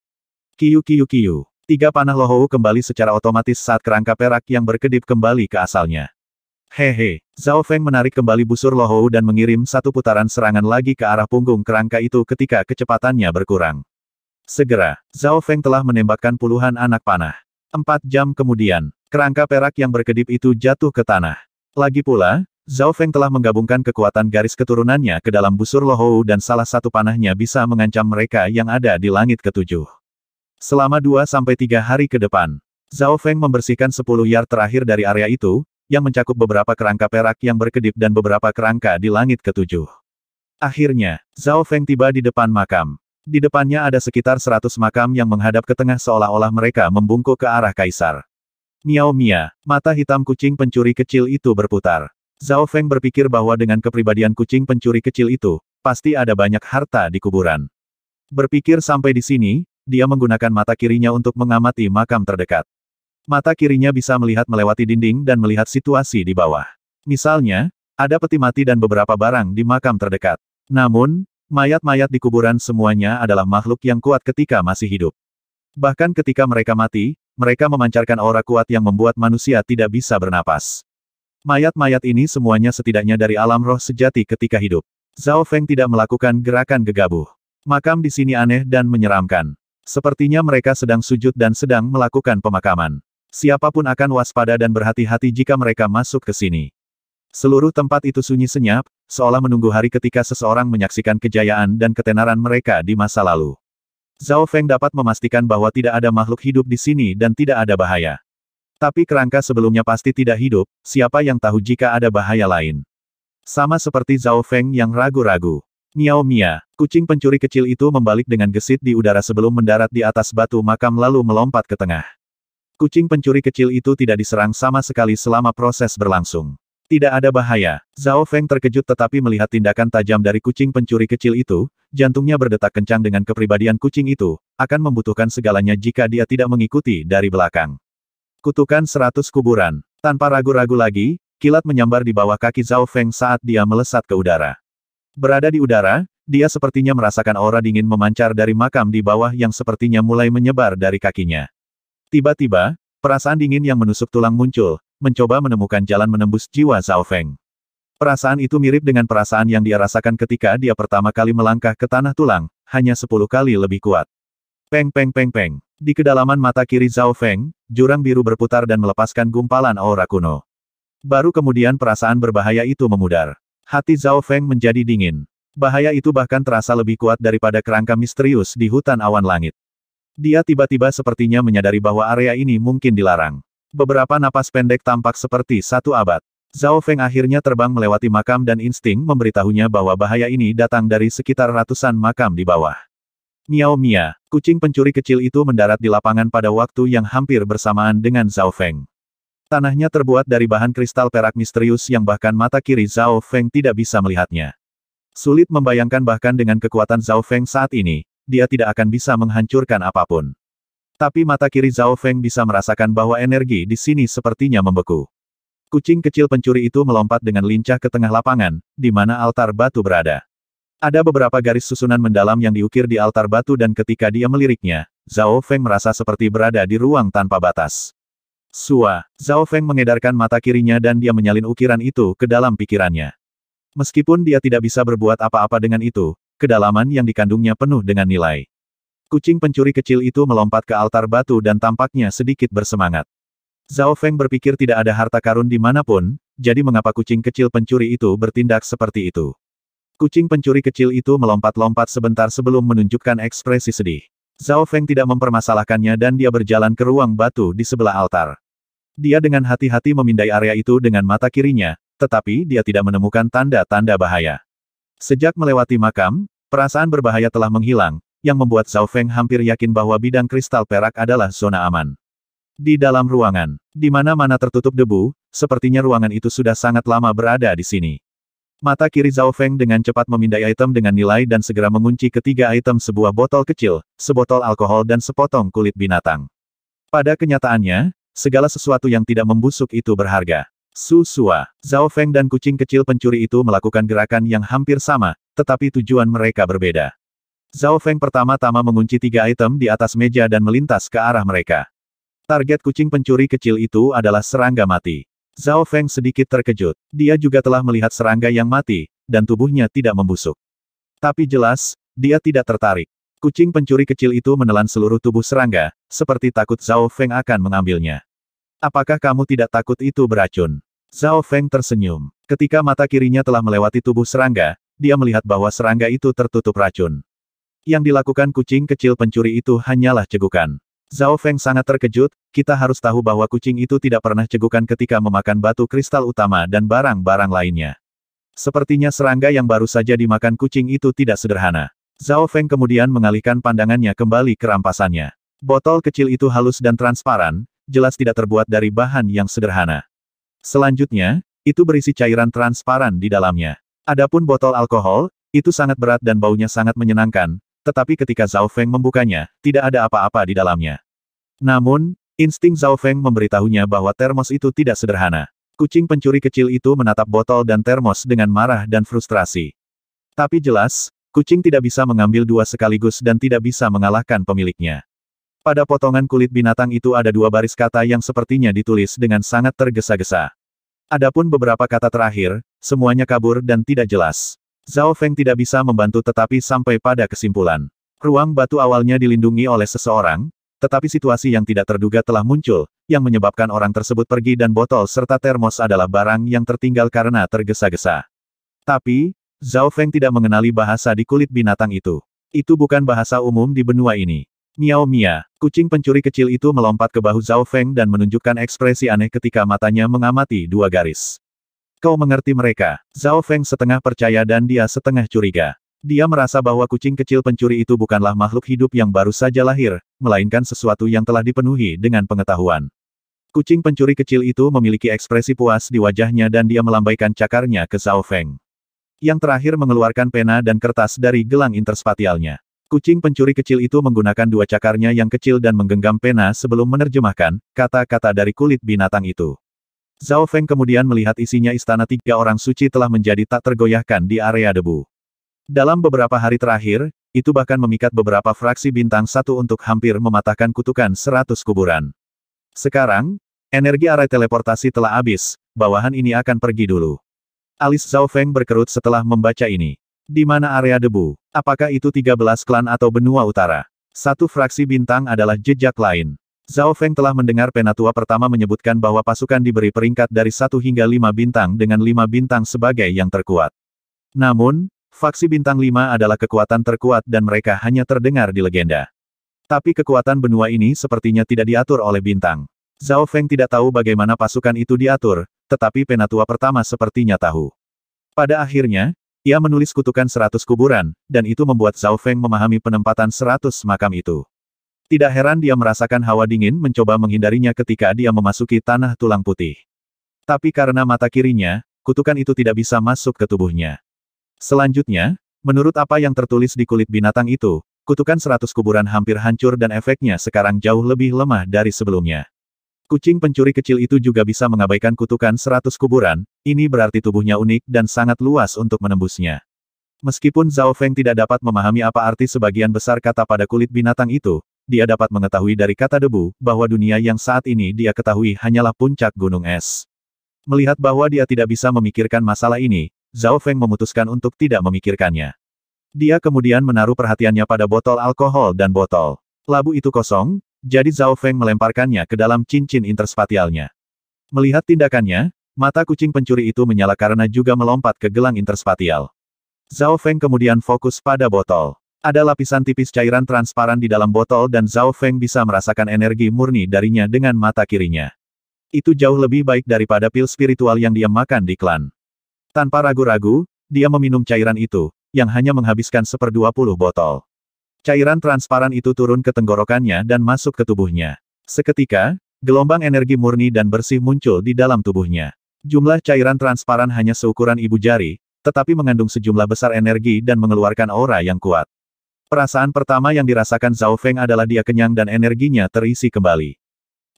Kiyu kiyu kiyu. Tiga panah Lohou kembali secara otomatis saat kerangka perak yang berkedip kembali ke asalnya. Hehe, Zhao Feng menarik kembali busur Lohou dan mengirim satu putaran serangan lagi ke arah punggung kerangka itu ketika kecepatannya berkurang. Segera, Zhao Feng telah menembakkan puluhan anak panah. Empat jam kemudian, kerangka perak yang berkedip itu jatuh ke tanah. Lagi pula, Zhao Feng telah menggabungkan kekuatan garis keturunannya ke dalam busur Lohou dan salah satu panahnya bisa mengancam mereka yang ada di langit ketujuh. Selama 2-3 hari ke depan, Zhao Feng membersihkan sepuluh yard terakhir dari area itu, yang mencakup beberapa kerangka perak yang berkedip dan beberapa kerangka di langit ketujuh. Akhirnya, Zhao Feng tiba di depan makam. Di depannya ada sekitar 100 makam yang menghadap ke tengah seolah-olah mereka membungkuk ke arah kaisar. Miao Mia, mata hitam kucing pencuri kecil itu berputar. Zhao Feng berpikir bahwa dengan kepribadian kucing pencuri kecil itu, pasti ada banyak harta di kuburan. Berpikir sampai di sini, dia menggunakan mata kirinya untuk mengamati makam terdekat. Mata kirinya bisa melihat melewati dinding dan melihat situasi di bawah. Misalnya, ada peti mati dan beberapa barang di makam terdekat. Namun, mayat-mayat di kuburan semuanya adalah makhluk yang kuat ketika masih hidup. Bahkan ketika mereka mati, mereka memancarkan aura kuat yang membuat manusia tidak bisa bernapas. Mayat-mayat ini semuanya setidaknya dari alam roh sejati ketika hidup. Zhao Feng tidak melakukan gerakan gegabah. Makam di sini aneh dan menyeramkan. Sepertinya mereka sedang sujud dan sedang melakukan pemakaman. Siapapun akan waspada dan berhati-hati jika mereka masuk ke sini. Seluruh tempat itu sunyi senyap, seolah menunggu hari ketika seseorang menyaksikan kejayaan dan ketenaran mereka di masa lalu. Zhao Feng dapat memastikan bahwa tidak ada makhluk hidup di sini dan tidak ada bahaya. Tapi kerangka sebelumnya pasti tidak hidup, siapa yang tahu jika ada bahaya lain. Sama seperti Zhao Feng yang ragu-ragu. Miao Mia, kucing pencuri kecil itu membalik dengan gesit di udara sebelum mendarat di atas batu makam lalu melompat ke tengah. Kucing pencuri kecil itu tidak diserang sama sekali selama proses berlangsung. Tidak ada bahaya. Zhao Feng terkejut tetapi melihat tindakan tajam dari kucing pencuri kecil itu, jantungnya berdetak kencang dengan kepribadian kucing itu, akan membutuhkan segalanya jika dia tidak mengikuti dari belakang. Kutukan seratus kuburan. Tanpa ragu-ragu lagi, kilat menyambar di bawah kaki Zhao Feng saat dia melesat ke udara. Berada di udara, dia sepertinya merasakan aura dingin memancar dari makam di bawah yang sepertinya mulai menyebar dari kakinya. Tiba-tiba, perasaan dingin yang menusuk tulang muncul, mencoba menemukan jalan menembus jiwa Zhao Feng. Perasaan itu mirip dengan perasaan yang dia rasakan ketika dia pertama kali melangkah ke tanah tulang, hanya sepuluh kali lebih kuat. Peng peng peng peng. Di kedalaman mata kiri Zhao Feng, jurang biru berputar dan melepaskan gumpalan aura kuno. Baru kemudian perasaan berbahaya itu memudar. Hati Zhao Feng menjadi dingin. Bahaya itu bahkan terasa lebih kuat daripada kerangka misterius di hutan awan langit. Dia tiba-tiba sepertinya menyadari bahwa area ini mungkin dilarang. Beberapa napas pendek tampak seperti satu abad. Zhao Feng akhirnya terbang melewati makam dan insting memberitahunya bahwa bahaya ini datang dari sekitar ratusan makam di bawah. Miao Mia, kucing pencuri kecil itu mendarat di lapangan pada waktu yang hampir bersamaan dengan Zhao Feng. Tanahnya terbuat dari bahan kristal perak misterius yang bahkan mata kiri Zhao Feng tidak bisa melihatnya. Sulit membayangkan bahkan dengan kekuatan Zhao Feng saat ini, dia tidak akan bisa menghancurkan apapun. Tapi mata kiri Zhao Feng bisa merasakan bahwa energi di sini sepertinya membeku. Kucing kecil pencuri itu melompat dengan lincah ke tengah lapangan, di mana altar batu berada. Ada beberapa garis susunan mendalam yang diukir di altar batu dan ketika dia meliriknya, Zhao Feng merasa seperti berada di ruang tanpa batas. Sua, Zhao Feng mengedarkan mata kirinya dan dia menyalin ukiran itu ke dalam pikirannya. Meskipun dia tidak bisa berbuat apa-apa dengan itu, kedalaman yang dikandungnya penuh dengan nilai. Kucing pencuri kecil itu melompat ke altar batu dan tampaknya sedikit bersemangat. Zhao Feng berpikir tidak ada harta karun di dimanapun, jadi mengapa kucing kecil pencuri itu bertindak seperti itu. Kucing pencuri kecil itu melompat-lompat sebentar sebelum menunjukkan ekspresi sedih. Zhao Feng tidak mempermasalahkannya dan dia berjalan ke ruang batu di sebelah altar. Dia dengan hati-hati memindai area itu dengan mata kirinya, tetapi dia tidak menemukan tanda-tanda bahaya. Sejak melewati makam, perasaan berbahaya telah menghilang, yang membuat Zhao Feng hampir yakin bahwa bidang kristal perak adalah zona aman. Di dalam ruangan, di mana-mana tertutup debu, sepertinya ruangan itu sudah sangat lama berada di sini. Mata kiri Zhao Feng dengan cepat memindai item dengan nilai dan segera mengunci ketiga item sebuah botol kecil, sebotol alkohol dan sepotong kulit binatang. Pada kenyataannya, segala sesuatu yang tidak membusuk itu berharga. Su Sua, Zhao Feng dan kucing kecil pencuri itu melakukan gerakan yang hampir sama, tetapi tujuan mereka berbeda. Zhao Feng pertama-tama mengunci tiga item di atas meja dan melintas ke arah mereka. Target kucing pencuri kecil itu adalah serangga mati. Zhao Feng sedikit terkejut. Dia juga telah melihat serangga yang mati, dan tubuhnya tidak membusuk. Tapi jelas, dia tidak tertarik. Kucing pencuri kecil itu menelan seluruh tubuh serangga, seperti takut Zhao Feng akan mengambilnya. Apakah kamu tidak takut itu beracun? Zhao Feng tersenyum. Ketika mata kirinya telah melewati tubuh serangga, dia melihat bahwa serangga itu tertutup racun. Yang dilakukan kucing kecil pencuri itu hanyalah cegukan. Zhao Feng sangat terkejut, kita harus tahu bahwa kucing itu tidak pernah cegukan ketika memakan batu kristal utama dan barang-barang lainnya. Sepertinya serangga yang baru saja dimakan kucing itu tidak sederhana. Zhao Feng kemudian mengalihkan pandangannya kembali ke rampasannya. Botol kecil itu halus dan transparan, jelas tidak terbuat dari bahan yang sederhana. Selanjutnya, itu berisi cairan transparan di dalamnya. Adapun botol alkohol, itu sangat berat dan baunya sangat menyenangkan, tetapi ketika Zhao Feng membukanya, tidak ada apa-apa di dalamnya. Namun, insting Zhao Feng memberitahunya bahwa termos itu tidak sederhana. Kucing pencuri kecil itu menatap botol dan termos dengan marah dan frustrasi. Tapi jelas, kucing tidak bisa mengambil dua sekaligus dan tidak bisa mengalahkan pemiliknya. Pada potongan kulit binatang itu ada dua baris kata yang sepertinya ditulis dengan sangat tergesa-gesa. Adapun beberapa kata terakhir, semuanya kabur dan tidak jelas. Zhao Feng tidak bisa membantu tetapi sampai pada kesimpulan. Ruang batu awalnya dilindungi oleh seseorang, tetapi situasi yang tidak terduga telah muncul, yang menyebabkan orang tersebut pergi dan botol serta termos adalah barang yang tertinggal karena tergesa-gesa. Tapi, Zhao Feng tidak mengenali bahasa di kulit binatang itu. Itu bukan bahasa umum di benua ini. Miao Mia, kucing pencuri kecil itu melompat ke bahu Zhao Feng dan menunjukkan ekspresi aneh ketika matanya mengamati dua garis. Kau mengerti mereka. Zhao Feng setengah percaya dan dia setengah curiga. Dia merasa bahwa kucing kecil pencuri itu bukanlah makhluk hidup yang baru saja lahir, melainkan sesuatu yang telah dipenuhi dengan pengetahuan. Kucing pencuri kecil itu memiliki ekspresi puas di wajahnya dan dia melambaikan cakarnya ke Zhao Feng. Yang terakhir mengeluarkan pena dan kertas dari gelang interspatialnya. Kucing pencuri kecil itu menggunakan dua cakarnya yang kecil dan menggenggam pena sebelum menerjemahkan kata-kata dari kulit binatang itu. Zhao Feng kemudian melihat isinya istana tiga orang suci telah menjadi tak tergoyahkan di area debu. Dalam beberapa hari terakhir, itu bahkan memikat beberapa fraksi bintang satu untuk hampir mematahkan kutukan seratus kuburan. Sekarang, energi arai teleportasi telah habis, bawahan ini akan pergi dulu. Alis Zhao Feng berkerut setelah membaca ini. Di mana area debu? Apakah itu tiga belas klan atau benua utara? Satu fraksi bintang adalah jejak lain. Zhao Feng telah mendengar penatua pertama menyebutkan bahwa pasukan diberi peringkat dari 1 hingga 5 bintang dengan 5 bintang sebagai yang terkuat. Namun, faksi bintang 5 adalah kekuatan terkuat dan mereka hanya terdengar di legenda. Tapi kekuatan benua ini sepertinya tidak diatur oleh bintang. Zhao Feng tidak tahu bagaimana pasukan itu diatur, tetapi penatua pertama sepertinya tahu. Pada akhirnya, ia menulis kutukan seratus kuburan, dan itu membuat Zhao Feng memahami penempatan seratus makam itu. Tidak heran dia merasakan hawa dingin mencoba menghindarinya ketika dia memasuki tanah tulang putih. Tapi karena mata kirinya, kutukan itu tidak bisa masuk ke tubuhnya. Selanjutnya, menurut apa yang tertulis di kulit binatang itu, kutukan seratus kuburan hampir hancur dan efeknya sekarang jauh lebih lemah dari sebelumnya. Kucing pencuri kecil itu juga bisa mengabaikan kutukan seratus kuburan, ini berarti tubuhnya unik dan sangat luas untuk menembusnya. Meskipun Zhao Feng tidak dapat memahami apa arti sebagian besar kata pada kulit binatang itu, dia dapat mengetahui dari kata debu, bahwa dunia yang saat ini dia ketahui hanyalah puncak gunung es. Melihat bahwa dia tidak bisa memikirkan masalah ini, Zhao Feng memutuskan untuk tidak memikirkannya. Dia kemudian menaruh perhatiannya pada botol alkohol dan botol. Labu itu kosong, jadi Zhao Feng melemparkannya ke dalam cincin interspatialnya. Melihat tindakannya, mata kucing pencuri itu menyala karena juga melompat ke gelang interspatial. Zhao Feng kemudian fokus pada botol. Ada lapisan tipis cairan transparan di dalam botol dan Zhao Feng bisa merasakan energi murni darinya dengan mata kirinya. Itu jauh lebih baik daripada pil spiritual yang dia makan di klan. Tanpa ragu-ragu, dia meminum cairan itu, yang hanya menghabiskan seperdua puluh botol. Cairan transparan itu turun ke tenggorokannya dan masuk ke tubuhnya. Seketika, gelombang energi murni dan bersih muncul di dalam tubuhnya. Jumlah cairan transparan hanya seukuran ibu jari, tetapi mengandung sejumlah besar energi dan mengeluarkan aura yang kuat. Perasaan pertama yang dirasakan Zhao Feng adalah dia kenyang dan energinya terisi kembali.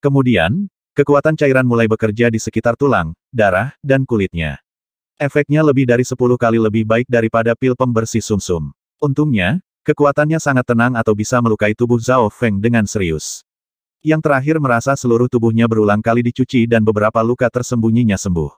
Kemudian, kekuatan cairan mulai bekerja di sekitar tulang, darah, dan kulitnya. Efeknya lebih dari 10 kali lebih baik daripada pil pembersih sumsum. -sum. Untungnya, kekuatannya sangat tenang atau bisa melukai tubuh Zhao Feng dengan serius. Yang terakhir merasa seluruh tubuhnya berulang kali dicuci dan beberapa luka tersembunyinya sembuh.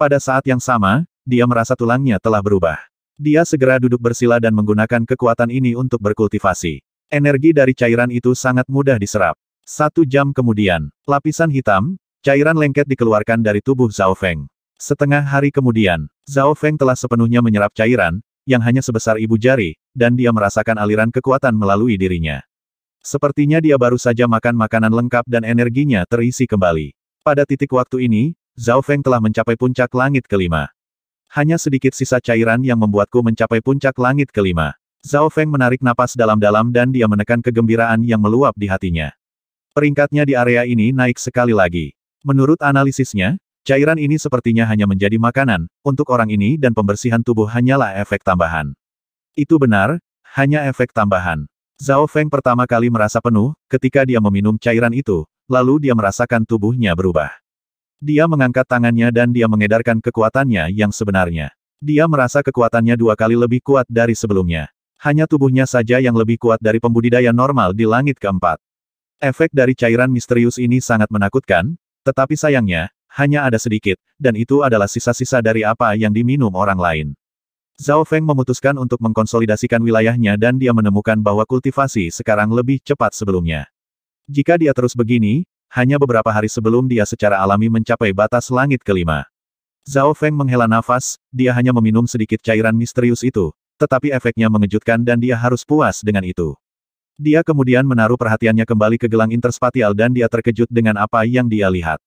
Pada saat yang sama, dia merasa tulangnya telah berubah. Dia segera duduk bersila dan menggunakan kekuatan ini untuk berkultivasi. Energi dari cairan itu sangat mudah diserap. Satu jam kemudian, lapisan hitam, cairan lengket dikeluarkan dari tubuh Zhao Feng. Setengah hari kemudian, Zhao Feng telah sepenuhnya menyerap cairan, yang hanya sebesar ibu jari, dan dia merasakan aliran kekuatan melalui dirinya. Sepertinya dia baru saja makan makanan lengkap dan energinya terisi kembali. Pada titik waktu ini, Zhao Feng telah mencapai puncak langit kelima. Hanya sedikit sisa cairan yang membuatku mencapai puncak langit kelima. Zhao Feng menarik napas dalam-dalam dan dia menekan kegembiraan yang meluap di hatinya. Peringkatnya di area ini naik sekali lagi. Menurut analisisnya, cairan ini sepertinya hanya menjadi makanan, untuk orang ini dan pembersihan tubuh hanyalah efek tambahan. Itu benar, hanya efek tambahan. Zhao Feng pertama kali merasa penuh, ketika dia meminum cairan itu, lalu dia merasakan tubuhnya berubah. Dia mengangkat tangannya dan dia mengedarkan kekuatannya yang sebenarnya. Dia merasa kekuatannya dua kali lebih kuat dari sebelumnya. Hanya tubuhnya saja yang lebih kuat dari pembudidaya normal di langit keempat. Efek dari cairan misterius ini sangat menakutkan, tetapi sayangnya, hanya ada sedikit, dan itu adalah sisa-sisa dari apa yang diminum orang lain. Zhao Feng memutuskan untuk mengkonsolidasikan wilayahnya dan dia menemukan bahwa kultivasi sekarang lebih cepat sebelumnya. Jika dia terus begini, hanya beberapa hari sebelum dia secara alami mencapai batas langit kelima. Zhao Feng menghela nafas, dia hanya meminum sedikit cairan misterius itu, tetapi efeknya mengejutkan dan dia harus puas dengan itu. Dia kemudian menaruh perhatiannya kembali ke gelang interspatial dan dia terkejut dengan apa yang dia lihat.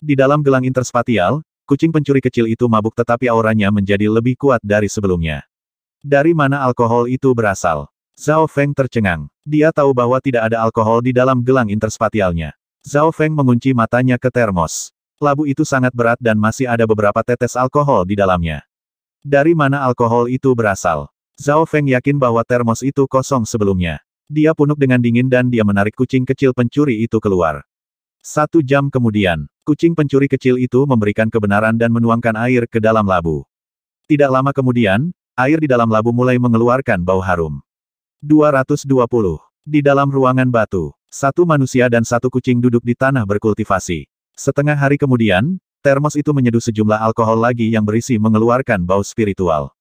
Di dalam gelang interspatial, kucing pencuri kecil itu mabuk tetapi auranya menjadi lebih kuat dari sebelumnya. Dari mana alkohol itu berasal? Zhao Feng tercengang. Dia tahu bahwa tidak ada alkohol di dalam gelang interspatialnya. Zhao Feng mengunci matanya ke termos. Labu itu sangat berat dan masih ada beberapa tetes alkohol di dalamnya. Dari mana alkohol itu berasal? Zhao Feng yakin bahwa termos itu kosong sebelumnya. Dia punuk dengan dingin dan dia menarik kucing kecil pencuri itu keluar. Satu jam kemudian, kucing pencuri kecil itu memberikan kebenaran dan menuangkan air ke dalam labu. Tidak lama kemudian, air di dalam labu mulai mengeluarkan bau harum. 220. Di dalam ruangan batu, satu manusia dan satu kucing duduk di tanah berkultivasi. Setengah hari kemudian, termos itu menyeduh sejumlah alkohol lagi yang berisi mengeluarkan bau spiritual.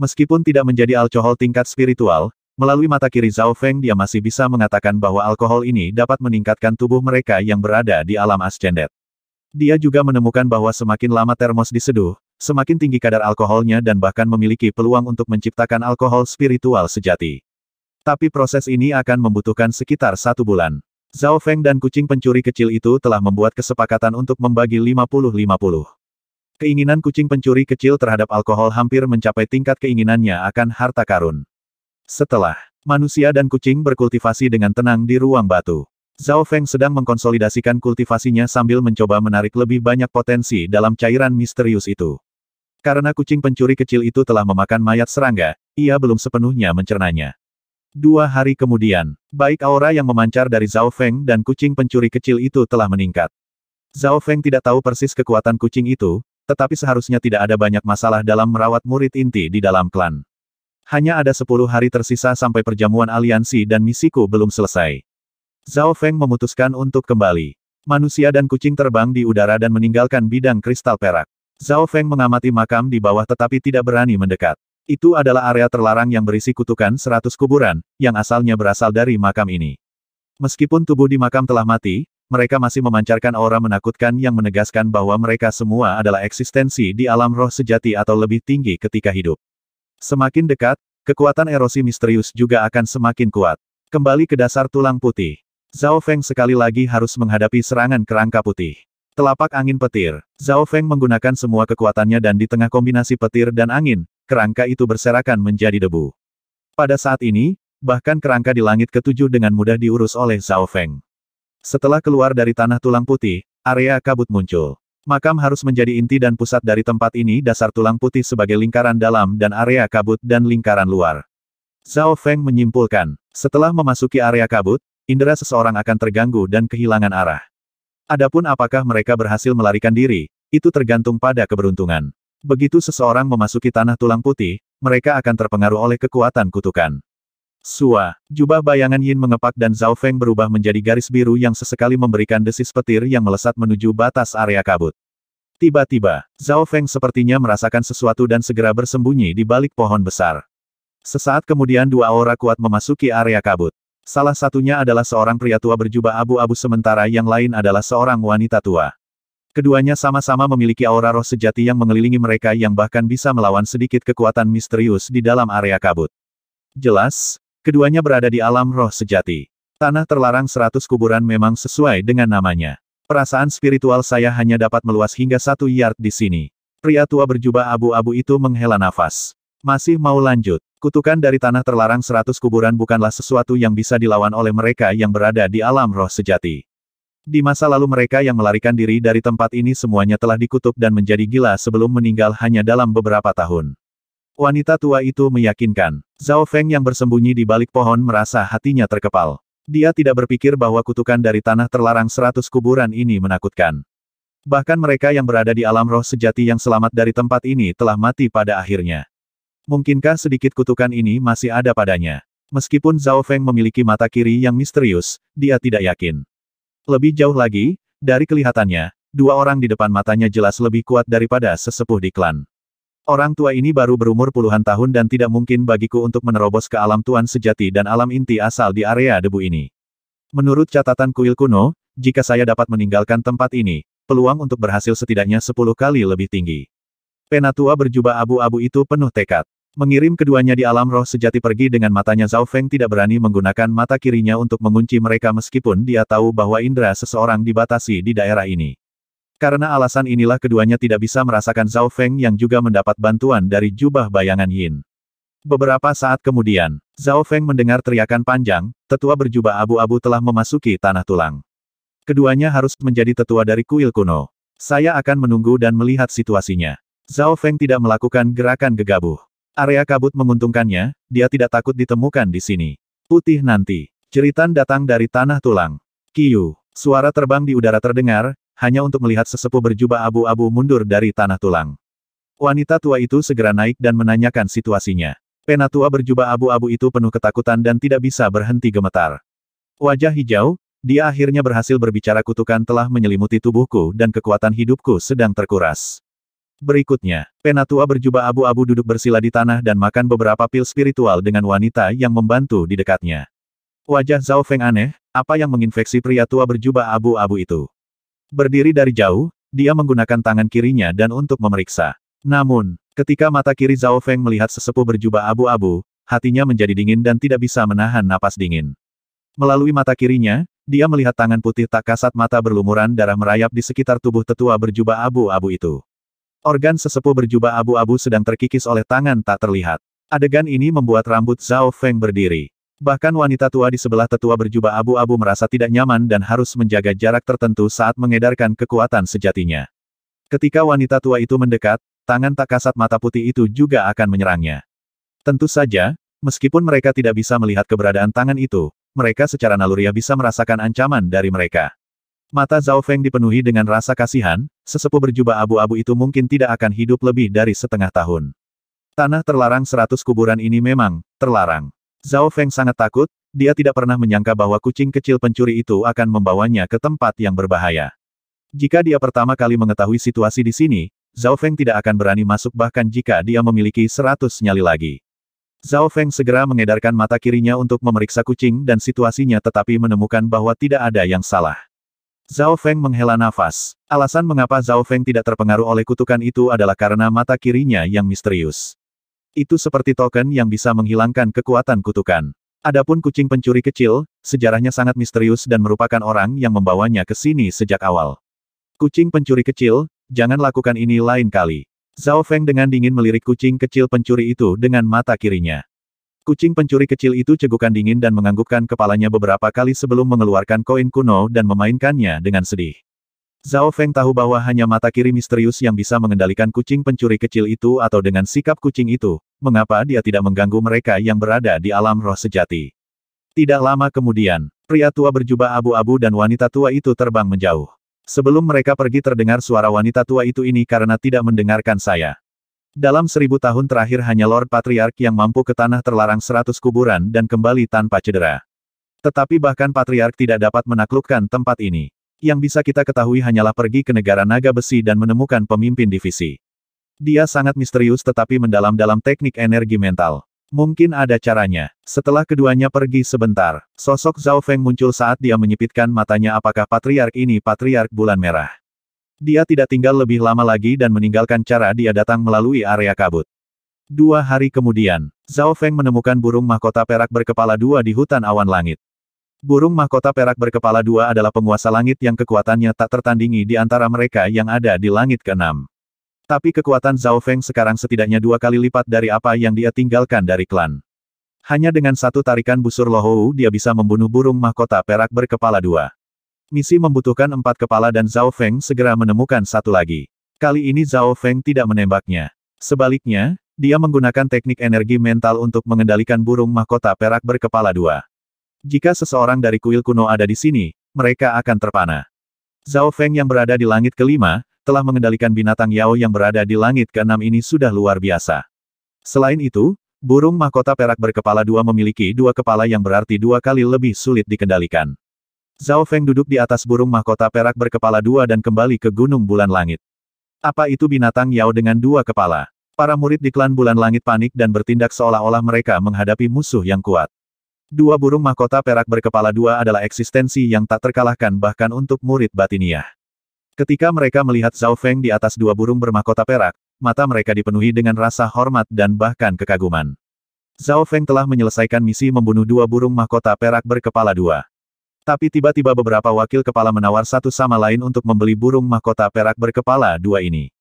Meskipun tidak menjadi alkohol tingkat spiritual, melalui mata kiri Zhao Feng dia masih bisa mengatakan bahwa alkohol ini dapat meningkatkan tubuh mereka yang berada di alam ascendet. Dia juga menemukan bahwa semakin lama termos diseduh, semakin tinggi kadar alkoholnya dan bahkan memiliki peluang untuk menciptakan alkohol spiritual sejati. Tapi proses ini akan membutuhkan sekitar satu bulan. Zhao Feng dan kucing pencuri kecil itu telah membuat kesepakatan untuk membagi 50-50. Keinginan kucing pencuri kecil terhadap alkohol hampir mencapai tingkat keinginannya akan harta karun. Setelah manusia dan kucing berkultivasi dengan tenang di ruang batu, Zhao Feng sedang mengkonsolidasikan kultivasinya sambil mencoba menarik lebih banyak potensi dalam cairan misterius itu. Karena kucing pencuri kecil itu telah memakan mayat serangga, ia belum sepenuhnya mencernanya. Dua hari kemudian, baik aura yang memancar dari Zhao Feng dan kucing pencuri kecil itu telah meningkat. Zhao Feng tidak tahu persis kekuatan kucing itu, tetapi seharusnya tidak ada banyak masalah dalam merawat murid inti di dalam klan. Hanya ada sepuluh hari tersisa sampai perjamuan aliansi dan misiku belum selesai. Zhao Feng memutuskan untuk kembali. Manusia dan kucing terbang di udara dan meninggalkan bidang kristal perak. Zhao Feng mengamati makam di bawah tetapi tidak berani mendekat. Itu adalah area terlarang yang berisi kutukan seratus kuburan, yang asalnya berasal dari makam ini. Meskipun tubuh di makam telah mati, mereka masih memancarkan aura menakutkan yang menegaskan bahwa mereka semua adalah eksistensi di alam roh sejati atau lebih tinggi ketika hidup. Semakin dekat, kekuatan erosi misterius juga akan semakin kuat. Kembali ke dasar tulang putih. Zhao Feng sekali lagi harus menghadapi serangan kerangka putih. Telapak angin petir. Zhao Feng menggunakan semua kekuatannya dan di tengah kombinasi petir dan angin, kerangka itu berserakan menjadi debu. Pada saat ini, bahkan kerangka di langit ketujuh dengan mudah diurus oleh Zhao Feng. Setelah keluar dari tanah tulang putih, area kabut muncul. Makam harus menjadi inti dan pusat dari tempat ini dasar tulang putih sebagai lingkaran dalam dan area kabut dan lingkaran luar. Zhao Feng menyimpulkan, setelah memasuki area kabut, indera seseorang akan terganggu dan kehilangan arah. Adapun apakah mereka berhasil melarikan diri, itu tergantung pada keberuntungan. Begitu seseorang memasuki tanah tulang putih, mereka akan terpengaruh oleh kekuatan kutukan. Sua, jubah bayangan Yin mengepak dan Zhao Feng berubah menjadi garis biru yang sesekali memberikan desis petir yang melesat menuju batas area kabut. Tiba-tiba, Zhao Feng sepertinya merasakan sesuatu dan segera bersembunyi di balik pohon besar. Sesaat kemudian dua aura kuat memasuki area kabut. Salah satunya adalah seorang pria tua berjubah abu-abu sementara yang lain adalah seorang wanita tua. Keduanya sama-sama memiliki aura roh sejati yang mengelilingi mereka yang bahkan bisa melawan sedikit kekuatan misterius di dalam area kabut. Jelas, keduanya berada di alam roh sejati. Tanah terlarang seratus kuburan memang sesuai dengan namanya. Perasaan spiritual saya hanya dapat meluas hingga satu yard di sini. Pria tua berjubah abu-abu itu menghela nafas. Masih mau lanjut. Kutukan dari tanah terlarang seratus kuburan bukanlah sesuatu yang bisa dilawan oleh mereka yang berada di alam roh sejati. Di masa lalu mereka yang melarikan diri dari tempat ini semuanya telah dikutuk dan menjadi gila sebelum meninggal hanya dalam beberapa tahun. Wanita tua itu meyakinkan. Zhao Feng yang bersembunyi di balik pohon merasa hatinya terkepal. Dia tidak berpikir bahwa kutukan dari tanah terlarang seratus kuburan ini menakutkan. Bahkan mereka yang berada di alam roh sejati yang selamat dari tempat ini telah mati pada akhirnya. Mungkinkah sedikit kutukan ini masih ada padanya? Meskipun Zhao Feng memiliki mata kiri yang misterius, dia tidak yakin. Lebih jauh lagi, dari kelihatannya, dua orang di depan matanya jelas lebih kuat daripada sesepuh di klan. Orang tua ini baru berumur puluhan tahun dan tidak mungkin bagiku untuk menerobos ke alam tuan sejati dan alam inti asal di area debu ini. Menurut catatan kuil kuno, jika saya dapat meninggalkan tempat ini, peluang untuk berhasil setidaknya sepuluh kali lebih tinggi. Penatua berjubah abu-abu itu penuh tekad. Mengirim keduanya di alam roh sejati pergi dengan matanya Zhao Feng tidak berani menggunakan mata kirinya untuk mengunci mereka meskipun dia tahu bahwa indera seseorang dibatasi di daerah ini. Karena alasan inilah keduanya tidak bisa merasakan Zhao Feng yang juga mendapat bantuan dari jubah bayangan Yin. Beberapa saat kemudian, Zhao Feng mendengar teriakan panjang, tetua berjubah abu-abu telah memasuki tanah tulang. Keduanya harus menjadi tetua dari kuil kuno. Saya akan menunggu dan melihat situasinya. Zhao Feng tidak melakukan gerakan gegabah. Area kabut menguntungkannya, dia tidak takut ditemukan di sini. Putih nanti. Ceritan datang dari tanah tulang. Kiyu. Suara terbang di udara terdengar, hanya untuk melihat sesepuh berjubah abu-abu mundur dari tanah tulang. Wanita tua itu segera naik dan menanyakan situasinya. Penatua berjubah abu-abu itu penuh ketakutan dan tidak bisa berhenti gemetar. Wajah hijau, dia akhirnya berhasil berbicara kutukan telah menyelimuti tubuhku dan kekuatan hidupku sedang terkuras. Berikutnya, Penatua berjubah abu-abu duduk bersila di tanah dan makan beberapa pil spiritual dengan wanita yang membantu di dekatnya. Wajah Zhao Feng aneh, apa yang menginfeksi pria tua berjubah abu-abu itu? Berdiri dari jauh, dia menggunakan tangan kirinya dan untuk memeriksa. Namun, ketika mata kiri Zhao Feng melihat sesepuh berjubah abu-abu, hatinya menjadi dingin dan tidak bisa menahan napas dingin. Melalui mata kirinya, dia melihat tangan putih tak kasat mata berlumuran darah merayap di sekitar tubuh tetua berjubah abu-abu itu. Organ sesepuh berjubah abu-abu sedang terkikis oleh tangan tak terlihat. Adegan ini membuat rambut Zhao Feng berdiri. Bahkan wanita tua di sebelah tetua berjubah abu-abu merasa tidak nyaman dan harus menjaga jarak tertentu saat mengedarkan kekuatan sejatinya. Ketika wanita tua itu mendekat, tangan tak kasat mata putih itu juga akan menyerangnya. Tentu saja, meskipun mereka tidak bisa melihat keberadaan tangan itu, mereka secara naluriah bisa merasakan ancaman dari mereka. Mata Zhao Feng dipenuhi dengan rasa kasihan, sesepuh berjubah abu-abu itu mungkin tidak akan hidup lebih dari setengah tahun. Tanah terlarang seratus kuburan ini memang, terlarang. Zhao Feng sangat takut, dia tidak pernah menyangka bahwa kucing kecil pencuri itu akan membawanya ke tempat yang berbahaya. Jika dia pertama kali mengetahui situasi di sini, Zhao Feng tidak akan berani masuk bahkan jika dia memiliki seratus nyali lagi. Zhao Feng segera mengedarkan mata kirinya untuk memeriksa kucing dan situasinya tetapi menemukan bahwa tidak ada yang salah. Zhao Feng menghela nafas. Alasan mengapa Zhao Feng tidak terpengaruh oleh kutukan itu adalah karena mata kirinya yang misterius. Itu seperti token yang bisa menghilangkan kekuatan kutukan. Adapun kucing pencuri kecil, sejarahnya sangat misterius dan merupakan orang yang membawanya ke sini sejak awal. Kucing pencuri kecil, jangan lakukan ini lain kali. Zhao Feng dengan dingin melirik kucing kecil pencuri itu dengan mata kirinya. Kucing pencuri kecil itu cegukan dingin dan menganggukkan kepalanya beberapa kali sebelum mengeluarkan koin kuno dan memainkannya dengan sedih. Zhao Feng tahu bahwa hanya mata kiri misterius yang bisa mengendalikan kucing pencuri kecil itu atau dengan sikap kucing itu, mengapa dia tidak mengganggu mereka yang berada di alam roh sejati. Tidak lama kemudian, pria tua berjubah abu-abu dan wanita tua itu terbang menjauh. Sebelum mereka pergi terdengar suara wanita tua itu ini karena tidak mendengarkan saya. Dalam seribu tahun terakhir hanya Lord Patriark yang mampu ke tanah terlarang seratus kuburan dan kembali tanpa cedera. Tetapi bahkan Patriark tidak dapat menaklukkan tempat ini. Yang bisa kita ketahui hanyalah pergi ke negara naga besi dan menemukan pemimpin divisi. Dia sangat misterius tetapi mendalam dalam teknik energi mental. Mungkin ada caranya. Setelah keduanya pergi sebentar, sosok Zhao Feng muncul saat dia menyipitkan matanya apakah patriark ini patriark bulan merah. Dia tidak tinggal lebih lama lagi dan meninggalkan cara dia datang melalui area kabut. Dua hari kemudian, Zhao Feng menemukan burung mahkota perak berkepala dua di hutan awan langit. Burung mahkota perak berkepala dua adalah penguasa langit yang kekuatannya tak tertandingi di antara mereka yang ada di langit keenam. Tapi kekuatan Zhao Feng sekarang setidaknya dua kali lipat dari apa yang dia tinggalkan dari klan. Hanya dengan satu tarikan busur Lohou dia bisa membunuh burung mahkota perak berkepala dua. Misi membutuhkan empat kepala dan Zhao Feng segera menemukan satu lagi. Kali ini Zhao Feng tidak menembaknya. Sebaliknya, dia menggunakan teknik energi mental untuk mengendalikan burung mahkota perak berkepala dua. Jika seseorang dari kuil kuno ada di sini, mereka akan terpana. Zhao Feng yang berada di langit kelima, telah mengendalikan binatang Yao yang berada di langit keenam ini sudah luar biasa. Selain itu, burung mahkota perak berkepala dua memiliki dua kepala yang berarti dua kali lebih sulit dikendalikan. Zhao Feng duduk di atas burung mahkota perak berkepala dua dan kembali ke Gunung Bulan Langit. Apa itu binatang Yao dengan dua kepala? Para murid di klan Bulan Langit panik dan bertindak seolah-olah mereka menghadapi musuh yang kuat. Dua burung mahkota perak berkepala dua adalah eksistensi yang tak terkalahkan bahkan untuk murid batiniah. Ketika mereka melihat Zhao Feng di atas dua burung bermahkota perak, mata mereka dipenuhi dengan rasa hormat dan bahkan kekaguman. Zhao Feng telah menyelesaikan misi membunuh dua burung mahkota perak berkepala dua. Tapi tiba-tiba beberapa wakil kepala menawar satu sama lain untuk membeli burung mahkota perak berkepala dua ini.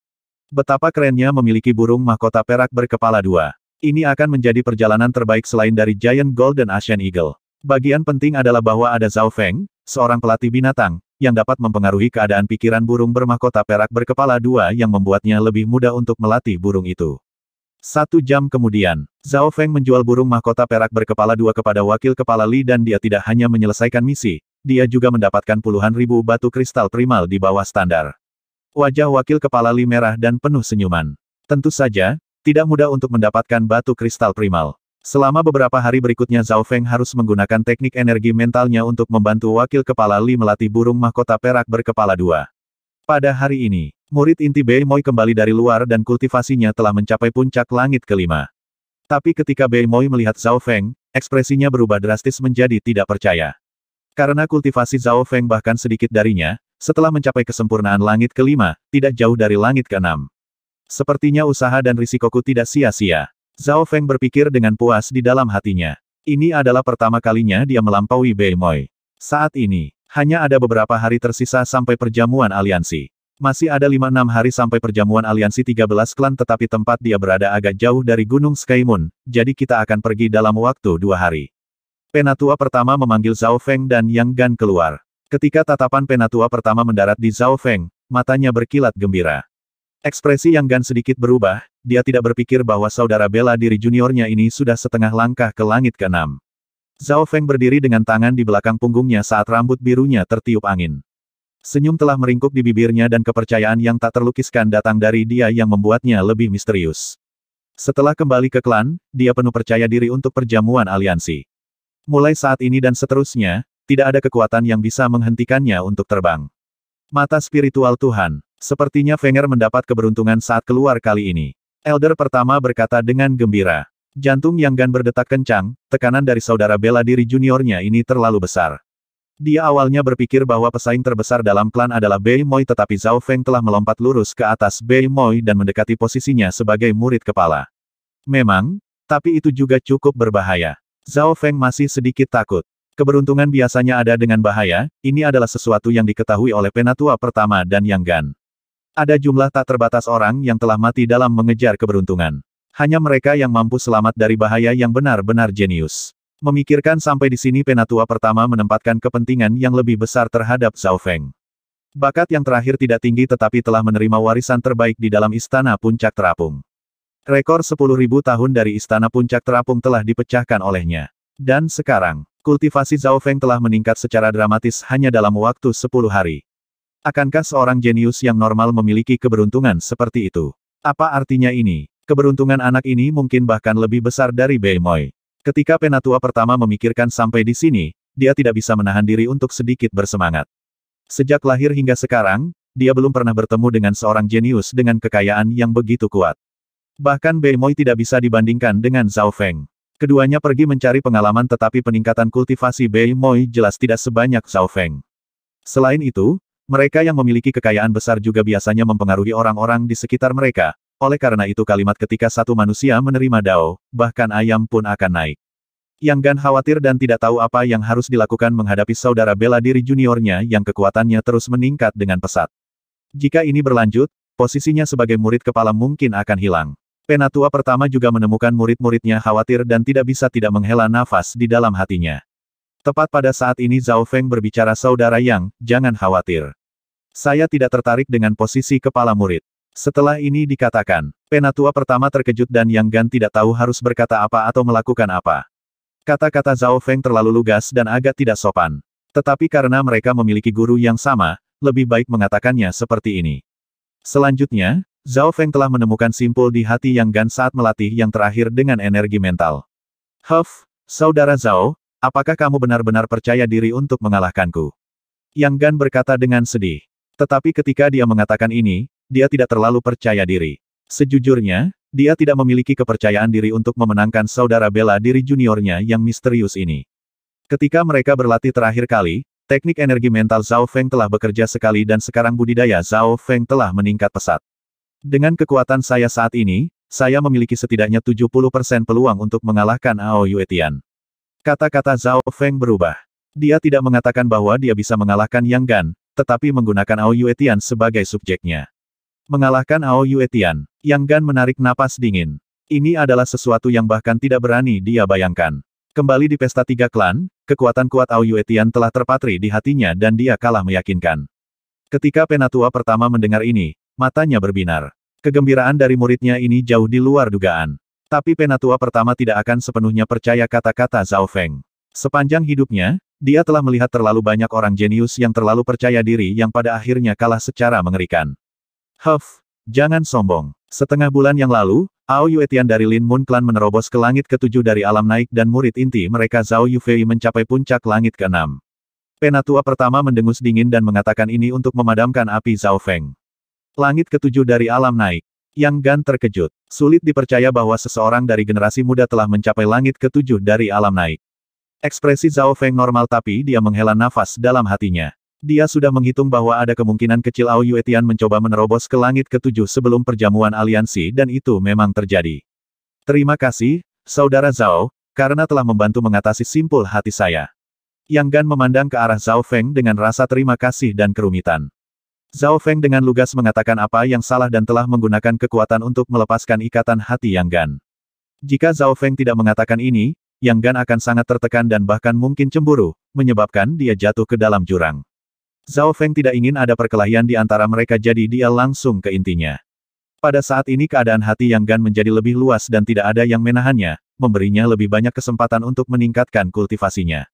Betapa kerennya memiliki burung mahkota perak berkepala dua. Ini akan menjadi perjalanan terbaik selain dari Giant Golden Asian Eagle. Bagian penting adalah bahwa ada Zhao Feng, seorang pelatih binatang, yang dapat mempengaruhi keadaan pikiran burung bermahkota perak berkepala dua yang membuatnya lebih mudah untuk melatih burung itu. Satu jam kemudian, Zhao Feng menjual burung mahkota perak berkepala dua kepada wakil kepala Li dan dia tidak hanya menyelesaikan misi, dia juga mendapatkan puluhan ribu batu kristal primal di bawah standar. Wajah wakil kepala Li merah dan penuh senyuman. Tentu saja, tidak mudah untuk mendapatkan batu kristal primal. Selama beberapa hari berikutnya Zhao Feng harus menggunakan teknik energi mentalnya untuk membantu wakil kepala Li melatih burung mahkota perak berkepala dua. Pada hari ini, murid inti Bei Moi kembali dari luar dan kultivasinya telah mencapai puncak langit kelima. Tapi ketika Bei Moi melihat Zhao Feng, ekspresinya berubah drastis menjadi tidak percaya. Karena kultivasi Zhao Feng bahkan sedikit darinya, setelah mencapai kesempurnaan langit kelima, tidak jauh dari langit keenam. Sepertinya usaha dan risikoku tidak sia-sia. Zhao Feng berpikir dengan puas di dalam hatinya. Ini adalah pertama kalinya dia melampaui Bei Moi. Saat ini, hanya ada beberapa hari tersisa sampai perjamuan aliansi. Masih ada 5-6 hari sampai perjamuan aliansi 13 klan tetapi tempat dia berada agak jauh dari Gunung Skymoon, jadi kita akan pergi dalam waktu dua hari. Penatua pertama memanggil Zhao Feng dan Yang Gan keluar. Ketika tatapan penatua pertama mendarat di Zhao Feng, matanya berkilat gembira. Ekspresi Yang Gan sedikit berubah, dia tidak berpikir bahwa saudara bela diri juniornya ini sudah setengah langkah ke langit keenam. Zhao Feng berdiri dengan tangan di belakang punggungnya saat rambut birunya tertiup angin. Senyum telah meringkuk di bibirnya dan kepercayaan yang tak terlukiskan datang dari dia yang membuatnya lebih misterius. Setelah kembali ke klan, dia penuh percaya diri untuk perjamuan aliansi. Mulai saat ini dan seterusnya, tidak ada kekuatan yang bisa menghentikannya untuk terbang. Mata spiritual Tuhan, sepertinya Fenger mendapat keberuntungan saat keluar kali ini. Elder pertama berkata dengan gembira. Jantung Yang Gan berdetak kencang, tekanan dari saudara bela diri juniornya ini terlalu besar. Dia awalnya berpikir bahwa pesaing terbesar dalam klan adalah Bei Moi tetapi Zhao Feng telah melompat lurus ke atas Bei Moi dan mendekati posisinya sebagai murid kepala. Memang, tapi itu juga cukup berbahaya. Zhao Feng masih sedikit takut. Keberuntungan biasanya ada dengan bahaya, ini adalah sesuatu yang diketahui oleh penatua pertama dan Yang Gan. Ada jumlah tak terbatas orang yang telah mati dalam mengejar keberuntungan. Hanya mereka yang mampu selamat dari bahaya yang benar-benar jenius. Memikirkan sampai di sini Penatua pertama menempatkan kepentingan yang lebih besar terhadap Zhao Feng. Bakat yang terakhir tidak tinggi tetapi telah menerima warisan terbaik di dalam Istana Puncak Terapung. Rekor 10.000 tahun dari Istana Puncak Terapung telah dipecahkan olehnya. Dan sekarang, kultivasi Zhao Feng telah meningkat secara dramatis hanya dalam waktu 10 hari. Akankah seorang jenius yang normal memiliki keberuntungan seperti itu? Apa artinya ini? Keberuntungan anak ini mungkin bahkan lebih besar dari Beimoy. Ketika penatua pertama memikirkan sampai di sini, dia tidak bisa menahan diri untuk sedikit bersemangat. Sejak lahir hingga sekarang, dia belum pernah bertemu dengan seorang jenius dengan kekayaan yang begitu kuat. Bahkan Beimoy tidak bisa dibandingkan dengan Zhao Feng. Keduanya pergi mencari pengalaman tetapi peningkatan kultivasi Bei Beimoy jelas tidak sebanyak Zhao Feng. Selain itu, mereka yang memiliki kekayaan besar juga biasanya mempengaruhi orang-orang di sekitar mereka, oleh karena itu kalimat ketika satu manusia menerima dao, bahkan ayam pun akan naik. Yang Gan khawatir dan tidak tahu apa yang harus dilakukan menghadapi saudara bela diri juniornya yang kekuatannya terus meningkat dengan pesat. Jika ini berlanjut, posisinya sebagai murid kepala mungkin akan hilang. Penatua pertama juga menemukan murid-muridnya khawatir dan tidak bisa tidak menghela nafas di dalam hatinya. Tepat pada saat ini Zhao Feng berbicara saudara Yang, jangan khawatir. Saya tidak tertarik dengan posisi kepala murid. Setelah ini dikatakan, penatua pertama terkejut dan Yang Gan tidak tahu harus berkata apa atau melakukan apa. Kata-kata Zhao Feng terlalu lugas dan agak tidak sopan. Tetapi karena mereka memiliki guru yang sama, lebih baik mengatakannya seperti ini. Selanjutnya, Zhao Feng telah menemukan simpul di hati Yang Gan saat melatih yang terakhir dengan energi mental. Huff, saudara Zhao, apakah kamu benar-benar percaya diri untuk mengalahkanku? Yang Gan berkata dengan sedih. Tetapi ketika dia mengatakan ini, dia tidak terlalu percaya diri. Sejujurnya, dia tidak memiliki kepercayaan diri untuk memenangkan saudara bela diri juniornya yang misterius ini. Ketika mereka berlatih terakhir kali, teknik energi mental Zhao Feng telah bekerja sekali dan sekarang budidaya Zhao Feng telah meningkat pesat. Dengan kekuatan saya saat ini, saya memiliki setidaknya 70% peluang untuk mengalahkan Ao Yuetian. Kata-kata Zhao Feng berubah. Dia tidak mengatakan bahwa dia bisa mengalahkan Yang Gan, tetapi menggunakan Ao Yuetian sebagai subjeknya. Mengalahkan Ao Yue Tian, Yang Gan menarik napas dingin. Ini adalah sesuatu yang bahkan tidak berani dia bayangkan. Kembali di pesta tiga klan, kekuatan kuat Ao Yue Tian telah terpatri di hatinya dan dia kalah meyakinkan. Ketika penatua pertama mendengar ini, matanya berbinar. Kegembiraan dari muridnya ini jauh di luar dugaan. Tapi penatua pertama tidak akan sepenuhnya percaya kata-kata Zhao Feng. Sepanjang hidupnya, dia telah melihat terlalu banyak orang jenius yang terlalu percaya diri yang pada akhirnya kalah secara mengerikan. Huff, jangan sombong. Setengah bulan yang lalu, Ao Yuetian dari Lin Moon Clan menerobos ke langit ketujuh dari alam naik dan murid inti mereka Zhao Yufei mencapai puncak langit keenam. Penatua pertama mendengus dingin dan mengatakan ini untuk memadamkan api Zhao Feng. Langit ketujuh dari alam naik. Yang Gan terkejut. Sulit dipercaya bahwa seseorang dari generasi muda telah mencapai langit ketujuh dari alam naik. Ekspresi Zhao Feng normal tapi dia menghela nafas dalam hatinya. Dia sudah menghitung bahwa ada kemungkinan kecil Ao Yuetian mencoba menerobos ke langit ketujuh sebelum perjamuan aliansi dan itu memang terjadi. Terima kasih, Saudara Zhao, karena telah membantu mengatasi simpul hati saya. Yang Gan memandang ke arah Zhao Feng dengan rasa terima kasih dan kerumitan. Zhao Feng dengan lugas mengatakan apa yang salah dan telah menggunakan kekuatan untuk melepaskan ikatan hati Yang Gan. Jika Zhao Feng tidak mengatakan ini, Yang Gan akan sangat tertekan dan bahkan mungkin cemburu, menyebabkan dia jatuh ke dalam jurang. Zhao Feng tidak ingin ada perkelahian di antara mereka jadi dia langsung ke intinya. Pada saat ini keadaan hati Yang Gan menjadi lebih luas dan tidak ada yang menahannya, memberinya lebih banyak kesempatan untuk meningkatkan kultivasinya.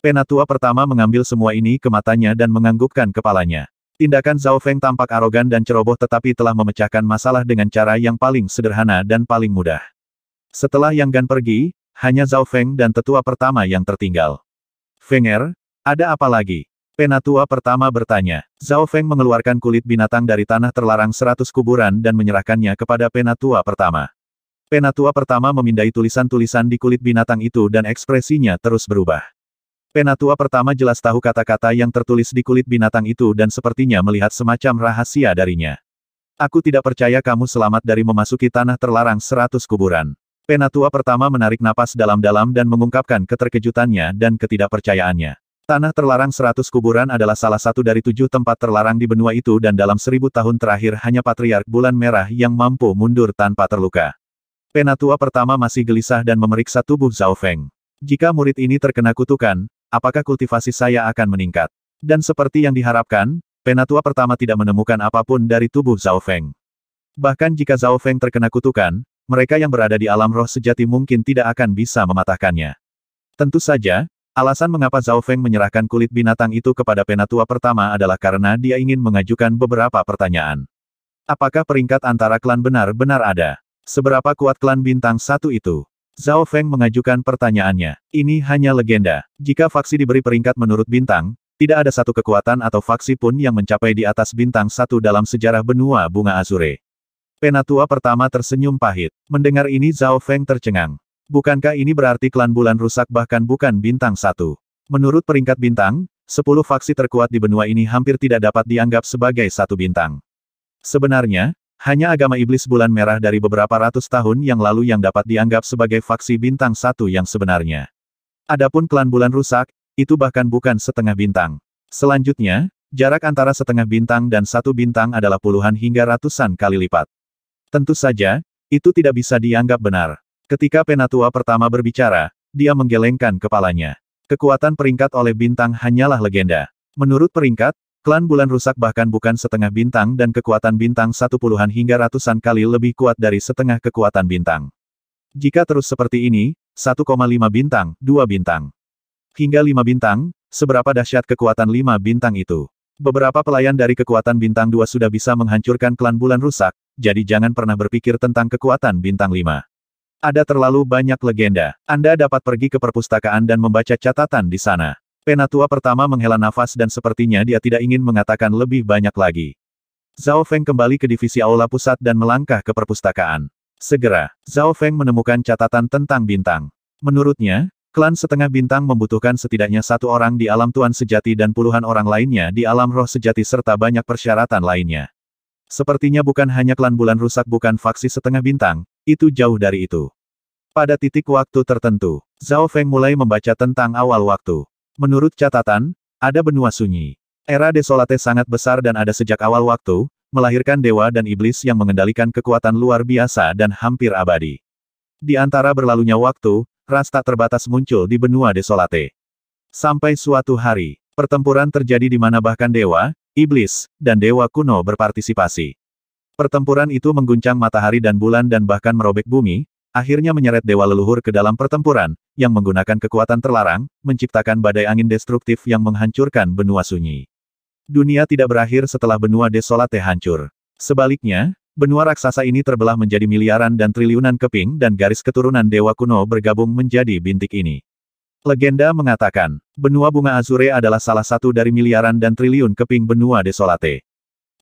Penatua pertama mengambil semua ini ke matanya dan menganggukkan kepalanya. Tindakan Zhao Feng tampak arogan dan ceroboh tetapi telah memecahkan masalah dengan cara yang paling sederhana dan paling mudah. Setelah Yang Gan pergi, hanya Zhao Feng dan tetua pertama yang tertinggal. Fenger, ada apa lagi? Penatua pertama bertanya. Zhao Feng mengeluarkan kulit binatang dari tanah terlarang seratus kuburan dan menyerahkannya kepada penatua pertama. Penatua pertama memindai tulisan-tulisan di kulit binatang itu dan ekspresinya terus berubah. Penatua pertama jelas tahu kata-kata yang tertulis di kulit binatang itu dan sepertinya melihat semacam rahasia darinya. Aku tidak percaya kamu selamat dari memasuki tanah terlarang seratus kuburan. Penatua pertama menarik napas dalam-dalam dan mengungkapkan keterkejutannya dan ketidakpercayaannya. Tanah terlarang seratus kuburan adalah salah satu dari tujuh tempat terlarang di benua itu dan dalam seribu tahun terakhir hanya Patriark Bulan Merah yang mampu mundur tanpa terluka. Penatua pertama masih gelisah dan memeriksa tubuh Zhao Feng. Jika murid ini terkena kutukan, apakah kultivasi saya akan meningkat? Dan seperti yang diharapkan, Penatua pertama tidak menemukan apapun dari tubuh Zhao Feng. Bahkan jika Zhao Feng terkena kutukan, mereka yang berada di alam roh sejati mungkin tidak akan bisa mematahkannya. Tentu saja, Alasan mengapa Zhao Feng menyerahkan kulit binatang itu kepada penatua pertama adalah karena dia ingin mengajukan beberapa pertanyaan. Apakah peringkat antara klan benar-benar ada? Seberapa kuat klan bintang satu itu? Zhao Feng mengajukan pertanyaannya. Ini hanya legenda. Jika faksi diberi peringkat menurut bintang, tidak ada satu kekuatan atau faksi pun yang mencapai di atas bintang satu dalam sejarah benua bunga Azure. Penatua pertama tersenyum pahit. Mendengar ini Zhao Feng tercengang. Bukankah ini berarti klan bulan rusak bahkan bukan bintang satu? Menurut peringkat bintang, 10 faksi terkuat di benua ini hampir tidak dapat dianggap sebagai satu bintang. Sebenarnya, hanya agama iblis bulan merah dari beberapa ratus tahun yang lalu yang dapat dianggap sebagai faksi bintang satu yang sebenarnya. Adapun klan bulan rusak, itu bahkan bukan setengah bintang. Selanjutnya, jarak antara setengah bintang dan satu bintang adalah puluhan hingga ratusan kali lipat. Tentu saja, itu tidak bisa dianggap benar. Ketika penatua pertama berbicara, dia menggelengkan kepalanya. Kekuatan peringkat oleh bintang hanyalah legenda. Menurut peringkat, klan bulan rusak bahkan bukan setengah bintang dan kekuatan bintang satu puluhan hingga ratusan kali lebih kuat dari setengah kekuatan bintang. Jika terus seperti ini, 1,5 bintang, 2 bintang. Hingga 5 bintang, seberapa dahsyat kekuatan 5 bintang itu. Beberapa pelayan dari kekuatan bintang 2 sudah bisa menghancurkan klan bulan rusak, jadi jangan pernah berpikir tentang kekuatan bintang 5. Ada terlalu banyak legenda. Anda dapat pergi ke perpustakaan dan membaca catatan di sana. Penatua pertama menghela nafas dan sepertinya dia tidak ingin mengatakan lebih banyak lagi. Zhao Feng kembali ke divisi aula pusat dan melangkah ke perpustakaan. Segera, Zhao Feng menemukan catatan tentang bintang. Menurutnya, klan setengah bintang membutuhkan setidaknya satu orang di alam tuan sejati dan puluhan orang lainnya di alam roh sejati serta banyak persyaratan lainnya. Sepertinya bukan hanya klan bulan rusak bukan faksi setengah bintang, itu jauh dari itu. Pada titik waktu tertentu, Zhao Feng mulai membaca tentang awal waktu. Menurut catatan, ada benua sunyi. Era desolate sangat besar dan ada sejak awal waktu, melahirkan dewa dan iblis yang mengendalikan kekuatan luar biasa dan hampir abadi. Di antara berlalunya waktu, ras tak terbatas muncul di benua desolate. Sampai suatu hari, pertempuran terjadi di mana bahkan dewa, iblis, dan dewa kuno berpartisipasi. Pertempuran itu mengguncang matahari dan bulan dan bahkan merobek bumi, akhirnya menyeret dewa leluhur ke dalam pertempuran, yang menggunakan kekuatan terlarang, menciptakan badai angin destruktif yang menghancurkan benua sunyi. Dunia tidak berakhir setelah benua desolate hancur. Sebaliknya, benua raksasa ini terbelah menjadi miliaran dan triliunan keping dan garis keturunan dewa kuno bergabung menjadi bintik ini. Legenda mengatakan, benua bunga Azure adalah salah satu dari miliaran dan triliun keping benua desolate.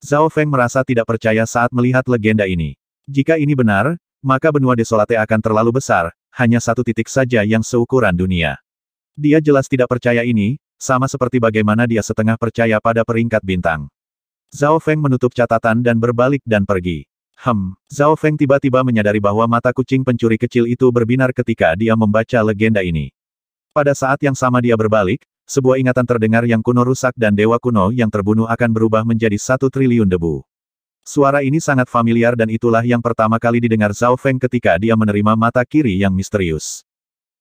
Zhao Feng merasa tidak percaya saat melihat legenda ini. Jika ini benar, maka benua desolate akan terlalu besar, hanya satu titik saja yang seukuran dunia. Dia jelas tidak percaya ini, sama seperti bagaimana dia setengah percaya pada peringkat bintang. Zhao Feng menutup catatan dan berbalik dan pergi. Hem, Zhao Feng tiba-tiba menyadari bahwa mata kucing pencuri kecil itu berbinar ketika dia membaca legenda ini. Pada saat yang sama dia berbalik, sebuah ingatan terdengar yang kuno rusak dan dewa kuno yang terbunuh akan berubah menjadi satu triliun debu. Suara ini sangat familiar dan itulah yang pertama kali didengar Zhao Feng ketika dia menerima mata kiri yang misterius.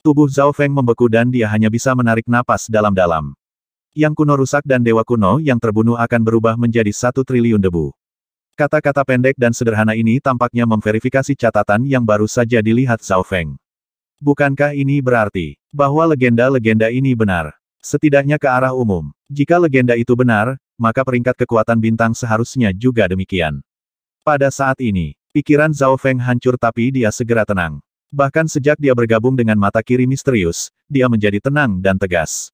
Tubuh Zhao Feng membeku dan dia hanya bisa menarik napas dalam-dalam. Yang kuno rusak dan dewa kuno yang terbunuh akan berubah menjadi satu triliun debu. Kata-kata pendek dan sederhana ini tampaknya memverifikasi catatan yang baru saja dilihat Zhao Feng. Bukankah ini berarti bahwa legenda-legenda ini benar? Setidaknya ke arah umum. Jika legenda itu benar, maka peringkat kekuatan bintang seharusnya juga demikian. Pada saat ini, pikiran Zhao Feng hancur tapi dia segera tenang. Bahkan sejak dia bergabung dengan mata kiri misterius, dia menjadi tenang dan tegas.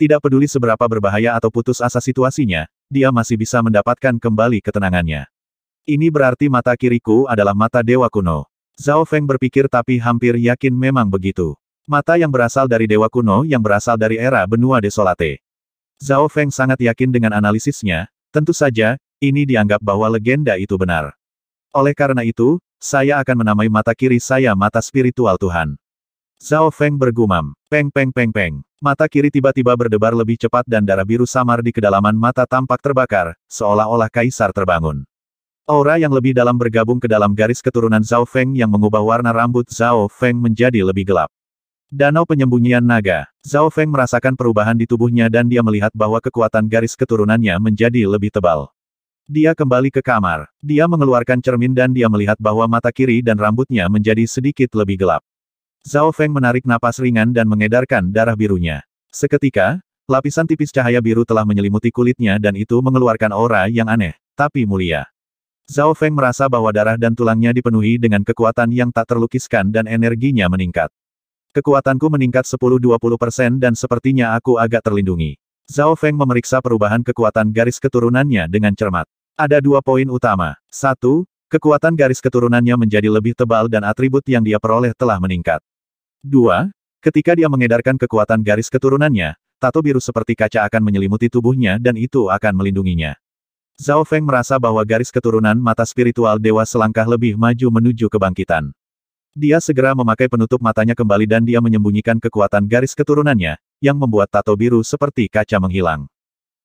Tidak peduli seberapa berbahaya atau putus asa situasinya, dia masih bisa mendapatkan kembali ketenangannya. Ini berarti mata kiriku adalah mata dewa kuno. Zhao Feng berpikir tapi hampir yakin memang begitu. Mata yang berasal dari dewa kuno yang berasal dari era benua desolate. Zhao Feng sangat yakin dengan analisisnya, tentu saja, ini dianggap bahwa legenda itu benar. Oleh karena itu, saya akan menamai mata kiri saya mata spiritual Tuhan. Zhao Feng bergumam, peng peng peng peng. Mata kiri tiba-tiba berdebar lebih cepat dan darah biru samar di kedalaman mata tampak terbakar, seolah-olah kaisar terbangun. Aura yang lebih dalam bergabung ke dalam garis keturunan Zhao Feng yang mengubah warna rambut Zhao Feng menjadi lebih gelap. Danau Penyembunyian Naga. Zhao Feng merasakan perubahan di tubuhnya dan dia melihat bahwa kekuatan garis keturunannya menjadi lebih tebal. Dia kembali ke kamar. Dia mengeluarkan cermin dan dia melihat bahwa mata kiri dan rambutnya menjadi sedikit lebih gelap. Zhao Feng menarik napas ringan dan mengedarkan darah birunya. Seketika, lapisan tipis cahaya biru telah menyelimuti kulitnya dan itu mengeluarkan aura yang aneh, tapi mulia. Zhao Feng merasa bahwa darah dan tulangnya dipenuhi dengan kekuatan yang tak terlukiskan dan energinya meningkat. Kekuatanku meningkat 10-20% dan sepertinya aku agak terlindungi. Zhao Feng memeriksa perubahan kekuatan garis keturunannya dengan cermat. Ada dua poin utama. Satu, kekuatan garis keturunannya menjadi lebih tebal dan atribut yang dia peroleh telah meningkat. Dua, ketika dia mengedarkan kekuatan garis keturunannya, tato biru seperti kaca akan menyelimuti tubuhnya dan itu akan melindunginya. Zhao Feng merasa bahwa garis keturunan mata spiritual dewa selangkah lebih maju menuju kebangkitan. Dia segera memakai penutup matanya kembali dan dia menyembunyikan kekuatan garis keturunannya, yang membuat tato biru seperti kaca menghilang.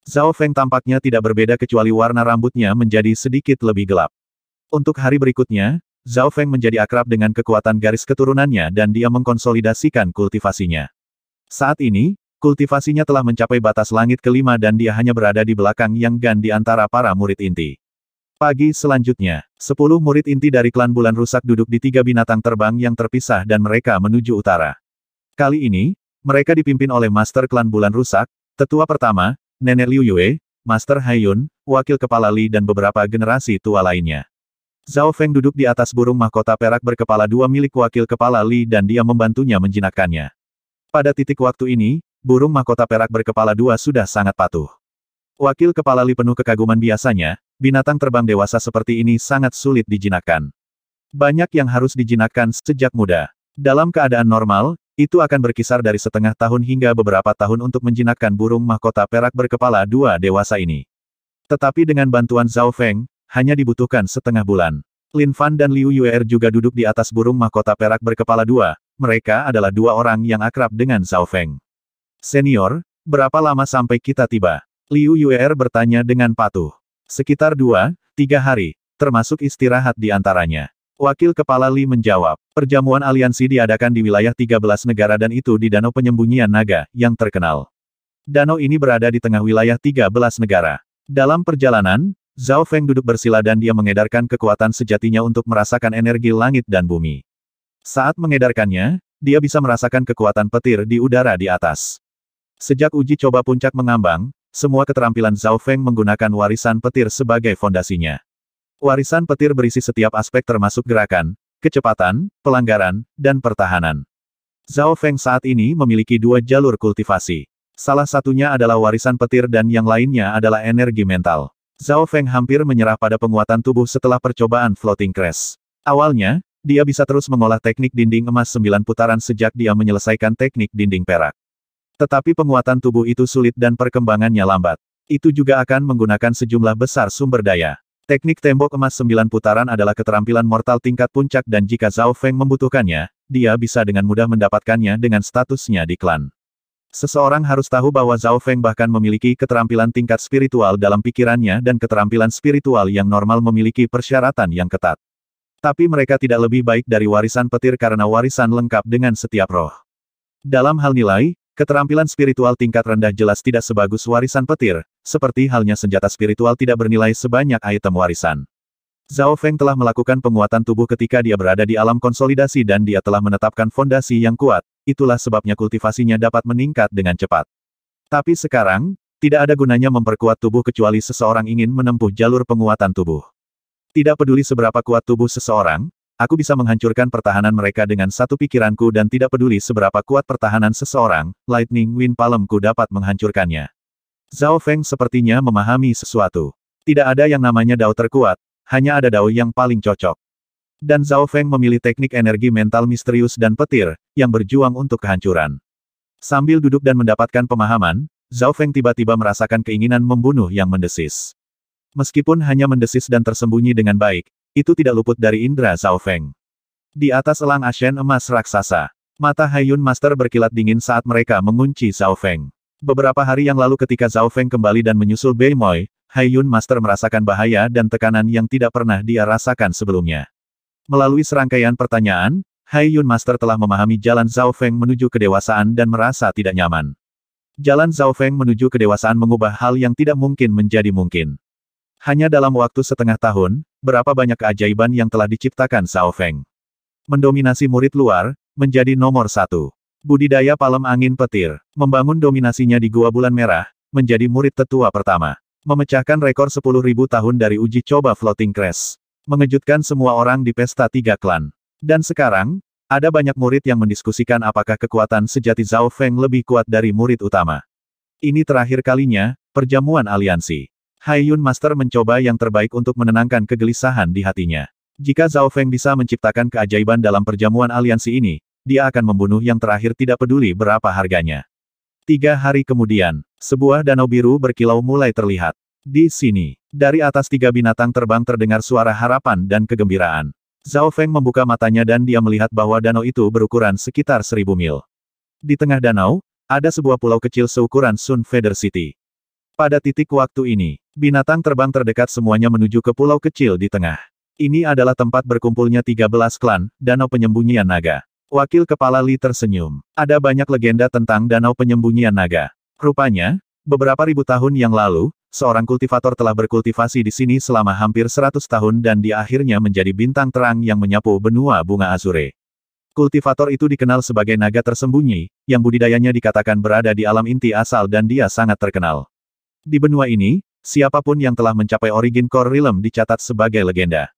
Zhao Feng tampaknya tidak berbeda kecuali warna rambutnya menjadi sedikit lebih gelap. Untuk hari berikutnya, Zhao Feng menjadi akrab dengan kekuatan garis keturunannya dan dia mengkonsolidasikan kultivasinya. Saat ini, kultivasinya telah mencapai batas langit kelima dan dia hanya berada di belakang Yang Gan di antara para murid inti. Pagi selanjutnya, sepuluh murid inti dari klan Bulan Rusak duduk di tiga binatang terbang yang terpisah dan mereka menuju utara. Kali ini, mereka dipimpin oleh Master Klan Bulan Rusak, Tetua pertama, Nenek Liu Yue, Master Haiyun, Wakil Kepala Li dan beberapa generasi tua lainnya. Zhao Feng duduk di atas burung mahkota perak berkepala dua milik Wakil Kepala Li dan dia membantunya menjinakkannya. Pada titik waktu ini, burung mahkota perak berkepala dua sudah sangat patuh. Wakil Kepala Li penuh kekaguman biasanya, binatang terbang dewasa seperti ini sangat sulit dijinakkan. Banyak yang harus dijinakkan sejak muda. Dalam keadaan normal, itu akan berkisar dari setengah tahun hingga beberapa tahun untuk menjinakkan burung mahkota perak berkepala dua dewasa ini. Tetapi dengan bantuan Zhao Feng, hanya dibutuhkan setengah bulan. Lin Fan dan Liu Yuer juga duduk di atas burung mahkota perak berkepala dua, mereka adalah dua orang yang akrab dengan Zhao Feng. Senior, berapa lama sampai kita tiba? Liu Yuer bertanya dengan patuh. Sekitar dua, tiga hari, termasuk istirahat di antaranya. Wakil Kepala Li menjawab, perjamuan aliansi diadakan di wilayah 13 negara dan itu di Danau Penyembunyian Naga, yang terkenal. Danau ini berada di tengah wilayah 13 negara. Dalam perjalanan, Zhao Feng duduk bersila dan dia mengedarkan kekuatan sejatinya untuk merasakan energi langit dan bumi. Saat mengedarkannya, dia bisa merasakan kekuatan petir di udara di atas. Sejak uji coba puncak mengambang, semua keterampilan Zhao Feng menggunakan warisan petir sebagai fondasinya. Warisan petir berisi setiap aspek termasuk gerakan, kecepatan, pelanggaran, dan pertahanan. Zhao Feng saat ini memiliki dua jalur kultivasi. Salah satunya adalah warisan petir dan yang lainnya adalah energi mental. Zhao Feng hampir menyerah pada penguatan tubuh setelah percobaan floating crash. Awalnya, dia bisa terus mengolah teknik dinding emas sembilan putaran sejak dia menyelesaikan teknik dinding perak. Tetapi penguatan tubuh itu sulit dan perkembangannya lambat. Itu juga akan menggunakan sejumlah besar sumber daya. Teknik tembok emas sembilan putaran adalah keterampilan mortal tingkat puncak dan jika Zhao Feng membutuhkannya, dia bisa dengan mudah mendapatkannya dengan statusnya di klan. Seseorang harus tahu bahwa Zhao Feng bahkan memiliki keterampilan tingkat spiritual dalam pikirannya dan keterampilan spiritual yang normal memiliki persyaratan yang ketat. Tapi mereka tidak lebih baik dari warisan petir karena warisan lengkap dengan setiap roh. Dalam hal nilai, Keterampilan spiritual tingkat rendah jelas tidak sebagus warisan petir, seperti halnya senjata spiritual tidak bernilai sebanyak item warisan. Zhao Feng telah melakukan penguatan tubuh ketika dia berada di alam konsolidasi dan dia telah menetapkan fondasi yang kuat, itulah sebabnya kultivasinya dapat meningkat dengan cepat. Tapi sekarang, tidak ada gunanya memperkuat tubuh kecuali seseorang ingin menempuh jalur penguatan tubuh. Tidak peduli seberapa kuat tubuh seseorang, Aku bisa menghancurkan pertahanan mereka dengan satu pikiranku dan tidak peduli seberapa kuat pertahanan seseorang, Lightning Wind Palemku dapat menghancurkannya. Zhao Feng sepertinya memahami sesuatu. Tidak ada yang namanya dao terkuat, hanya ada dao yang paling cocok. Dan Zhao Feng memilih teknik energi mental misterius dan petir, yang berjuang untuk kehancuran. Sambil duduk dan mendapatkan pemahaman, Zhao Feng tiba-tiba merasakan keinginan membunuh yang mendesis. Meskipun hanya mendesis dan tersembunyi dengan baik, itu tidak luput dari Indra Zhao Feng. Di atas elang ashen emas raksasa, mata Haiyun Master berkilat dingin saat mereka mengunci Zhao Feng. Beberapa hari yang lalu ketika Zhao Feng kembali dan menyusul Bei Moi, Haiyun Master merasakan bahaya dan tekanan yang tidak pernah dia rasakan sebelumnya. Melalui serangkaian pertanyaan, Haiyun Master telah memahami jalan Zhao Feng menuju kedewasaan dan merasa tidak nyaman. Jalan Zhao Feng menuju kedewasaan mengubah hal yang tidak mungkin menjadi mungkin. Hanya dalam waktu setengah tahun, berapa banyak keajaiban yang telah diciptakan Zhao Feng. Mendominasi murid luar, menjadi nomor satu. Budidaya palem angin petir, membangun dominasinya di Gua Bulan Merah, menjadi murid tetua pertama. Memecahkan rekor 10.000 tahun dari uji coba floating crest, Mengejutkan semua orang di pesta tiga klan. Dan sekarang, ada banyak murid yang mendiskusikan apakah kekuatan sejati Zhao Feng lebih kuat dari murid utama. Ini terakhir kalinya, perjamuan aliansi. Hayun Master mencoba yang terbaik untuk menenangkan kegelisahan di hatinya. Jika Zhao Feng bisa menciptakan keajaiban dalam perjamuan aliansi ini, dia akan membunuh yang terakhir tidak peduli berapa harganya. Tiga hari kemudian, sebuah danau biru berkilau mulai terlihat. Di sini, dari atas tiga binatang terbang terdengar suara harapan dan kegembiraan. Zhao Feng membuka matanya dan dia melihat bahwa danau itu berukuran sekitar seribu mil. Di tengah danau, ada sebuah pulau kecil seukuran Sun Feather City. Pada titik waktu ini, binatang terbang terdekat semuanya menuju ke pulau kecil di tengah. Ini adalah tempat berkumpulnya 13 klan, Danau Penyembunyian Naga. Wakil Kepala Li tersenyum. Ada banyak legenda tentang Danau Penyembunyian Naga. Rupanya, beberapa ribu tahun yang lalu, seorang kultivator telah berkultivasi di sini selama hampir 100 tahun dan di akhirnya menjadi bintang terang yang menyapu benua bunga azure. Kultivator itu dikenal sebagai naga tersembunyi, yang budidayanya dikatakan berada di alam inti asal dan dia sangat terkenal. Di benua ini, siapapun yang telah mencapai origin core realm dicatat sebagai legenda.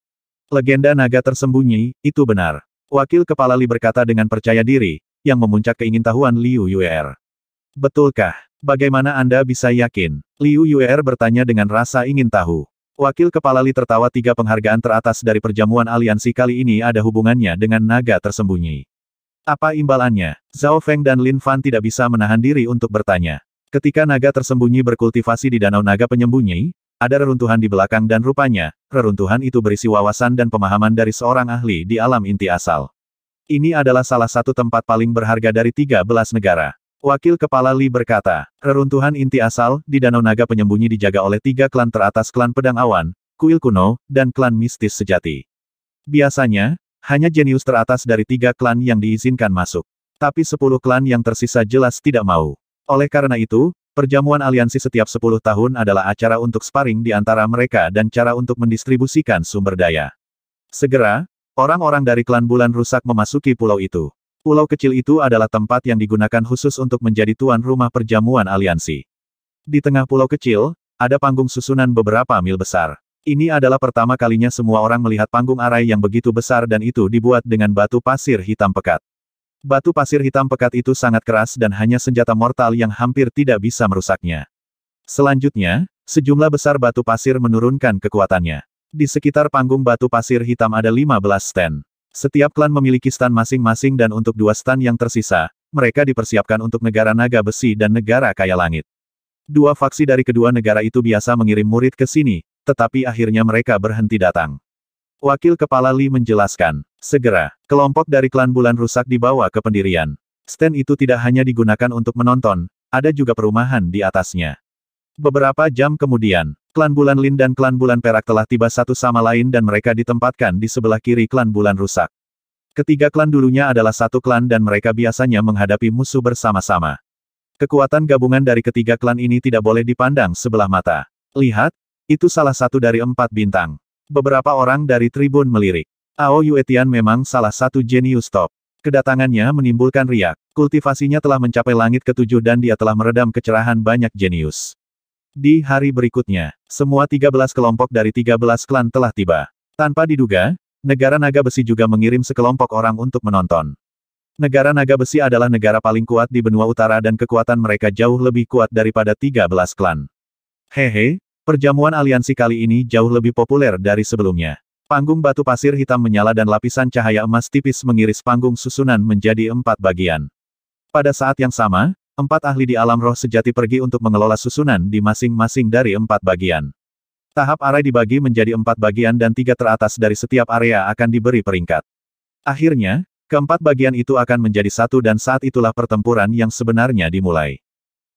Legenda naga tersembunyi, itu benar. Wakil Kepala Li berkata dengan percaya diri, yang memuncak keingintahuan Liu Yuer. Betulkah? Bagaimana Anda bisa yakin? Liu Yuer bertanya dengan rasa ingin tahu. Wakil Kepala Li tertawa tiga penghargaan teratas dari perjamuan aliansi kali ini ada hubungannya dengan naga tersembunyi. Apa imbalannya? Zhao Feng dan Lin Fan tidak bisa menahan diri untuk bertanya. Ketika naga tersembunyi berkultivasi di Danau Naga Penyembunyi, ada reruntuhan di belakang dan rupanya, reruntuhan itu berisi wawasan dan pemahaman dari seorang ahli di alam inti asal. Ini adalah salah satu tempat paling berharga dari 13 negara. Wakil Kepala Li berkata, reruntuhan inti asal di Danau Naga Penyembunyi dijaga oleh tiga klan teratas klan Pedang Awan, Kuil Kuno, dan klan Mistis Sejati. Biasanya, hanya jenius teratas dari tiga klan yang diizinkan masuk. Tapi sepuluh klan yang tersisa jelas tidak mau. Oleh karena itu, perjamuan aliansi setiap 10 tahun adalah acara untuk sparring di antara mereka dan cara untuk mendistribusikan sumber daya. Segera, orang-orang dari klan bulan rusak memasuki pulau itu. Pulau kecil itu adalah tempat yang digunakan khusus untuk menjadi tuan rumah perjamuan aliansi. Di tengah pulau kecil, ada panggung susunan beberapa mil besar. Ini adalah pertama kalinya semua orang melihat panggung arai yang begitu besar dan itu dibuat dengan batu pasir hitam pekat. Batu pasir hitam pekat itu sangat keras dan hanya senjata mortal yang hampir tidak bisa merusaknya. Selanjutnya, sejumlah besar batu pasir menurunkan kekuatannya. Di sekitar panggung batu pasir hitam ada 15 stand. Setiap klan memiliki stand masing-masing dan untuk dua stand yang tersisa, mereka dipersiapkan untuk negara naga besi dan negara kaya langit. Dua faksi dari kedua negara itu biasa mengirim murid ke sini, tetapi akhirnya mereka berhenti datang. Wakil Kepala Li menjelaskan. Segera, kelompok dari klan bulan rusak dibawa ke pendirian. Stand itu tidak hanya digunakan untuk menonton, ada juga perumahan di atasnya. Beberapa jam kemudian, klan bulan Lin dan klan bulan Perak telah tiba satu sama lain dan mereka ditempatkan di sebelah kiri klan bulan rusak. Ketiga klan dulunya adalah satu klan dan mereka biasanya menghadapi musuh bersama-sama. Kekuatan gabungan dari ketiga klan ini tidak boleh dipandang sebelah mata. Lihat, itu salah satu dari empat bintang. Beberapa orang dari tribun melirik. Ao Yuetian memang salah satu jenius top. Kedatangannya menimbulkan riak. Kultivasinya telah mencapai langit ketujuh dan dia telah meredam kecerahan banyak jenius. Di hari berikutnya, semua 13 kelompok dari 13 klan telah tiba. Tanpa diduga, negara naga besi juga mengirim sekelompok orang untuk menonton. Negara naga besi adalah negara paling kuat di benua utara dan kekuatan mereka jauh lebih kuat daripada 13 klan. Hehe, Perjamuan aliansi kali ini jauh lebih populer dari sebelumnya. Panggung batu pasir hitam menyala dan lapisan cahaya emas tipis mengiris panggung susunan menjadi empat bagian. Pada saat yang sama, empat ahli di alam roh sejati pergi untuk mengelola susunan di masing-masing dari empat bagian. Tahap arai dibagi menjadi empat bagian dan tiga teratas dari setiap area akan diberi peringkat. Akhirnya, keempat bagian itu akan menjadi satu dan saat itulah pertempuran yang sebenarnya dimulai.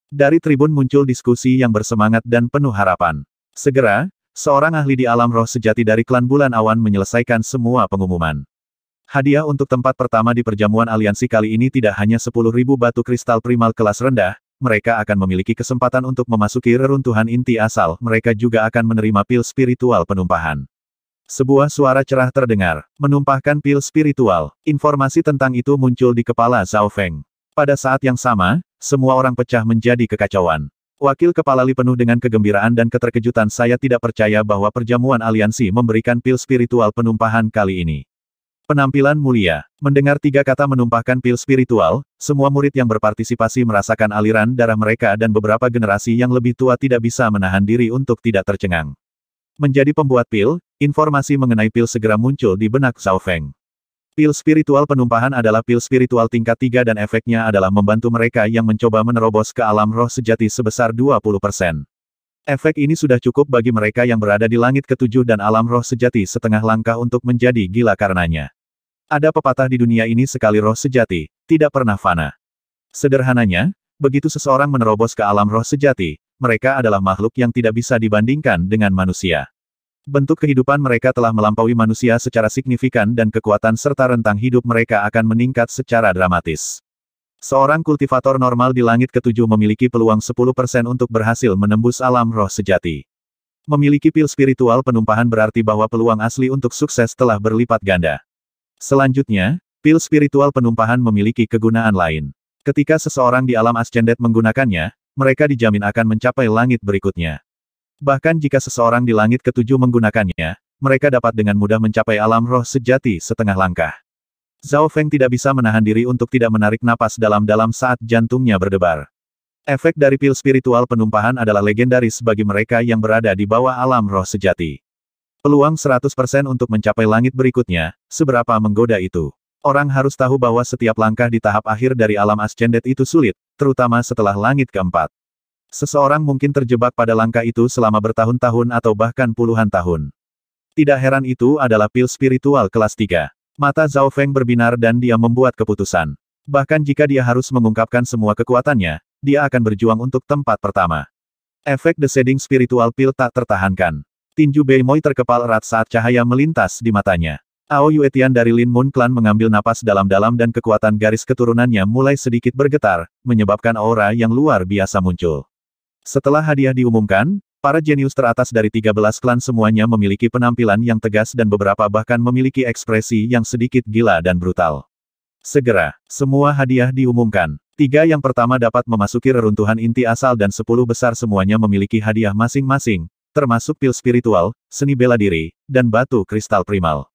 Dari tribun muncul diskusi yang bersemangat dan penuh harapan. Segera, seorang ahli di alam roh sejati dari klan Bulan Awan menyelesaikan semua pengumuman. Hadiah untuk tempat pertama di perjamuan aliansi kali ini tidak hanya 10.000 batu kristal primal kelas rendah, mereka akan memiliki kesempatan untuk memasuki reruntuhan inti asal, mereka juga akan menerima pil spiritual penumpahan. Sebuah suara cerah terdengar, menumpahkan pil spiritual. Informasi tentang itu muncul di kepala Zhao Feng. Pada saat yang sama, semua orang pecah menjadi kekacauan. Wakil Kepala Li penuh dengan kegembiraan dan keterkejutan saya tidak percaya bahwa perjamuan aliansi memberikan pil spiritual penumpahan kali ini. Penampilan mulia. Mendengar tiga kata menumpahkan pil spiritual, semua murid yang berpartisipasi merasakan aliran darah mereka dan beberapa generasi yang lebih tua tidak bisa menahan diri untuk tidak tercengang. Menjadi pembuat pil, informasi mengenai pil segera muncul di benak Zhao Feng. Pil spiritual penumpahan adalah pil spiritual tingkat 3 dan efeknya adalah membantu mereka yang mencoba menerobos ke alam roh sejati sebesar 20%. Efek ini sudah cukup bagi mereka yang berada di langit ketujuh dan alam roh sejati setengah langkah untuk menjadi gila karenanya. Ada pepatah di dunia ini sekali roh sejati, tidak pernah fana. Sederhananya, begitu seseorang menerobos ke alam roh sejati, mereka adalah makhluk yang tidak bisa dibandingkan dengan manusia bentuk kehidupan mereka telah melampaui manusia secara signifikan dan kekuatan serta rentang hidup mereka akan meningkat secara dramatis. Seorang kultivator normal di langit ketujuh memiliki peluang 10% untuk berhasil menembus alam roh sejati. Memiliki pil spiritual penumpahan berarti bahwa peluang asli untuk sukses telah berlipat ganda. Selanjutnya, pil spiritual penumpahan memiliki kegunaan lain. Ketika seseorang di alam ascendet menggunakannya, mereka dijamin akan mencapai langit berikutnya. Bahkan jika seseorang di langit ketujuh menggunakannya, mereka dapat dengan mudah mencapai alam roh sejati setengah langkah. Zhao Feng tidak bisa menahan diri untuk tidak menarik napas dalam-dalam saat jantungnya berdebar. Efek dari pil spiritual penumpahan adalah legendaris bagi mereka yang berada di bawah alam roh sejati. Peluang 100% untuk mencapai langit berikutnya, seberapa menggoda itu. Orang harus tahu bahwa setiap langkah di tahap akhir dari alam ascended itu sulit, terutama setelah langit keempat. Seseorang mungkin terjebak pada langkah itu selama bertahun-tahun atau bahkan puluhan tahun. Tidak heran itu adalah pil spiritual kelas 3. Mata Zhao Feng berbinar dan dia membuat keputusan. Bahkan jika dia harus mengungkapkan semua kekuatannya, dia akan berjuang untuk tempat pertama. Efek The Shading spiritual pil tak tertahankan. Tinju Bei Moi terkepal erat saat cahaya melintas di matanya. Ao Yuetian dari Lin Moon Clan mengambil napas dalam-dalam dan kekuatan garis keturunannya mulai sedikit bergetar, menyebabkan aura yang luar biasa muncul. Setelah hadiah diumumkan, para jenius teratas dari 13 klan semuanya memiliki penampilan yang tegas dan beberapa bahkan memiliki ekspresi yang sedikit gila dan brutal. Segera, semua hadiah diumumkan. Tiga yang pertama dapat memasuki reruntuhan inti asal dan sepuluh besar semuanya memiliki hadiah masing-masing, termasuk pil spiritual, seni bela diri, dan batu kristal primal.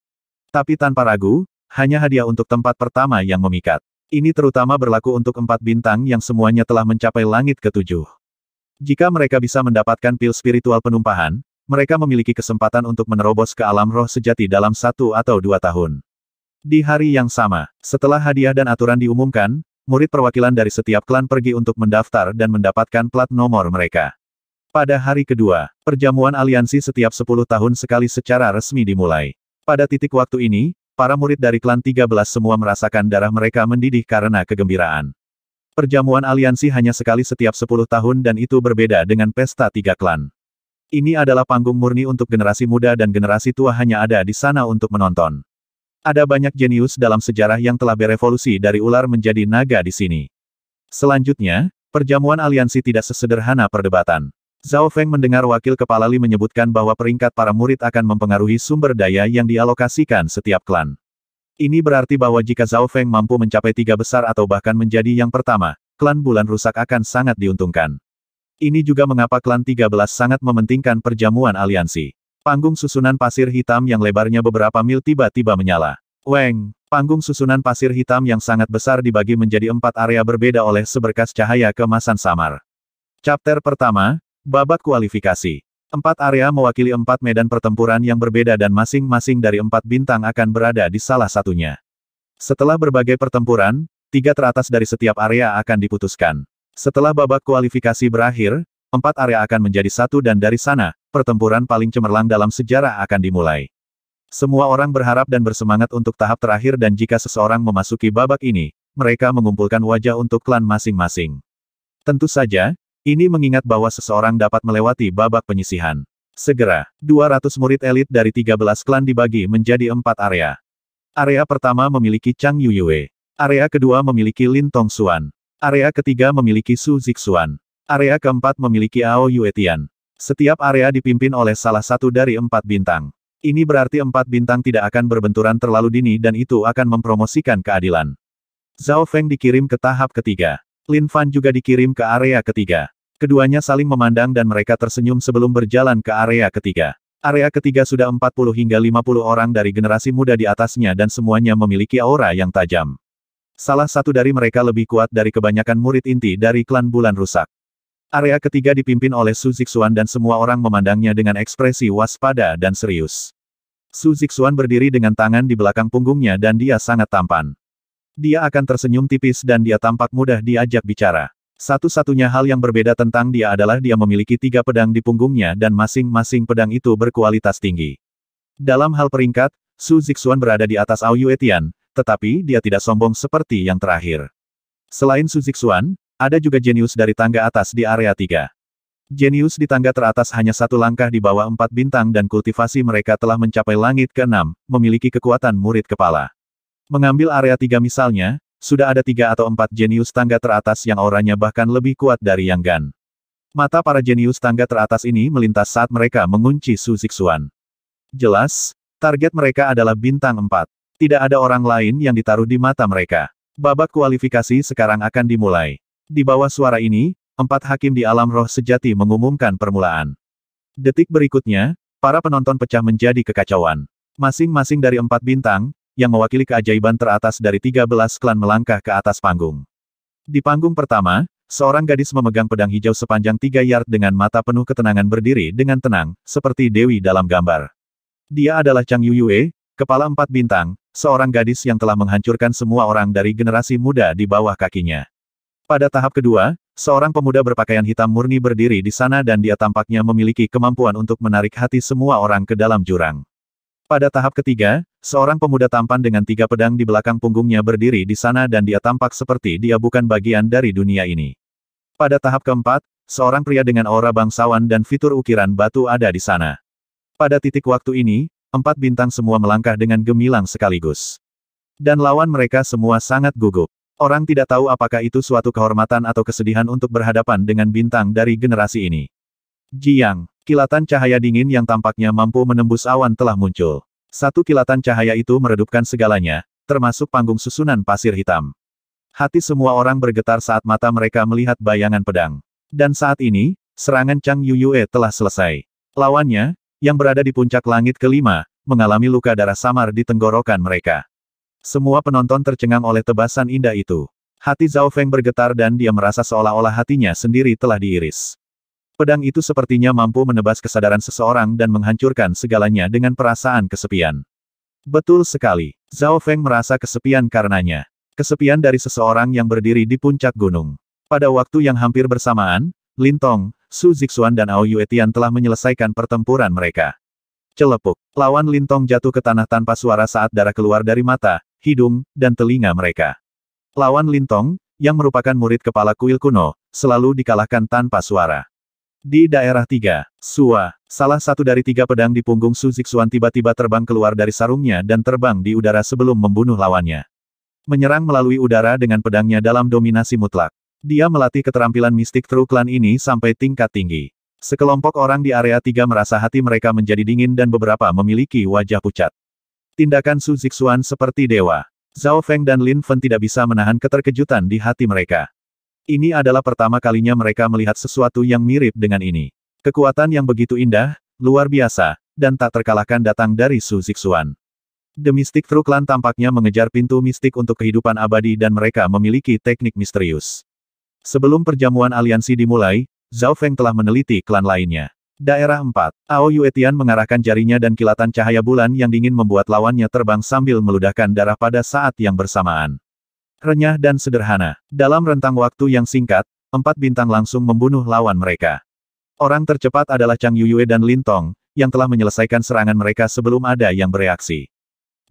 Tapi tanpa ragu, hanya hadiah untuk tempat pertama yang memikat. Ini terutama berlaku untuk empat bintang yang semuanya telah mencapai langit ketujuh. Jika mereka bisa mendapatkan pil spiritual penumpahan, mereka memiliki kesempatan untuk menerobos ke alam roh sejati dalam satu atau dua tahun. Di hari yang sama, setelah hadiah dan aturan diumumkan, murid perwakilan dari setiap klan pergi untuk mendaftar dan mendapatkan plat nomor mereka. Pada hari kedua, perjamuan aliansi setiap 10 tahun sekali secara resmi dimulai. Pada titik waktu ini, para murid dari klan 13 semua merasakan darah mereka mendidih karena kegembiraan. Perjamuan aliansi hanya sekali setiap 10 tahun dan itu berbeda dengan pesta tiga klan. Ini adalah panggung murni untuk generasi muda dan generasi tua hanya ada di sana untuk menonton. Ada banyak jenius dalam sejarah yang telah berevolusi dari ular menjadi naga di sini. Selanjutnya, perjamuan aliansi tidak sesederhana perdebatan. Zhao Feng mendengar wakil kepala Li menyebutkan bahwa peringkat para murid akan mempengaruhi sumber daya yang dialokasikan setiap klan. Ini berarti bahwa jika Zhao Feng mampu mencapai tiga besar atau bahkan menjadi yang pertama, klan bulan rusak akan sangat diuntungkan. Ini juga mengapa klan 13 sangat mementingkan perjamuan aliansi. Panggung susunan pasir hitam yang lebarnya beberapa mil tiba-tiba menyala. Weng, panggung susunan pasir hitam yang sangat besar dibagi menjadi empat area berbeda oleh seberkas cahaya kemasan samar. Chapter pertama, babak kualifikasi. Empat area mewakili empat medan pertempuran yang berbeda dan masing-masing dari empat bintang akan berada di salah satunya. Setelah berbagai pertempuran, tiga teratas dari setiap area akan diputuskan. Setelah babak kualifikasi berakhir, empat area akan menjadi satu dan dari sana, pertempuran paling cemerlang dalam sejarah akan dimulai. Semua orang berharap dan bersemangat untuk tahap terakhir dan jika seseorang memasuki babak ini, mereka mengumpulkan wajah untuk klan masing-masing. Tentu saja, ini mengingat bahwa seseorang dapat melewati babak penyisihan. Segera, 200 murid elit dari 13 klan dibagi menjadi empat area. Area pertama memiliki Chang Yuyue. Area kedua memiliki Lin Tong Tongxuan. Area ketiga memiliki Su Zixuan. Area keempat memiliki Ao Yuetian. Setiap area dipimpin oleh salah satu dari empat bintang. Ini berarti empat bintang tidak akan berbenturan terlalu dini dan itu akan mempromosikan keadilan. Zhao Feng dikirim ke tahap ketiga. Lin Fan juga dikirim ke area ketiga. Keduanya saling memandang dan mereka tersenyum sebelum berjalan ke area ketiga. Area ketiga sudah 40 hingga 50 orang dari generasi muda di atasnya dan semuanya memiliki aura yang tajam. Salah satu dari mereka lebih kuat dari kebanyakan murid inti dari klan Bulan Rusak. Area ketiga dipimpin oleh Su Zixuan dan semua orang memandangnya dengan ekspresi waspada dan serius. Su Zixuan berdiri dengan tangan di belakang punggungnya dan dia sangat tampan. Dia akan tersenyum tipis dan dia tampak mudah diajak bicara. Satu-satunya hal yang berbeda tentang dia adalah dia memiliki tiga pedang di punggungnya dan masing-masing pedang itu berkualitas tinggi. Dalam hal peringkat, Su Zixuan berada di atas Ao Yue Tian, tetapi dia tidak sombong seperti yang terakhir. Selain Su Zixuan, ada juga jenius dari tangga atas di area tiga. Jenius di tangga teratas hanya satu langkah di bawah empat bintang dan kultivasi mereka telah mencapai langit ke-6, memiliki kekuatan murid kepala. Mengambil area tiga misalnya, sudah ada tiga atau empat jenius tangga teratas yang auranya bahkan lebih kuat dari Yang Gan. Mata para jenius tangga teratas ini melintas saat mereka mengunci Su Zixuan. Jelas, target mereka adalah bintang empat. Tidak ada orang lain yang ditaruh di mata mereka. Babak kualifikasi sekarang akan dimulai. Di bawah suara ini, empat hakim di alam roh sejati mengumumkan permulaan. Detik berikutnya, para penonton pecah menjadi kekacauan. Masing-masing dari empat bintang, yang mewakili keajaiban teratas dari 13 klan melangkah ke atas panggung. Di panggung pertama, seorang gadis memegang pedang hijau sepanjang tiga yard dengan mata penuh ketenangan berdiri dengan tenang, seperti Dewi dalam gambar. Dia adalah Chang Yuyue, kepala empat bintang, seorang gadis yang telah menghancurkan semua orang dari generasi muda di bawah kakinya. Pada tahap kedua, seorang pemuda berpakaian hitam murni berdiri di sana dan dia tampaknya memiliki kemampuan untuk menarik hati semua orang ke dalam jurang. Pada tahap ketiga, seorang pemuda tampan dengan tiga pedang di belakang punggungnya berdiri di sana dan dia tampak seperti dia bukan bagian dari dunia ini. Pada tahap keempat, seorang pria dengan aura bangsawan dan fitur ukiran batu ada di sana. Pada titik waktu ini, empat bintang semua melangkah dengan gemilang sekaligus. Dan lawan mereka semua sangat gugup. Orang tidak tahu apakah itu suatu kehormatan atau kesedihan untuk berhadapan dengan bintang dari generasi ini. Jiang, Kilatan cahaya dingin yang tampaknya mampu menembus awan telah muncul. Satu kilatan cahaya itu meredupkan segalanya, termasuk panggung susunan pasir hitam. Hati semua orang bergetar saat mata mereka melihat bayangan pedang. Dan saat ini, serangan Chang Yuyue telah selesai. Lawannya, yang berada di puncak langit kelima, mengalami luka darah samar di tenggorokan mereka. Semua penonton tercengang oleh tebasan indah itu. Hati Zhao Feng bergetar dan dia merasa seolah-olah hatinya sendiri telah diiris. Pedang itu sepertinya mampu menebas kesadaran seseorang dan menghancurkan segalanya dengan perasaan kesepian. Betul sekali. Zhao Feng merasa kesepian karenanya. Kesepian dari seseorang yang berdiri di puncak gunung. Pada waktu yang hampir bersamaan, Lin Tong, Su Zixuan dan Ao Yuetian telah menyelesaikan pertempuran mereka. Celepuk. Lawan Lin Tong jatuh ke tanah tanpa suara saat darah keluar dari mata, hidung, dan telinga mereka. Lawan Lin Tong, yang merupakan murid kepala kuil kuno, selalu dikalahkan tanpa suara. Di daerah tiga, Sua, salah satu dari tiga pedang di punggung Su Zixuan tiba-tiba terbang keluar dari sarungnya dan terbang di udara sebelum membunuh lawannya. Menyerang melalui udara dengan pedangnya dalam dominasi mutlak. Dia melatih keterampilan mistik True Clan ini sampai tingkat tinggi. Sekelompok orang di area tiga merasa hati mereka menjadi dingin dan beberapa memiliki wajah pucat. Tindakan Su Zixuan seperti dewa. Zhao Feng dan Lin Fen tidak bisa menahan keterkejutan di hati mereka. Ini adalah pertama kalinya mereka melihat sesuatu yang mirip dengan ini. Kekuatan yang begitu indah, luar biasa, dan tak terkalahkan datang dari Su Zixuan. The Mystic True Clan tampaknya mengejar pintu mistik untuk kehidupan abadi dan mereka memiliki teknik misterius. Sebelum perjamuan aliansi dimulai, Zhao Feng telah meneliti klan lainnya. Daerah 4. Ao Yuetian mengarahkan jarinya dan kilatan cahaya bulan yang dingin membuat lawannya terbang sambil meludahkan darah pada saat yang bersamaan renyah dan sederhana. Dalam rentang waktu yang singkat, empat bintang langsung membunuh lawan mereka. Orang tercepat adalah Chang Yuyue dan Lin Tong, yang telah menyelesaikan serangan mereka sebelum ada yang bereaksi.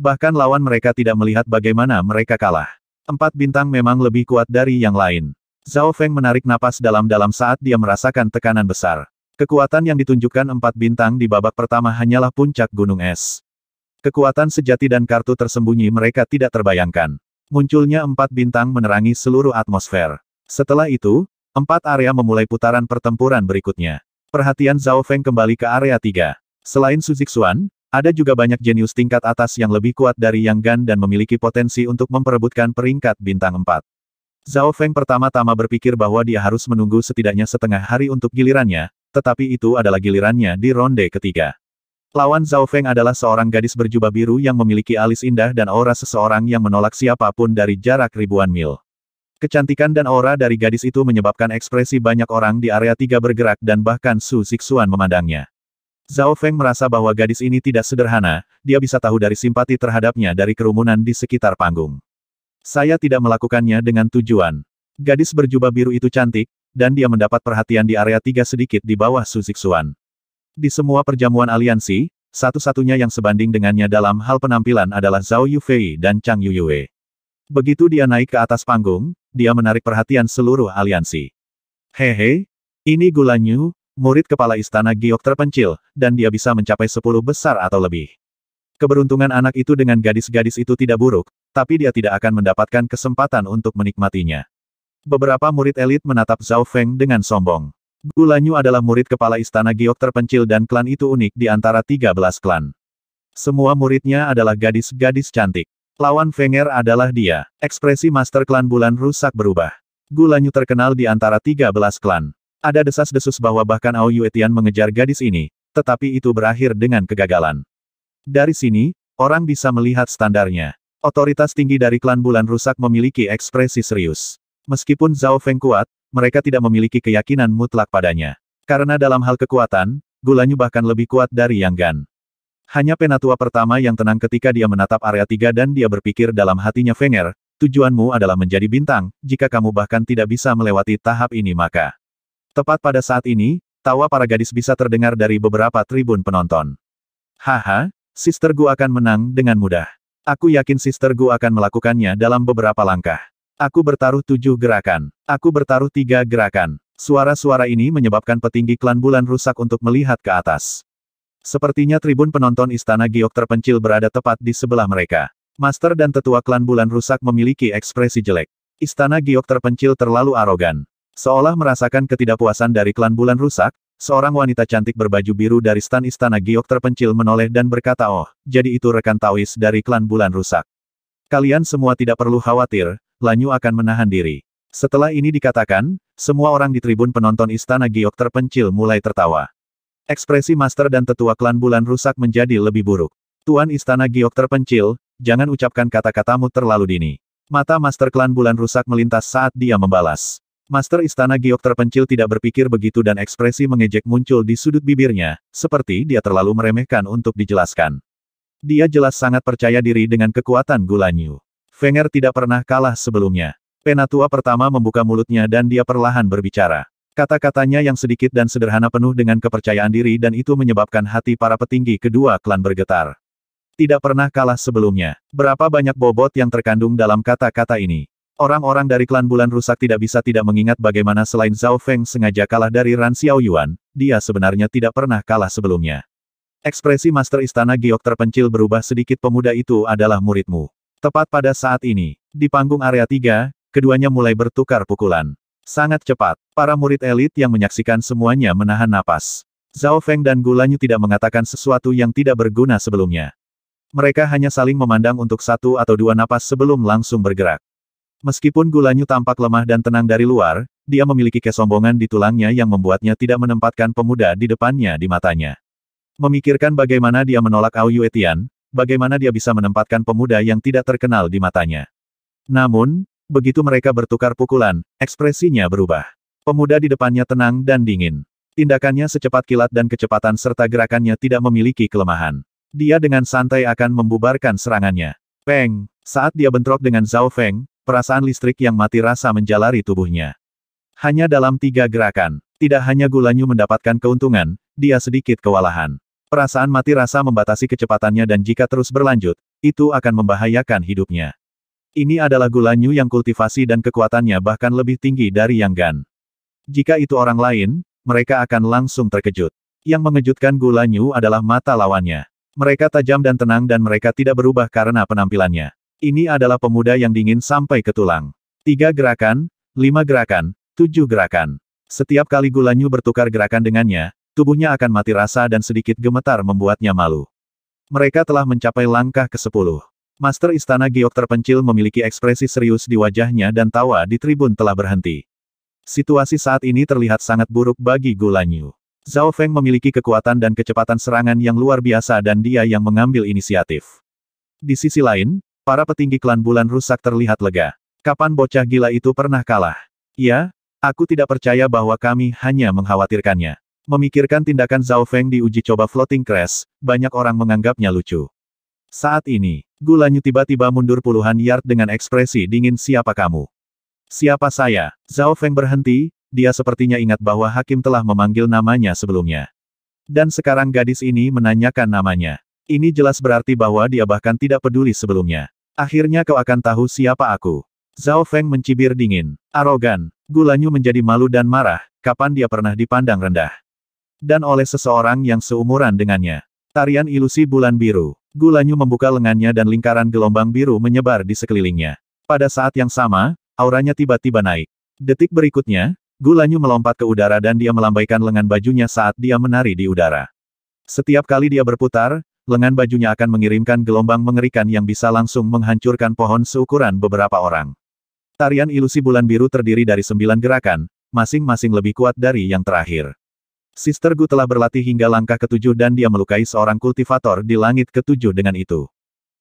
Bahkan lawan mereka tidak melihat bagaimana mereka kalah. Empat bintang memang lebih kuat dari yang lain. Zhao Feng menarik napas dalam-dalam saat dia merasakan tekanan besar. Kekuatan yang ditunjukkan empat bintang di babak pertama hanyalah puncak gunung es. Kekuatan sejati dan kartu tersembunyi mereka tidak terbayangkan. Munculnya empat bintang menerangi seluruh atmosfer. Setelah itu, empat area memulai putaran pertempuran berikutnya. Perhatian Zhao Feng kembali ke area tiga. Selain Zixuan, ada juga banyak jenius tingkat atas yang lebih kuat dari Yang Gan dan memiliki potensi untuk memperebutkan peringkat bintang empat. Zhao Feng pertama-tama berpikir bahwa dia harus menunggu setidaknya setengah hari untuk gilirannya, tetapi itu adalah gilirannya di ronde ketiga. Lawan Zhao Feng adalah seorang gadis berjubah biru yang memiliki alis indah dan aura seseorang yang menolak siapapun dari jarak ribuan mil. Kecantikan dan aura dari gadis itu menyebabkan ekspresi banyak orang di area tiga bergerak dan bahkan Su Zixuan memandangnya. Zhao Feng merasa bahwa gadis ini tidak sederhana, dia bisa tahu dari simpati terhadapnya dari kerumunan di sekitar panggung. Saya tidak melakukannya dengan tujuan. Gadis berjubah biru itu cantik, dan dia mendapat perhatian di area tiga sedikit di bawah Su Zixuan. Di semua perjamuan aliansi, satu-satunya yang sebanding dengannya dalam hal penampilan adalah Zhao Yufei dan Chang Yuyue. Begitu dia naik ke atas panggung, dia menarik perhatian seluruh aliansi. Hehe, ini Gulanyu, murid kepala istana Giok terpencil, dan dia bisa mencapai sepuluh besar atau lebih. Keberuntungan anak itu dengan gadis-gadis itu tidak buruk, tapi dia tidak akan mendapatkan kesempatan untuk menikmatinya. Beberapa murid elit menatap Zhao Feng dengan sombong. Gulanyu adalah murid kepala istana giok terpencil dan klan itu unik di antara 13 klan. Semua muridnya adalah gadis-gadis cantik. Lawan Fenger adalah dia. Ekspresi master klan bulan rusak berubah. Gulanyu terkenal di antara 13 klan. Ada desas-desus bahwa bahkan Ao Yuetian mengejar gadis ini, tetapi itu berakhir dengan kegagalan. Dari sini, orang bisa melihat standarnya. Otoritas tinggi dari klan bulan rusak memiliki ekspresi serius. Meskipun Zhao Feng kuat, mereka tidak memiliki keyakinan mutlak padanya. Karena dalam hal kekuatan, Gulanyu bahkan lebih kuat dari Yang Gan. Hanya penatua pertama yang tenang ketika dia menatap area tiga dan dia berpikir dalam hatinya Fenger, tujuanmu adalah menjadi bintang, jika kamu bahkan tidak bisa melewati tahap ini maka. Tepat pada saat ini, tawa para gadis bisa terdengar dari beberapa tribun penonton. Haha, sister Gu akan menang dengan mudah. Aku yakin sister Gu akan melakukannya dalam beberapa langkah. Aku bertaruh tujuh gerakan. Aku bertaruh tiga gerakan. Suara-suara ini menyebabkan petinggi klan bulan rusak untuk melihat ke atas. Sepertinya tribun penonton istana giok terpencil berada tepat di sebelah mereka. Master dan tetua klan bulan rusak memiliki ekspresi jelek. Istana giok terpencil terlalu arogan. Seolah merasakan ketidakpuasan dari klan bulan rusak, seorang wanita cantik berbaju biru dari stan istana giok terpencil menoleh dan berkata oh, jadi itu rekan Taois dari klan bulan rusak. Kalian semua tidak perlu khawatir, Lanyu akan menahan diri. Setelah ini dikatakan, semua orang di tribun penonton Istana Giok terpencil mulai tertawa. Ekspresi master dan tetua klan bulan rusak menjadi lebih buruk. Tuan Istana Giok terpencil, jangan ucapkan kata-katamu terlalu dini. Mata master klan bulan rusak melintas saat dia membalas. Master Istana Giok terpencil tidak berpikir begitu dan ekspresi mengejek muncul di sudut bibirnya, seperti dia terlalu meremehkan untuk dijelaskan. Dia jelas sangat percaya diri dengan kekuatan Gulanyu. Fenger tidak pernah kalah sebelumnya. Penatua pertama membuka mulutnya dan dia perlahan berbicara. Kata-katanya yang sedikit dan sederhana penuh dengan kepercayaan diri dan itu menyebabkan hati para petinggi kedua klan bergetar. Tidak pernah kalah sebelumnya. Berapa banyak bobot yang terkandung dalam kata-kata ini. Orang-orang dari klan Bulan Rusak tidak bisa tidak mengingat bagaimana selain Zhao Feng sengaja kalah dari Ran Xiao Yuan, dia sebenarnya tidak pernah kalah sebelumnya. Ekspresi Master Istana Giok terpencil berubah sedikit pemuda itu adalah muridmu. Tepat pada saat ini, di panggung area 3, keduanya mulai bertukar pukulan. Sangat cepat, para murid elit yang menyaksikan semuanya menahan napas. Zhao Feng dan Gulanyu tidak mengatakan sesuatu yang tidak berguna sebelumnya. Mereka hanya saling memandang untuk satu atau dua napas sebelum langsung bergerak. Meskipun Gulanyu tampak lemah dan tenang dari luar, dia memiliki kesombongan di tulangnya yang membuatnya tidak menempatkan pemuda di depannya di matanya. Memikirkan bagaimana dia menolak Ao Yue Tian, bagaimana dia bisa menempatkan pemuda yang tidak terkenal di matanya. Namun, begitu mereka bertukar pukulan, ekspresinya berubah. Pemuda di depannya tenang dan dingin. Tindakannya secepat kilat dan kecepatan serta gerakannya tidak memiliki kelemahan. Dia dengan santai akan membubarkan serangannya. Peng! Saat dia bentrok dengan Zhao Feng, perasaan listrik yang mati rasa menjalari tubuhnya. Hanya dalam tiga gerakan, tidak hanya Gulanyu mendapatkan keuntungan, dia sedikit kewalahan. Perasaan mati rasa membatasi kecepatannya dan jika terus berlanjut, itu akan membahayakan hidupnya. Ini adalah gulanyu yang kultivasi dan kekuatannya bahkan lebih tinggi dari yang Gan. Jika itu orang lain, mereka akan langsung terkejut. Yang mengejutkan gulanyu adalah mata lawannya. Mereka tajam dan tenang dan mereka tidak berubah karena penampilannya. Ini adalah pemuda yang dingin sampai ke tulang. Tiga gerakan, lima gerakan, tujuh gerakan. Setiap kali Gulanyu bertukar gerakan dengannya, tubuhnya akan mati rasa dan sedikit gemetar membuatnya malu. Mereka telah mencapai langkah ke-10. Master Istana Giok terpencil memiliki ekspresi serius di wajahnya dan tawa di tribun telah berhenti. Situasi saat ini terlihat sangat buruk bagi Gulanyu. Zhao Feng memiliki kekuatan dan kecepatan serangan yang luar biasa dan dia yang mengambil inisiatif. Di sisi lain, para petinggi klan bulan rusak terlihat lega. Kapan bocah gila itu pernah kalah? Ya, aku tidak percaya bahwa kami hanya mengkhawatirkannya. Memikirkan tindakan Zhao Feng di uji coba floating crash, banyak orang menganggapnya lucu. Saat ini, Gulanyu tiba-tiba mundur puluhan yard dengan ekspresi dingin siapa kamu? Siapa saya? Zhao Feng berhenti, dia sepertinya ingat bahwa hakim telah memanggil namanya sebelumnya. Dan sekarang gadis ini menanyakan namanya. Ini jelas berarti bahwa dia bahkan tidak peduli sebelumnya. Akhirnya kau akan tahu siapa aku. Zhao Feng mencibir dingin. Arogan. Gulanyu menjadi malu dan marah, kapan dia pernah dipandang rendah dan oleh seseorang yang seumuran dengannya. Tarian ilusi bulan biru. Gulanyu membuka lengannya dan lingkaran gelombang biru menyebar di sekelilingnya. Pada saat yang sama, auranya tiba-tiba naik. Detik berikutnya, Gulanyu melompat ke udara dan dia melambaikan lengan bajunya saat dia menari di udara. Setiap kali dia berputar, lengan bajunya akan mengirimkan gelombang mengerikan yang bisa langsung menghancurkan pohon seukuran beberapa orang. Tarian ilusi bulan biru terdiri dari sembilan gerakan, masing-masing lebih kuat dari yang terakhir. Sister Gu telah berlatih hingga langkah ketujuh dan dia melukai seorang kultivator di langit ketujuh dengan itu.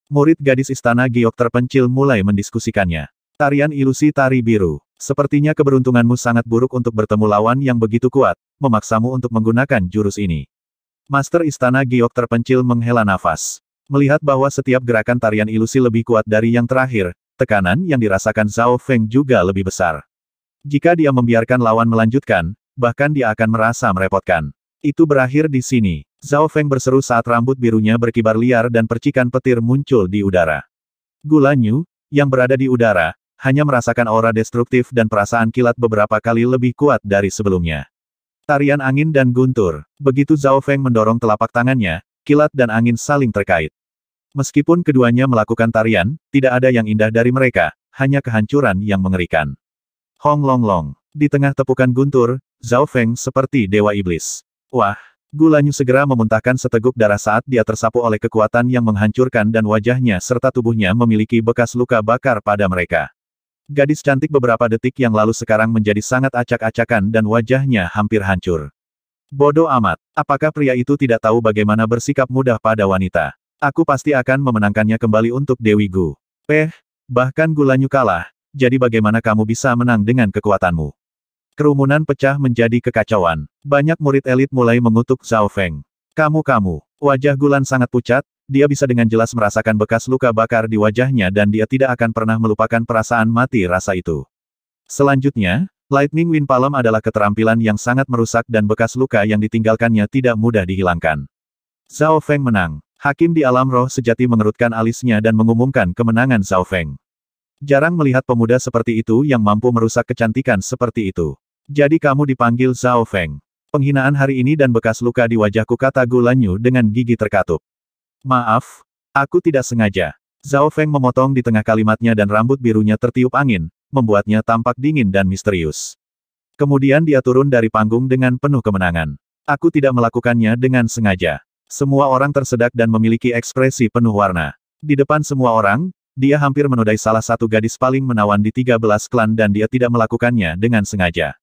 Murid gadis istana Giok terpencil mulai mendiskusikannya. Tarian ilusi tari biru. Sepertinya keberuntunganmu sangat buruk untuk bertemu lawan yang begitu kuat, memaksamu untuk menggunakan jurus ini. Master istana Giok terpencil menghela nafas. Melihat bahwa setiap gerakan tarian ilusi lebih kuat dari yang terakhir, tekanan yang dirasakan Zhao Feng juga lebih besar. Jika dia membiarkan lawan melanjutkan, bahkan dia akan merasa merepotkan. Itu berakhir di sini. Zhao Feng berseru saat rambut birunya berkibar liar dan percikan petir muncul di udara. Gulanyu, yang berada di udara, hanya merasakan aura destruktif dan perasaan kilat beberapa kali lebih kuat dari sebelumnya. Tarian angin dan guntur. Begitu Zhao Feng mendorong telapak tangannya, kilat dan angin saling terkait. Meskipun keduanya melakukan tarian, tidak ada yang indah dari mereka, hanya kehancuran yang mengerikan. Hong long long. Di tengah tepukan guntur, Zhao Feng seperti dewa iblis. Wah! gulanya segera memuntahkan seteguk darah saat dia tersapu oleh kekuatan yang menghancurkan dan wajahnya serta tubuhnya memiliki bekas luka bakar pada mereka. Gadis cantik beberapa detik yang lalu sekarang menjadi sangat acak-acakan dan wajahnya hampir hancur. Bodoh amat, apakah pria itu tidak tahu bagaimana bersikap mudah pada wanita? Aku pasti akan memenangkannya kembali untuk Dewi Gu. Peh, bahkan gulanya kalah, jadi bagaimana kamu bisa menang dengan kekuatanmu? Kerumunan pecah menjadi kekacauan. Banyak murid elit mulai mengutuk Zhao Feng. Kamu-kamu. Wajah Gulan sangat pucat, dia bisa dengan jelas merasakan bekas luka bakar di wajahnya dan dia tidak akan pernah melupakan perasaan mati rasa itu. Selanjutnya, Lightning Wind Palm adalah keterampilan yang sangat merusak dan bekas luka yang ditinggalkannya tidak mudah dihilangkan. Zhao Feng menang. Hakim di alam roh sejati mengerutkan alisnya dan mengumumkan kemenangan Zhao Feng. Jarang melihat pemuda seperti itu yang mampu merusak kecantikan seperti itu. Jadi kamu dipanggil Zhao Feng. Penghinaan hari ini dan bekas luka di wajahku kata Gulanyu dengan gigi terkatup. Maaf, aku tidak sengaja. Zhao Feng memotong di tengah kalimatnya dan rambut birunya tertiup angin, membuatnya tampak dingin dan misterius. Kemudian dia turun dari panggung dengan penuh kemenangan. Aku tidak melakukannya dengan sengaja. Semua orang tersedak dan memiliki ekspresi penuh warna. Di depan semua orang, dia hampir menodai salah satu gadis paling menawan di 13 klan dan dia tidak melakukannya dengan sengaja.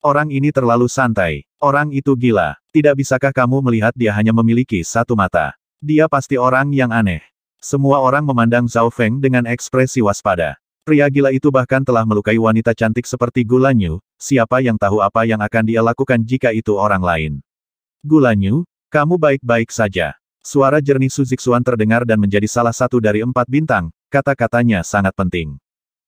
Orang ini terlalu santai. Orang itu gila. Tidak bisakah kamu melihat dia hanya memiliki satu mata? Dia pasti orang yang aneh. Semua orang memandang Zhao Feng dengan ekspresi waspada. Pria gila itu bahkan telah melukai wanita cantik seperti Gulanyu, siapa yang tahu apa yang akan dia lakukan jika itu orang lain. Gulanyu, kamu baik-baik saja. Suara jernih Suzixuan terdengar dan menjadi salah satu dari empat bintang, kata-katanya sangat penting.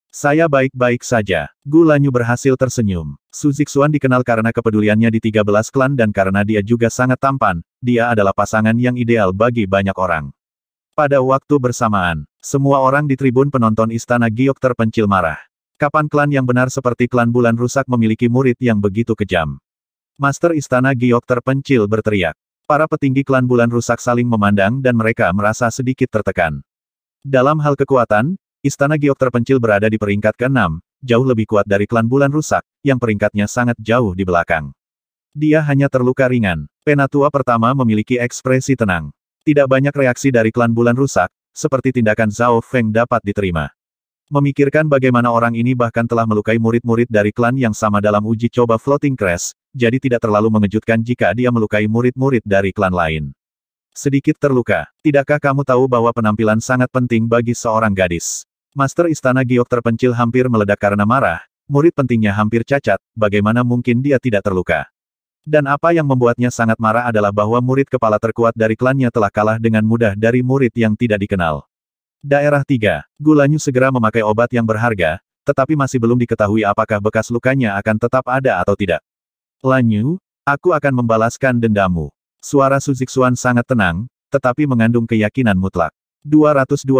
Saya baik-baik saja. Gulanyu berhasil tersenyum. Su Zixuan dikenal karena kepeduliannya di 13 klan dan karena dia juga sangat tampan, dia adalah pasangan yang ideal bagi banyak orang. Pada waktu bersamaan, semua orang di tribun penonton Istana Giok terpencil marah. Kapan klan yang benar seperti klan bulan rusak memiliki murid yang begitu kejam? Master Istana Giok terpencil berteriak. Para petinggi klan bulan rusak saling memandang dan mereka merasa sedikit tertekan. Dalam hal kekuatan, Istana Giok terpencil berada di peringkat ke-6, jauh lebih kuat dari klan bulan rusak, yang peringkatnya sangat jauh di belakang. Dia hanya terluka ringan. Penatua pertama memiliki ekspresi tenang. Tidak banyak reaksi dari klan bulan rusak, seperti tindakan Zhao Feng dapat diterima. Memikirkan bagaimana orang ini bahkan telah melukai murid-murid dari klan yang sama dalam uji coba Floating Crash, jadi tidak terlalu mengejutkan jika dia melukai murid-murid dari klan lain. Sedikit terluka, tidakkah kamu tahu bahwa penampilan sangat penting bagi seorang gadis? Master Istana Giok terpencil hampir meledak karena marah, murid pentingnya hampir cacat, bagaimana mungkin dia tidak terluka. Dan apa yang membuatnya sangat marah adalah bahwa murid kepala terkuat dari klannya telah kalah dengan mudah dari murid yang tidak dikenal. Daerah 3. Gulanyu segera memakai obat yang berharga, tetapi masih belum diketahui apakah bekas lukanya akan tetap ada atau tidak. Lanyu, aku akan membalaskan dendamu. Suara Suzixuan sangat tenang, tetapi mengandung keyakinan mutlak. 220